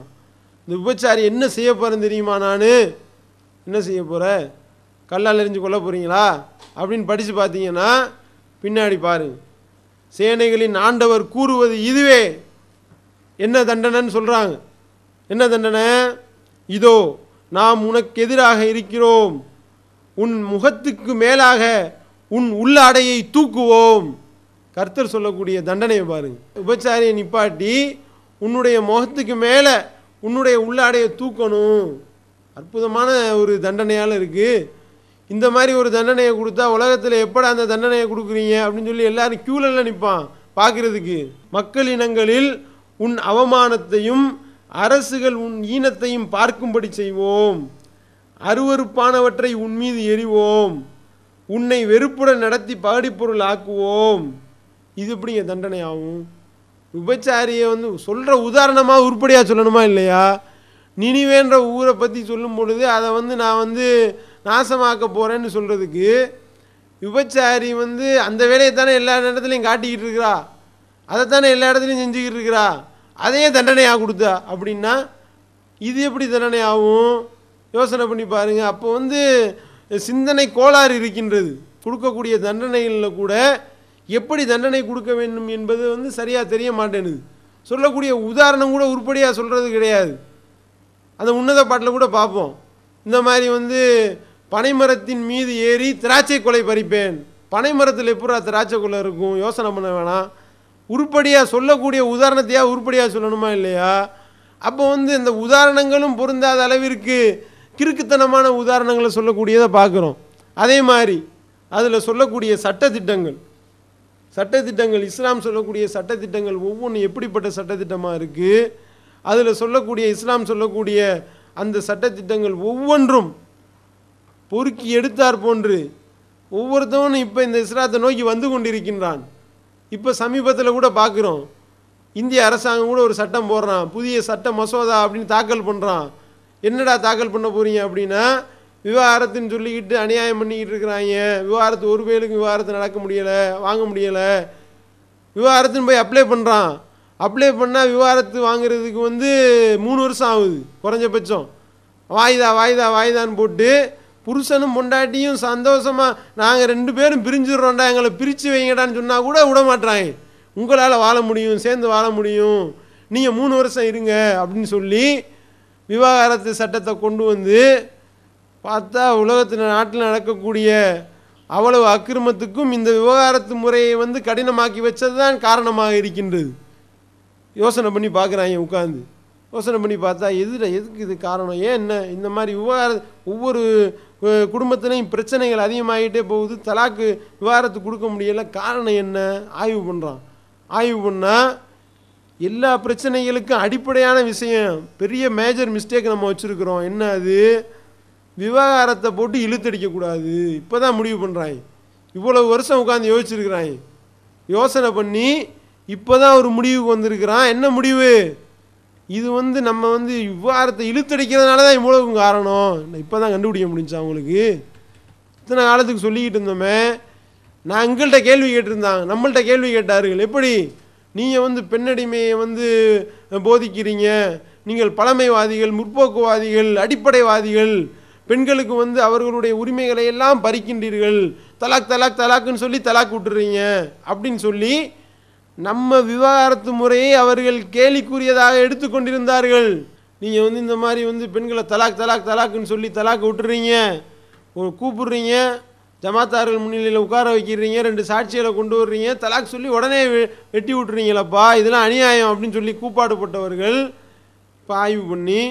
இந்த விபச்சாரி என்ன செய்ய போகிறேன் தெரியுமா நான் என்ன செய்ய போகிற கல்லால் எரிஞ்சு கொள்ள போகிறீங்களா அப்படின்னு படித்து பார்த்தீங்கன்னா பின்னாடி பாருங்கள் சேனைகளின் ஆண்டவர் கூறுவது இதுவே என்ன தண்டனைன்னு சொல்கிறாங்க என்ன தண்டனை இதோ நாம் உனக்கு எதிராக இருக்கிறோம் உன் முகத்துக்கு மேலாக உன் உள்ளாடையை தூக்குவோம் கர்த்தர் சொல்லக்கூடிய தண்டனையை பாருங்க உபச்சாரியை நிப்பாட்டி உன்னுடைய முகத்துக்கு மேலே உன்னுடைய உள்ளாடையை தூக்கணும் அற்புதமான ஒரு தண்டனையால் இருக்குது இந்த மாதிரி ஒரு தண்டனையை கொடுத்தா உலகத்தில் எப்படா அந்த தண்டனையை கொடுக்குறீங்க அப்படின்னு சொல்லி எல்லாரும் கியூலெல்லாம் நிற்பான் பார்க்குறதுக்கு மக்கள் இனங்களில் உன் அவமானத்தையும் அரசுகள் உன் ஈனத்தையும் பார்க்கும்படி செய்வோம் அருவறுப்பானவற்றை உன் மீது எறிவோம் உன்னை வெறுப்புடன் நடத்தி பகடிப்பொருள் ஆக்குவோம் இது என் தண்டனை ஆகும் விபச்சாரியை வந்து சொல்கிற உதாரணமாக உருப்படியாக சொல்லணுமா இல்லையா நினிவேன்ற ஊரை பற்றி சொல்லும் பொழுது அதை வந்து நான் வந்து நாசமாக்க போகிறேன்னு சொல்கிறதுக்கு விபச்சாரி வந்து அந்த வேலையை தானே எல்லா இடத்துலையும் காட்டிக்கிட்டு இருக்கிறா அதைத்தானே எல்லா இடத்துலையும் செஞ்சுக்கிட்டு இருக்கிறா அதையே தண்டனையாக கொடுத்தா அப்படின்னா இது எப்படி தண்டனை ஆகும் யோசனை பண்ணி பாருங்கள் அப்போ வந்து சிந்தனை கோளாறு இருக்கின்றது கொடுக்கக்கூடிய தண்டனைகளில் கூட எப்படி தண்டனை கொடுக்க வேண்டும் என்பது வந்து சரியாக தெரிய மாட்டேனுது சொல்லக்கூடிய உதாரணம் கூட உருப்படியாக சொல்கிறது கிடையாது அந்த உன்னத பாட்டில் கூட பார்ப்போம் இந்த மாதிரி வந்து பனைமரத்தின் மீது ஏறி திராட்சை கொலை பறிப்பேன் பனைமரத்தில் எப்படா திராட்சை கொலை இருக்கும் யோசனை பண்ண வேணாம் உருப்படியாக சொல்லக்கூடிய உதாரணத்தையாக உருப்படியாக சொல்லணுமா இல்லையா அப்போ வந்து இந்த உதாரணங்களும் பொருந்தாத அளவிற்கு கிறுக்குத்தனமான உதாரணங்களை சொல்லக்கூடியதை பார்க்குறோம் அதே மாதிரி அதில் சொல்லக்கூடிய சட்டத்திட்டங்கள் சட்டத்திட்டங்கள் இஸ்லாம் சொல்லக்கூடிய சட்டத்திட்டங்கள் ஒவ்வொன்றும் எப்படிப்பட்ட சட்டத்திட்டமாக இருக்குது அதில் சொல்லக்கூடிய இஸ்லாம் சொல்லக்கூடிய அந்த சட்டத்திட்டங்கள் ஒவ்வொன்றும் பொறுக்கி எடுத்தார் போன்று ஒவ்வொருத்தவனும் இப்போ இந்த இஸ்லாத்தை நோக்கி வந்து கொண்டிருக்கின்றான் இப்போ சமீபத்தில் கூட பார்க்குறோம் இந்திய அரசாங்கம் கூட ஒரு சட்டம் போடுறான் புதிய சட்ட மசோதா அப்படின்னு தாக்கல் பண்ணுறான் என்னடா தாக்கல் பண்ண போகிறீங்க அப்படின்னா விவகாரத்துன்னு சொல்லிக்கிட்டு அநியாயம் பண்ணிக்கிட்டு இருக்கிறாங்க விவகாரத்து ஒரு பேருக்கும் விவகாரத்தை நடக்க முடியலை வாங்க முடியலை விவகாரத்துன்னு போய் அப்ளை பண்ணுறான் அப்ளை பண்ணால் விவகாரத்து வாங்குறதுக்கு வந்து மூணு வருஷம் ஆகுது குறைஞ்சபட்சம் வாய்தா வாய்தா வாய்தான்னு போட்டு புருஷனும் பொண்டாட்டியும் சந்தோஷமாக நாங்கள் ரெண்டு பேரும் பிரிஞ்சிடுறோண்டா எங்களை பிரித்து வைங்கடான்னு சொன்னால் கூட விட மாட்டாங்க உங்களால் வாழ முடியும் சேர்ந்து வாழ முடியும் நீங்கள் மூணு வருஷம் இருங்க அப்படின்னு சொல்லி விவாகரத்து சட்டத்தை கொண்டு வந்து பார்த்தா உலகத்தில் நாட்டில் நடக்கக்கூடிய அவ்வளவு அக்கிரமத்துக்கும் இந்த விவகாரத்து முறையை வந்து கடினமாக்கி வச்சது தான் காரணமாக இருக்கின்றது யோசனை பண்ணி பார்க்குறாங்க உட்காந்து யோசனை பண்ணி பார்த்தா எதில் எதுக்கு இது காரணம் ஏன் என்ன இந்த மாதிரி விவகார ஒவ்வொரு குடும்பத்திலையும் பிரச்சனைகள் அதிகமாகிட்டே போகுது தலாக்கு விவகாரத்துக்கு கொடுக்க முடியல காரணம் என்ன ஆய்வு பண்ணுறான் ஆய்வு பண்ணால் எல்லா பிரச்சனைகளுக்கும் அடிப்படையான விஷயம் பெரிய மேஜர் மிஸ்டேக் நம்ம வச்சுருக்குறோம் என்ன அது விவகாரத்தை போட்டு இழுத்தடிக்கக்கூடாது இப்போ தான் முடிவு பண்ணுறாய் இவ்வளோ வருஷம் உட்காந்து யோசிச்சிருக்கிறாய் யோசனை பண்ணி இப்போ தான் ஒரு முடிவுக்கு வந்திருக்கிறான் என்ன முடிவு இது வந்து நம்ம வந்து விவாரத்தை இழுத்தடிக்கிறதுனால தான் இவ்வளவுக்கும் காரணம் இப்போ தான் கண்டுபிடிக்க முடிஞ்சா அவங்களுக்கு இத்தனை காலத்துக்கு சொல்லிக்கிட்டு இருந்தோமே நான் எங்கள்கிட்ட கேள்வி கேட்டிருந்தாங்க நம்மள்கிட்ட கேள்வி கேட்டார்கள் எப்படி நீங்கள் வந்து பெண்ணடிமையை வந்து போதிக்கிறீங்க நீங்கள் பழமைவாதிகள் முற்போக்குவாதிகள் அடிப்படைவாதிகள் பெண்களுக்கு வந்து அவர்களுடைய உரிமைகளை எல்லாம் பறிக்கின்றீர்கள் தலாக் தலாக் தலாக்குன்னு சொல்லி தலாக் விட்டுறீங்க அப்படின்னு சொல்லி நம்ம விவகாரத்து முறையை அவர்கள் கேலிக்குரியதாக எடுத்துக்கொண்டிருந்தார்கள் நீங்கள் வந்து இந்த மாதிரி வந்து பெண்களை தலாக் தலாக் தலாக்குன்னு சொல்லி தலாக்கு விட்டுறீங்க கூப்பிடுறீங்க ஜமாத்தார்கள் முன்னிலையில் உட்கார வைக்கிறீங்க ரெண்டு சாட்சிகளை கொண்டு வர்றீங்க தலாக் சொல்லி உடனே வெட்டி விட்டுறீங்களப்பா இதெல்லாம் அநியாயம் அப்படின்னு சொல்லி கூப்பாடுபட்டவர்கள் இப்போ ஆய்வு பண்ணி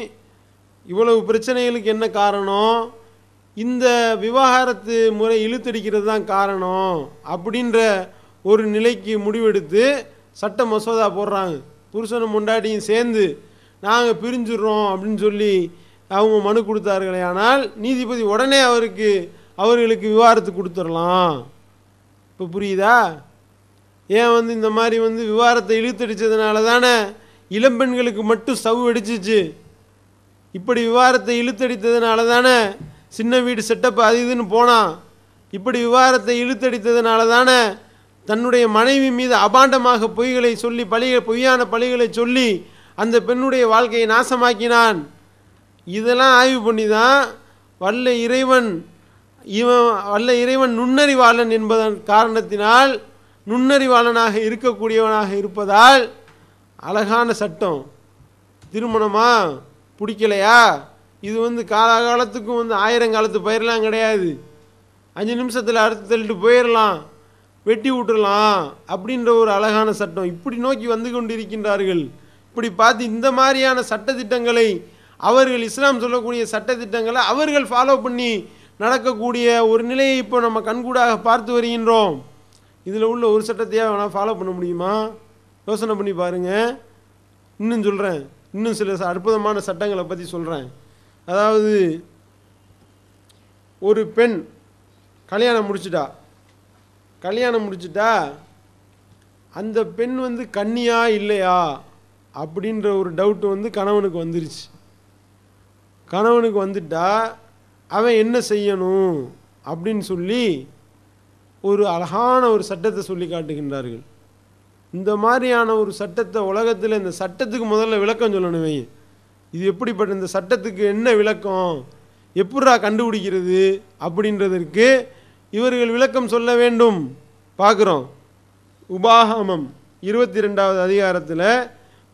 இவ்வளவு பிரச்சனைகளுக்கு என்ன காரணம் இந்த விவாகரத்து முறை இழுத்தடிக்கிறது தான் காரணம் அப்படின்ற ஒரு நிலைக்கு முடிவெடுத்து சட்ட மசோதா போடுறாங்க புருஷனும் முண்டாட்டியும் சேர்ந்து நாங்கள் பிரிஞ்சிடுறோம் அப்படின்னு சொல்லி அவங்க மனு கொடுத்தார்களே ஆனால் நீதிபதி உடனே அவருக்கு அவர்களுக்கு விவாரத்து கொடுத்துடலாம் இப்போ புரியுதா ஏன் வந்து இந்த மாதிரி வந்து விவாரத்தை இழுத்தடித்ததுனால தானே இளம்பெண்களுக்கு மட்டும் சவு அடிச்சிச்சு இப்படி விவாரத்தை இழுத்தடித்ததுனால தானே சின்ன வீடு செட்டப் அது இதுன்னு போனான் இப்படி விவாரத்தை இழுத்தடித்ததுனால தானே தன்னுடைய மனைவி மீது அபாண்டமாக பொய்களை சொல்லி பழிக பொய்யான பழிகளை சொல்லி அந்த பெண்ணுடைய வாழ்க்கையை நாசமாக்கினான் இதெல்லாம் ஆய்வு பண்ணி தான் வல்ல இறைவன் இவன் வல்ல இறைவன் நுண்ணறிவாளன் என்பதன் காரணத்தினால் நுண்ணறிவாளனாக இருக்கக்கூடியவனாக இருப்பதால் அழகான சட்டம் திருமணமா பிடிக்கலையா இது வந்து காலகாலத்துக்கும் வந்து ஆயிரங்காலத்து பயிரெலாம் கிடையாது அஞ்சு நிமிஷத்தில் அறுத்து தள்ளிட்டு போயிடலாம் வெட்டி விட்டுடலாம் அப்படின்ற ஒரு அழகான சட்டம் இப்படி நோக்கி வந்து கொண்டிருக்கின்றார்கள் இப்படி பார்த்து இந்த மாதிரியான சட்டத்திட்டங்களை அவர்கள் இஸ்லாம் சொல்லக்கூடிய சட்டத்திட்டங்களை அவர்கள் ஃபாலோ பண்ணி நடக்கக்கூடிய ஒரு நிலையை இப்போ நம்ம கண்கூடாக பார்த்து வருகின்றோம் இதில் உள்ள ஒரு சட்டத்தையாக வேணால் ஃபாலோ பண்ண முடியுமா யோசனை பண்ணி பாருங்கள் இன்னும் சொல்கிறேன் இன்னும் சில அற்புதமான சட்டங்களை பற்றி சொல்கிறேன் அதாவது ஒரு பெண் கல்யாணம் முடிச்சுட்டா கல்யாணம் முடிச்சுட்டா அந்த பெண் வந்து கன்னியா இல்லையா அப்படின்ற ஒரு டவுட்டு வந்து கணவனுக்கு வந்துருச்சு கணவனுக்கு வந்துட்டா அவன் என்ன செய்யணும் அப்படின்னு சொல்லி ஒரு அழகான ஒரு சட்டத்தை சொல்லி காட்டுகின்றார்கள் இந்த மாதிரியான ஒரு சட்டத்தை உலகத்தில் இந்த சட்டத்துக்கு முதல்ல விளக்கம் சொல்லணும் இது எப்படிப்பட்ட இந்த சட்டத்துக்கு என்ன விளக்கம் எப்படா கண்டுபிடிக்கிறது அப்படின்றதற்கு இவர்கள் விளக்கம் சொல்ல வேண்டும் பார்க்குறோம் உபாகமம் இருபத்தி ரெண்டாவது அதிகாரத்தில்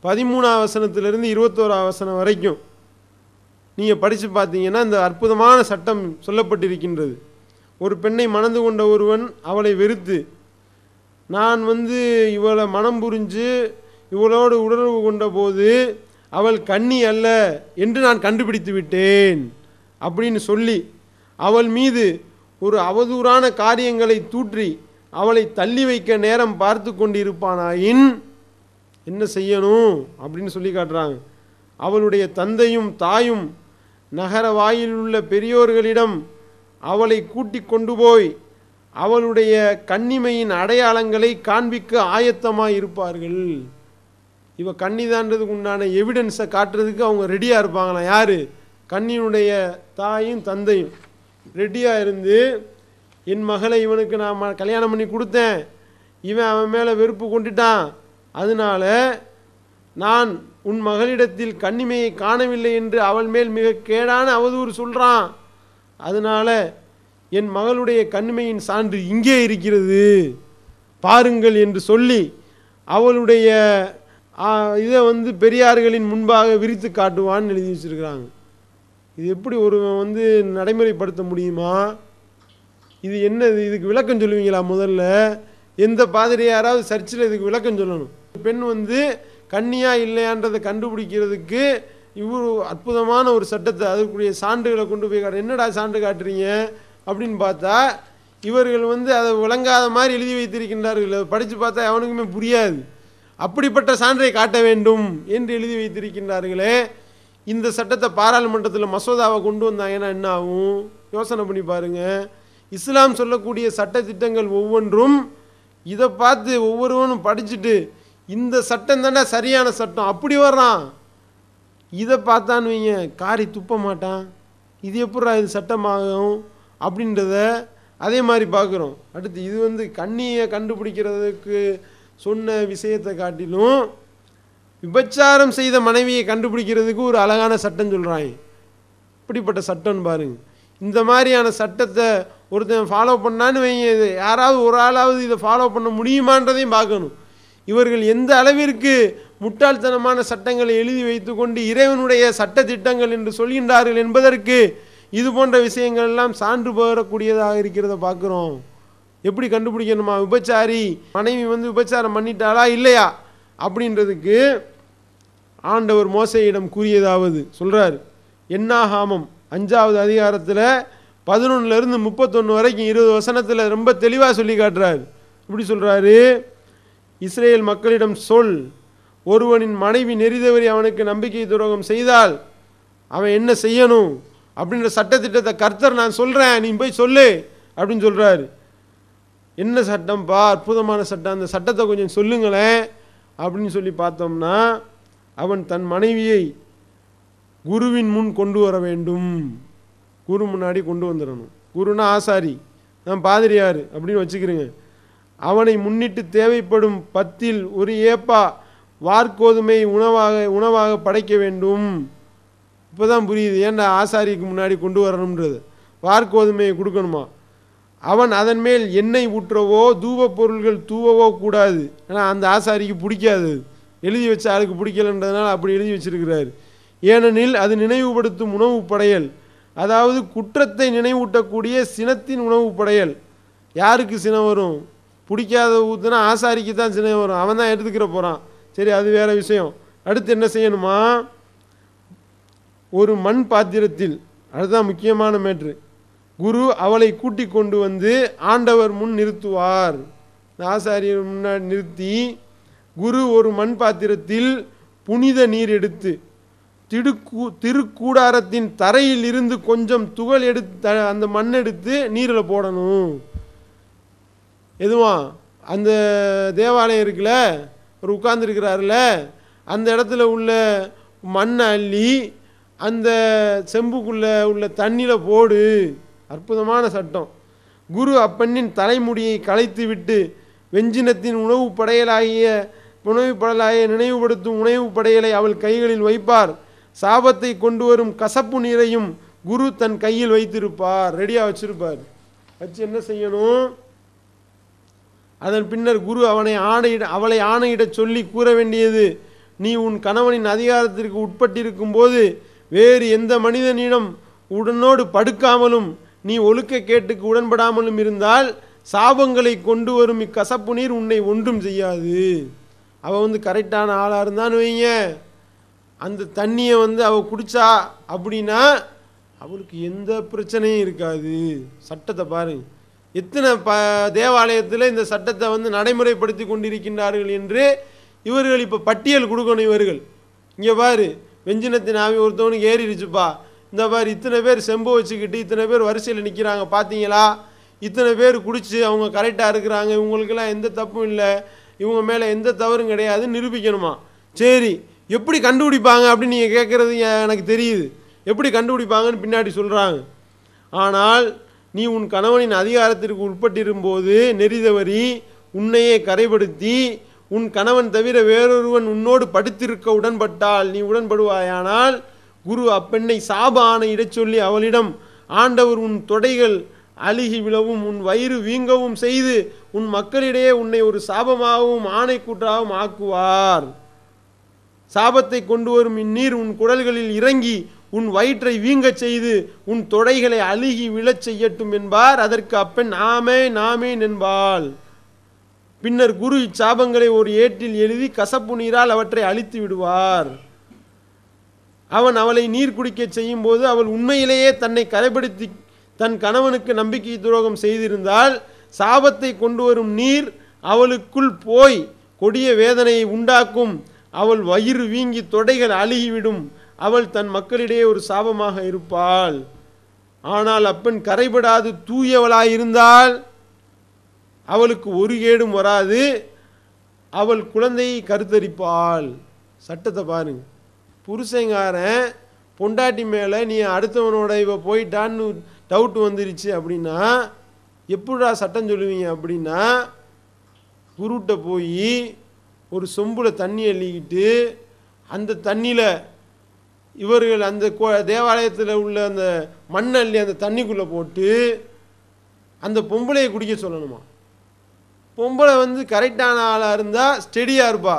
பதிமூணாம் வசனத்திலிருந்து இருபத்தோராம் வசனம் வரைக்கும் நீங்கள் படித்து பார்த்தீங்கன்னா இந்த அற்புதமான சட்டம் சொல்லப்பட்டிருக்கின்றது ஒரு பெண்ணை மணந்து கொண்ட ஒருவன் அவளை வெறுத்து நான் வந்து இவளை மனம் புரிஞ்சு இவளோடு உணர்வு கொண்ட போது அவள் கண்ணி அல்ல என்று நான் கண்டுபிடித்து விட்டேன் அப்படின்னு சொல்லி அவள் மீது ஒரு அவதூறான காரியங்களை தூற்றி அவளை தள்ளி வைக்க நேரம் பார்த்து கொண்டிருப்பானாயின் என்ன செய்யணும் அப்படின்னு சொல்லி காட்டுறாங்க அவளுடைய தந்தையும் தாயும் நகர வாயிலுள்ள பெரியோர்களிடம் அவளை கூட்டி கொண்டு போய் அவளுடைய கண்ணிமையின் அடையாளங்களை காண்பிக்க ஆயத்தமாக இருப்பார்கள் இவ கன்னிதான்றதுக்கு உண்டான எவிடன்ஸை காட்டுறதுக்கு அவங்க ரெடியாக இருப்பாங்களாம் யார் கண்ணியினுடைய தாயும் தந்தையும் ரெடியாக இருந்து என் மகளை இவனுக்கு நான் கல்யாணம் பண்ணி கொடுத்தேன் இவன் அவன் மேலே வெறுப்பு கொண்டுட்டான் அதனால நான் உன் மகளிடத்தில் கண்ணிமையை காணவில்லை என்று அவள் மேல் மிக கேடான அவதூறு சொல்கிறான் அதனால் என் மகளுடைய கண்மையின் சான்று இங்கே இருக்கிறது பாருங்கள் என்று சொல்லி அவளுடைய இதை வந்து பெரியார்களின் முன்பாக விரித்து காட்டுவான்னு எழுதி வச்சுருக்கிறாங்க இது எப்படி ஒரு வந்து நடைமுறைப்படுத்த முடியுமா இது என்னது இதுக்கு விளக்கம் சொல்லுவீங்களா முதல்ல எந்த யாராவது சர்ச்சில் இதுக்கு விளக்கம் சொல்லணும் பெண் வந்து கண்ணியா இல்லையான்றதை கண்டுபிடிக்கிறதுக்கு இவ்வளோ அற்புதமான ஒரு சட்டத்தை அதுக்குரிய சான்றுகளை கொண்டு போய் காட்டு என்னடா சான்று காட்டுறீங்க அப்படின்னு பார்த்தா இவர்கள் வந்து அதை விளங்காத மாதிரி எழுதி வைத்திருக்கின்றார்கள் அதை படித்து பார்த்தா எவனுக்குமே புரியாது அப்படிப்பட்ட சான்றை காட்ட வேண்டும் என்று எழுதி வைத்திருக்கின்றார்களே இந்த சட்டத்தை பாராளுமன்றத்தில் மசோதாவை கொண்டு வந்தாங்கன்னா என்ன ஆகும் யோசனை பண்ணி பாருங்கள் இஸ்லாம் சொல்லக்கூடிய சட்டத்திட்டங்கள் ஒவ்வொன்றும் இதை பார்த்து ஒவ்வொருவனும் படிச்சுட்டு இந்த சட்டம் தானே சரியான சட்டம் அப்படி வர்றான் இதை பார்த்தான்னு வைங்க காரி துப்ப மாட்டான் இது எப்படா இது சட்டமாகும் அப்படின்றத அதே மாதிரி பார்க்குறோம் அடுத்து இது வந்து கண்ணியை கண்டுபிடிக்கிறதுக்கு சொன்ன விஷயத்தை காட்டிலும் விபச்சாரம் செய்த மனைவியை கண்டுபிடிக்கிறதுக்கு ஒரு அழகான சட்டம் சொல்கிறாங்க இப்படிப்பட்ட சட்டம்னு பாருங்க இந்த மாதிரியான சட்டத்தை ஒருத்தன் ஃபாலோ பண்ணான்னு வைங்க இது யாராவது ஒரு ஆளாவது இதை ஃபாலோ பண்ண முடியுமான்றதையும் பார்க்கணும் இவர்கள் எந்த அளவிற்கு முட்டாள்தனமான சட்டங்களை எழுதி வைத்துக்கொண்டு இறைவனுடைய சட்ட திட்டங்கள் என்று சொல்கின்றார்கள் என்பதற்கு இது போன்ற விஷயங்கள் எல்லாம் சான்று பகரக்கூடியதாக இருக்கிறத பார்க்குறோம் எப்படி கண்டுபிடிக்கணுமா விபச்சாரி மனைவி வந்து விபச்சாரம் பண்ணிட்டாளா இல்லையா அப்படின்றதுக்கு ஆண்டவர் மோசையிடம் கூறியதாவது சொல்கிறார் என்னாகாமம் அஞ்சாவது அதிகாரத்தில் பதினொன்னுலேருந்து முப்பத்தொன்று வரைக்கும் இருபது வசனத்தில் ரொம்ப தெளிவாக சொல்லி காட்டுறார் இப்படி சொல்கிறாரு இஸ்ரேல் மக்களிடம் சொல் ஒருவனின் மனைவி நெறிதவரி அவனுக்கு நம்பிக்கை துரோகம் செய்தால் அவன் என்ன செய்யணும் அப்படின்ற சட்டத்திட்டத்தை கர்த்தர் நான் சொல்கிறேன் நீ போய் சொல்லு அப்படின்னு சொல்கிறார் என்ன சட்டம்ப்பா அற்புதமான சட்டம் அந்த சட்டத்தை கொஞ்சம் சொல்லுங்களேன் அப்படின்னு சொல்லி பார்த்தோம்னா அவன் தன் மனைவியை குருவின் முன் கொண்டு வர வேண்டும் குரு முன்னாடி கொண்டு வந்துடணும் குருனா ஆசாரி நான் பாதிரியார் அப்படின்னு வச்சுக்கிறேங்க அவனை முன்னிட்டு தேவைப்படும் பத்தில் ஒரு ஏப்பா வார்கோதுமை உணவாக உணவாக படைக்க வேண்டும் இப்போ தான் புரியுது ஏன்டா ஆசாரிக்கு முன்னாடி கொண்டு வரணுன்றது வார்கோதுமையை கொடுக்கணுமா அவன் அதன் மேல் எண்ணெய் ஊற்றவோ தூவ பொருள்கள் தூவவோ கூடாது ஏன்னா அந்த ஆசாரிக்கு பிடிக்காது எழுதி வச்ச ஆளுக்கு பிடிக்கலன்றதுனால் அப்படி எழுதி வச்சிருக்கிறார் ஏனெனில் அது நினைவுபடுத்தும் உணவு படையல் அதாவது குற்றத்தை நினைவூட்டக்கூடிய சினத்தின் உணவு படையல் யாருக்கு சினம் வரும் பிடிக்காத ஊற்றுனா ஆசாரிக்கு தான் சினம் வரும் அவன் தான் எடுத்துக்கிற போகிறான் சரி அது வேறு விஷயம் அடுத்து என்ன செய்யணுமா ஒரு மண் பாத்திரத்தில் அதுதான் முக்கியமான மேட்ரு குரு அவளை கூட்டி கொண்டு வந்து ஆண்டவர் முன் நிறுத்துவார் ஆசாரியர் முன்னாடி நிறுத்தி குரு ஒரு மண் பாத்திரத்தில் புனித நீர் எடுத்து திடுக்கு திருக்கூடாரத்தின் தரையில் இருந்து கொஞ்சம் துகள் எடுத்து அந்த மண் எடுத்து நீரில் போடணும் எதுவா அந்த தேவாலயம் இருக்குல்ல ஒரு உட்கார்ந்துருக்கிறாருல அந்த இடத்துல உள்ள மண்ணை அள்ளி அந்த செம்புக்குள்ளே உள்ள தண்ணியில் போடு அற்புதமான சட்டம் குரு அப்பண்ணின் தலைமுடியை களைத்து விட்டு வெஞ்சினத்தின் உணவு படையலாகிய படலாயை நினைவுபடுத்தும் உணவு படையலை அவள் கைகளில் வைப்பார் சாபத்தை கொண்டு வரும் கசப்பு நீரையும் குரு தன் கையில் வைத்திருப்பார் ரெடியாக வச்சிருப்பார் வச்சு என்ன செய்யணும் அதன் பின்னர் குரு அவனை ஆணையிட அவளை ஆணையிட சொல்லி கூற வேண்டியது நீ உன் கணவனின் அதிகாரத்திற்கு உட்பட்டிருக்கும் போது வேறு எந்த மனிதனிடம் உடனோடு படுக்காமலும் நீ ஒழுக்க கேட்டுக்கு உடன்படாமலும் இருந்தால் சாபங்களை கொண்டு வரும் இக்கசப்பு நீர் உன்னை ஒன்றும் செய்யாது அவள் வந்து கரெக்டான ஆளாக இருந்தான்னு வைங்க அந்த தண்ணியை வந்து அவள் குடித்தா அப்படின்னா அவளுக்கு எந்த பிரச்சனையும் இருக்காது சட்டத்தை பாருங்க எத்தனை ப தேவாலயத்தில் இந்த சட்டத்தை வந்து நடைமுறைப்படுத்தி கொண்டிருக்கின்றார்கள் என்று இவர்கள் இப்போ பட்டியல் கொடுக்கணும் இவர்கள் இங்கே பாரு வெஞ்சினத்தின் ஆவி ஒருத்தவனுக்கு ஏறிடுச்சுப்பா இந்த மாதிரி இத்தனை பேர் செம்பு வச்சுக்கிட்டு இத்தனை பேர் வரிசையில் நிற்கிறாங்க பார்த்தீங்களா இத்தனை பேர் குடித்து அவங்க கரெக்டாக இருக்கிறாங்க இவங்களுக்கெல்லாம் எந்த தப்பும் இல்லை இவங்க மேலே எந்த தவறும் கிடையாது நிரூபிக்கணுமா சரி எப்படி கண்டுபிடிப்பாங்க அப்படின்னு நீங்கள் கேட்குறது எனக்கு தெரியுது எப்படி கண்டுபிடிப்பாங்கன்னு பின்னாடி சொல்கிறாங்க ஆனால் நீ உன் கணவனின் அதிகாரத்திற்கு உட்பட்டிருக்கும்போது நெறிதவரி உன்னையே கரைப்படுத்தி உன் கணவன் தவிர வேறொருவன் உன்னோடு படுத்திருக்க உடன்பட்டால் நீ உடன்படுவாயானால் குரு அப்பெண்ணை சாப இடச்சொல்லி அவளிடம் ஆண்டவர் உன் தொடைகள் அழுகி விழவும் உன் வயிறு வீங்கவும் செய்து உன் மக்களிடையே உன்னை ஒரு சாபமாகவும் ஆணைக்கூற்றாகவும் ஆக்குவார் சாபத்தை கொண்டு வரும் இந்நீர் உன் குடல்களில் இறங்கி உன் வயிற்றை வீங்கச் செய்து உன் தொடைகளை அழுகி விழச் செய்யட்டும் என்பார் அதற்கு அப்பெண் ஆமே நாமே நின்பாள் பின்னர் குரு இச்சாபங்களை ஒரு ஏட்டில் எழுதி கசப்பு நீரால் அவற்றை அழித்து விடுவார் அவன் அவளை நீர் குடிக்கச் செய்யும் போது அவள் உண்மையிலேயே தன்னை கரைப்படுத்தி தன் கணவனுக்கு நம்பிக்கை துரோகம் செய்திருந்தால் சாபத்தை கொண்டு வரும் நீர் அவளுக்குள் போய் கொடிய வேதனையை உண்டாக்கும் அவள் வயிறு வீங்கி தொடைகள் அழுகிவிடும் அவள் தன் மக்களிடையே ஒரு சாபமாக இருப்பாள் ஆனால் அப்பெண் கரைபடாது தூயவளாயிருந்தால் அவளுக்கு ஒரு கேடும் வராது அவள் குழந்தையை கருத்தரிப்பாள் சட்டத்தை பாருங்க புருஷங்காரன் பொண்டாட்டி மேலே நீ அடுத்தவனோட இவ போயிட்டான்னு டவுட் வந்துருச்சு அப்படின்னா எப்படா சட்டம் சொல்லுவீங்க அப்படின்னா குருட்ட போய் ஒரு சொம்பில் தண்ணி அள்ளிக்கிட்டு அந்த தண்ணியில் இவர்கள் அந்த கோ தேவாலயத்தில் உள்ள அந்த மண் அள்ளி அந்த தண்ணிக்குள்ளே போட்டு அந்த பொம்பளையை குடிக்க சொல்லணுமா பொம்பளை வந்து கரெக்டான ஆளாக இருந்தால் ஸ்டெடியாக இருப்பா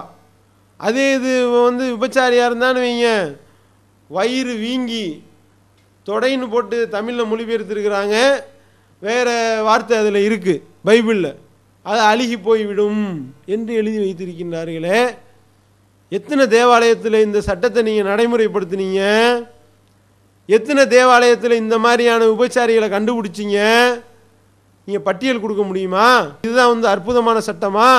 அதே இது வந்து விபச்சாரியாக இருந்தான்னு வைங்க வயிறு வீங்கி தொடைன்னு போட்டு தமிழில் மொழிபெயர்த்துருக்கிறாங்க வேறு வார்த்தை அதில் இருக்குது பைபிளில் அது அழுகி போய்விடும் என்று எழுதி வைத்திருக்கின்றார்களே எத்தனை தேவாலயத்தில் இந்த சட்டத்தை நீங்கள் நடைமுறைப்படுத்தினீங்க எத்தனை தேவாலயத்தில் இந்த மாதிரியான உபச்சாரிகளை கண்டுபிடிச்சிங்க நீங்கள் பட்டியல் கொடுக்க முடியுமா இதுதான் வந்து அற்புதமான சட்டமா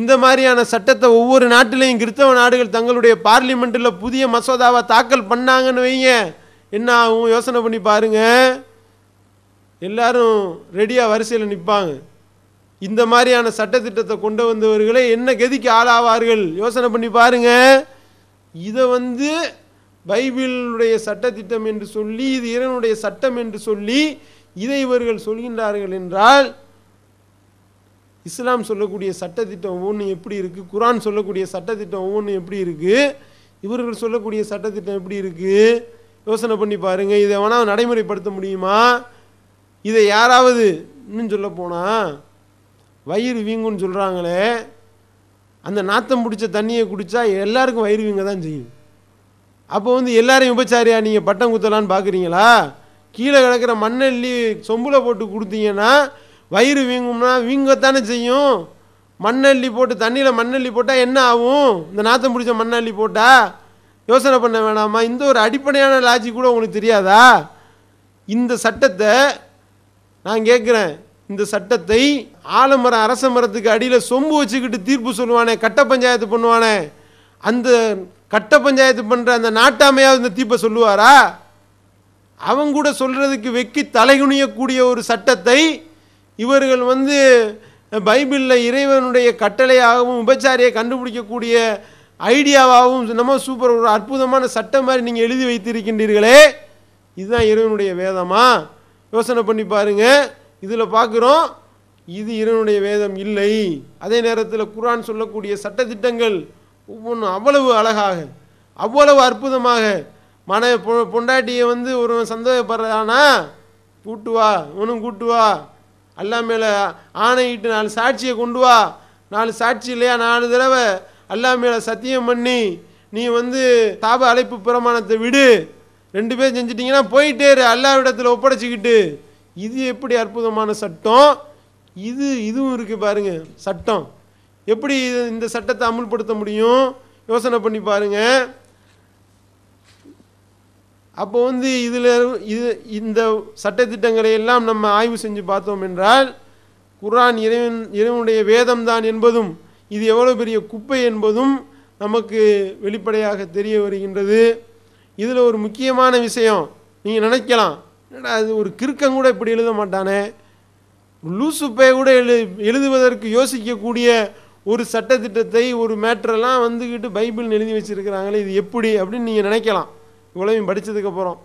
இந்த மாதிரியான சட்டத்தை ஒவ்வொரு நாட்டிலையும் கிறித்தவ நாடுகள் தங்களுடைய பார்லிமெண்ட்டில் புதிய மசோதாவை தாக்கல் பண்ணாங்கன்னு வைங்க என்ன ஆகும் யோசனை பண்ணி பாருங்கள் எல்லாரும் ரெடியாக வரிசையில் நிற்பாங்க இந்த மாதிரியான சட்டத்திட்டத்தை கொண்டு வந்தவர்களே என்ன கதிக்கு ஆளாவார்கள் யோசனை பண்ணி பாருங்க இதை வந்து பைபிளுடைய சட்டத்திட்டம் என்று சொல்லி இது இறைவனுடைய சட்டம் என்று சொல்லி இதை இவர்கள் சொல்கின்றார்கள் என்றால் இஸ்லாம் சொல்லக்கூடிய சட்டத்திட்டம் ஒவ்வொன்றும் எப்படி இருக்குது குரான் சொல்லக்கூடிய சட்டத்திட்டம் ஒவ்வொன்றும் எப்படி இருக்குது இவர்கள் சொல்லக்கூடிய சட்டத்திட்டம் எப்படி இருக்குது யோசனை பண்ணி பாருங்க இதை வேணால் நடைமுறைப்படுத்த முடியுமா இதை யாராவது இன்னும் சொல்ல போனால் வயிறு வீங்குன்னு சொல்கிறாங்களே அந்த நாத்தம் பிடிச்ச தண்ணியை குடித்தா எல்லாருக்கும் வயிறு வீங்க தான் செய்யும் அப்போ வந்து எல்லாரையும் உபச்சாரியா நீங்கள் பட்டம் குத்தலான்னு பார்க்குறீங்களா கீழே கிடக்கிற மண்ணெல்லி சொம்பில் போட்டு கொடுத்தீங்கன்னா வயிறு வீங்கும்னா வீங்கத்தானே செய்யும் மண்ணெல்லி போட்டு தண்ணியில் மண்ணெல்லி போட்டால் என்ன ஆகும் இந்த நாத்தம் பிடிச்ச மண்ணெல்லி போட்டால் யோசனை பண்ண வேணாமா இந்த ஒரு அடிப்படையான லாஜிக் கூட உங்களுக்கு தெரியாதா இந்த சட்டத்தை நான் கேட்குறேன் இந்த சட்டத்தை ஆலமரம் அரச மரத்துக்கு அடியில் சொம்பு வச்சுக்கிட்டு தீர்ப்பு சொல்லுவானே கட்ட பஞ்சாயத்து பண்ணுவானே அந்த கட்ட பஞ்சாயத்து பண்ணுற அந்த நாட்டாமையாவது இந்த தீர்ப்பை சொல்லுவாரா அவங்க கூட சொல்கிறதுக்கு வெக்கி தலைகுனியக்கூடிய ஒரு சட்டத்தை இவர்கள் வந்து பைபிளில் இறைவனுடைய கட்டளையாகவும் உபச்சாரியை கண்டுபிடிக்கக்கூடிய ஐடியாவாகவும் என்னமோ சூப்பர் ஒரு அற்புதமான சட்டம் மாதிரி நீங்கள் எழுதி வைத்திருக்கின்றீர்களே இதுதான் இறைவனுடைய வேதமா யோசனை பண்ணி பாருங்க இதில் பார்க்குறோம் இது இறைவனுடைய வேதம் இல்லை அதே நேரத்தில் குரான் சொல்லக்கூடிய சட்டத்திட்டங்கள் ஒவ்வொன்றும் அவ்வளவு அழகாக அவ்வளவு அற்புதமாக மன பொ பொண்டாட்டியை வந்து ஒரு சந்தேகப்படுறானா கூட்டு வா இவனும் கூட்டு வா மேலே ஆணையிட்டு நாலு சாட்சியை கொண்டு வா நாலு சாட்சி இல்லையா நாலு தடவை அல்லா மேலே சத்தியம் பண்ணி நீ வந்து தாப அழைப்பு பிரமாணத்தை விடு ரெண்டு பேர் செஞ்சிட்டிங்கன்னா போயிட்டேரு அல்லாவிடத்தில் ஒப்படைச்சிக்கிட்டு இது எப்படி அற்புதமான சட்டம் இது இதுவும் இருக்குது பாருங்கள் சட்டம் எப்படி இந்த சட்டத்தை அமுல்படுத்த முடியும் யோசனை பண்ணி பாருங்கள் அப்போ வந்து இதில் இது இந்த சட்டத்திட்டங்களை எல்லாம் நம்ம ஆய்வு செஞ்சு பார்த்தோம் என்றால் குரான் இறைவன் இறைவனுடைய வேதம்தான் என்பதும் இது எவ்வளோ பெரிய குப்பை என்பதும் நமக்கு வெளிப்படையாக தெரிய வருகின்றது இதில் ஒரு முக்கியமான விஷயம் நீங்கள் நினைக்கலாம் என்னடா அது ஒரு கிறுக்கம் கூட இப்படி எழுத மாட்டானே லூசுப்பே கூட எழு எழுதுவதற்கு யோசிக்கக்கூடிய ஒரு சட்டத்திட்டத்தை ஒரு மேட்ரெல்லாம் வந்துக்கிட்டு பைபிள் எழுதி வச்சுருக்கிறாங்களே இது எப்படி அப்படின்னு நீங்கள் நினைக்கலாம் இவ்வளவையும் படித்ததுக்கப்புறம்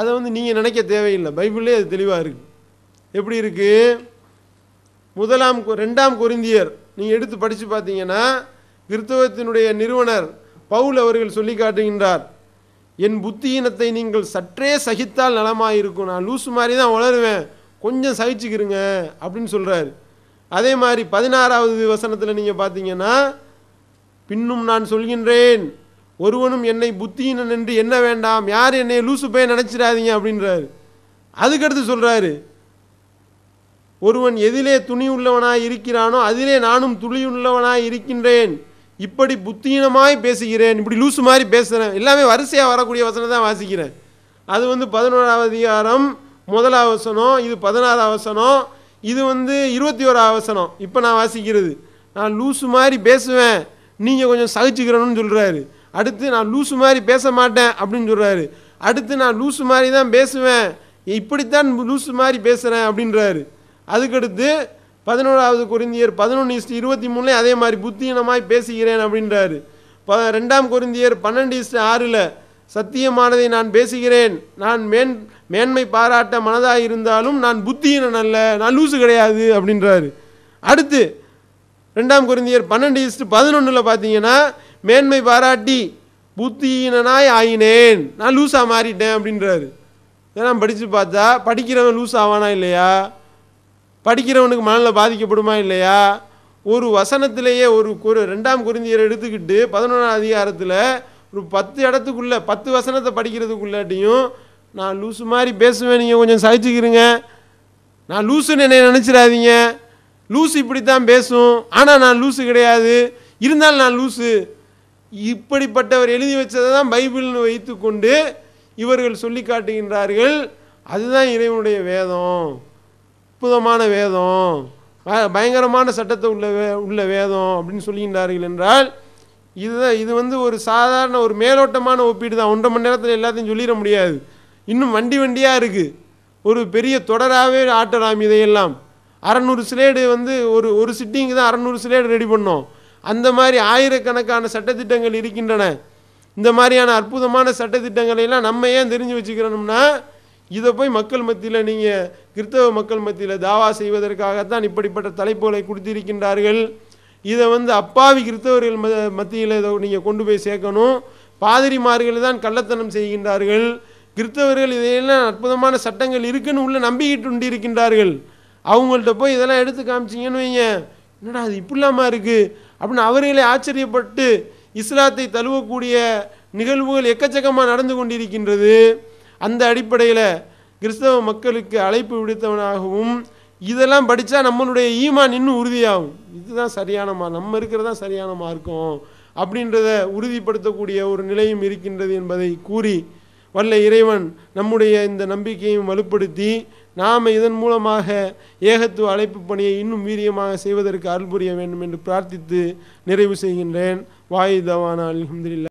அதை வந்து நீங்கள் நினைக்க தேவையில்லை பைபிளே அது தெளிவாக இருக்குது எப்படி இருக்குது முதலாம் ரெண்டாம் கொரிந்தியர் நீங்கள் எடுத்து படித்து பார்த்தீங்கன்னா கிறித்தவத்தினுடைய நிறுவனர் பவுல் அவர்கள் சொல்லி காட்டுகின்றார் என் புத்தியினத்தை நீங்கள் சற்றே சகித்தால் நலமாயிருக்கும் நான் லூசு மாதிரி தான் வளருவேன் கொஞ்சம் சகிச்சுக்கிறங்க அப்படின்னு சொல்கிறார் அதே மாதிரி பதினாறாவது வசனத்தில் நீங்கள் பார்த்தீங்கன்னா பின்னும் நான் சொல்கின்றேன் ஒருவனும் என்னை புத்தியினன் என்று என்ன வேண்டாம் யார் என்னை லூசு போய் நினச்சிடாதீங்க அப்படின்றாரு அதுக்கடுத்து சொல்கிறாரு ஒருவன் எதிலே துணியுள்ளவனாய் இருக்கிறானோ அதிலே நானும் துளியுள்ளவனாய் இருக்கின்றேன் இப்படி புத்தீனமாய் பேசுகிறேன் இப்படி லூசு மாதிரி பேசுகிறேன் எல்லாமே வரிசையாக வரக்கூடிய வசனம் தான் வாசிக்கிறேன் அது வந்து பதினோராவது அதிகாரம் முதலாவது வசனம் இது பதினாறாவது வசனம் இது வந்து இருபத்தி ஓராவது வசனம் இப்போ நான் வாசிக்கிறது நான் லூசு மாதிரி பேசுவேன் நீங்கள் கொஞ்சம் சகிச்சுக்கிறணும்னு சொல்கிறாரு அடுத்து நான் லூசு மாதிரி பேச மாட்டேன் அப்படின்னு சொல்கிறாரு அடுத்து நான் லூசு மாதிரி தான் பேசுவேன் இப்படித்தான் லூசு மாதிரி பேசுகிறேன் அப்படின்றாரு அதுக்கடுத்து பதினோராவது குறிந்தியர் பதினொன்று இருபத்தி மூணுலேயும் அதே மாதிரி புத்தியினமாய் பேசுகிறேன் அப்படின்றாரு ப ரெண்டாம் குறிந்தியர் பன்னெண்டு ஆறில் சத்தியமானதை நான் பேசுகிறேன் நான் மேன் மேன்மை பாராட்ட மனதாக இருந்தாலும் நான் புத்தியினன் அல்ல நான் லூசு கிடையாது அப்படின்றாரு அடுத்து ரெண்டாம் குருந்தியர் பன்னெண்டு இஸ்ட் பதினொன்றில் பார்த்தீங்கன்னா மேன்மை பாராட்டி புத்தியினனாய் ஆயினேன் நான் லூஸாக மாறிட்டேன் அப்படின்றாரு இதெல்லாம் படித்து பார்த்தா படிக்கிறவன் லூஸ் ஆவானா இல்லையா படிக்கிறவனுக்கு மனநிலை பாதிக்கப்படுமா இல்லையா ஒரு வசனத்திலேயே ஒரு குரு ரெண்டாம் குறிந்தியரை எடுத்துக்கிட்டு பதினொன்றாம் அதிகாரத்தில் ஒரு பத்து இடத்துக்குள்ளே பத்து வசனத்தை படிக்கிறதுக்குள்ளாட்டியும் நான் லூஸு மாதிரி பேசுவேன் நீங்கள் கொஞ்சம் சகிச்சுக்கிறீங்க நான் லூஸுன்னு என்னை நினச்சிடாதீங்க லூஸ் இப்படி தான் பேசும் ஆனால் நான் லூஸு கிடையாது இருந்தாலும் நான் லூஸு இப்படிப்பட்டவர் எழுதி வச்சதை தான் பைபிள்னு வைத்து கொண்டு இவர்கள் சொல்லி காட்டுகின்றார்கள் அதுதான் இறைவனுடைய வேதம் அற்புதமான வேதம் பயங்கரமான சட்டத்தை உள்ள வே உள்ள வேதம் அப்படின்னு சொல்லுகின்றார்கள் என்றால் இதுதான் இது வந்து ஒரு சாதாரண ஒரு மேலோட்டமான ஒப்பீடு தான் ஒன்றரை மணி நேரத்தில் எல்லாத்தையும் சொல்லிட முடியாது இன்னும் வண்டி வண்டியாக இருக்குது ஒரு பெரிய தொடராகவே ஆட்டலாம் இதையெல்லாம் அறநூறு சிலேடு வந்து ஒரு ஒரு சிட்டிங்கு தான் அறநூறு சிலேடு ரெடி பண்ணோம் அந்த மாதிரி ஆயிரக்கணக்கான சட்டத்திட்டங்கள் இருக்கின்றன இந்த மாதிரியான அற்புதமான சட்டத்திட்டங்களையெல்லாம் நம்ம ஏன் தெரிஞ்சு வச்சுக்கிறோம்னா இதை போய் மக்கள் மத்தியில் நீங்கள் கிறித்தவ மக்கள் மத்தியில் தாவா செய்வதற்காகத்தான் இப்படிப்பட்ட தலைப்புகளை கொடுத்திருக்கின்றார்கள் இதை வந்து அப்பாவி கிறித்தவர்கள் ம மத்தியில் இதை நீங்கள் கொண்டு போய் சேர்க்கணும் பாதிரிமார்கள் தான் கள்ளத்தனம் செய்கின்றார்கள் கிறித்தவர்கள் இதையெல்லாம் அற்புதமான சட்டங்கள் இருக்குன்னு உள்ள நம்பிக்கிட்டு இருக்கின்றார்கள் அவங்கள்ட்ட போய் இதெல்லாம் எடுத்து காமிச்சிங்கன்னு வைங்க என்னடா அது இப்படிலாமா இருக்குது அப்படின்னு அவர்களே ஆச்சரியப்பட்டு இஸ்லாத்தை தழுவக்கூடிய நிகழ்வுகள் எக்கச்சக்கமாக நடந்து கொண்டிருக்கின்றது அந்த அடிப்படையில் கிறிஸ்தவ மக்களுக்கு அழைப்பு விடுத்தவனாகவும் இதெல்லாம் படித்தா நம்மளுடைய ஈமான் இன்னும் உறுதியாகும் இதுதான் சரியான மா நம்ம இருக்கிறதா சரியான மார்க்கம் அப்படின்றத உறுதிப்படுத்தக்கூடிய ஒரு நிலையும் இருக்கின்றது என்பதை கூறி வல்ல இறைவன் நம்முடைய இந்த நம்பிக்கையும் வலுப்படுத்தி நாம் இதன் மூலமாக ஏகத்துவ அழைப்பு பணியை இன்னும் வீரியமாக செய்வதற்கு அருள் புரிய வேண்டும் என்று பிரார்த்தித்து நிறைவு செய்கின்றேன் வாயு தவானா அலமதுல்லா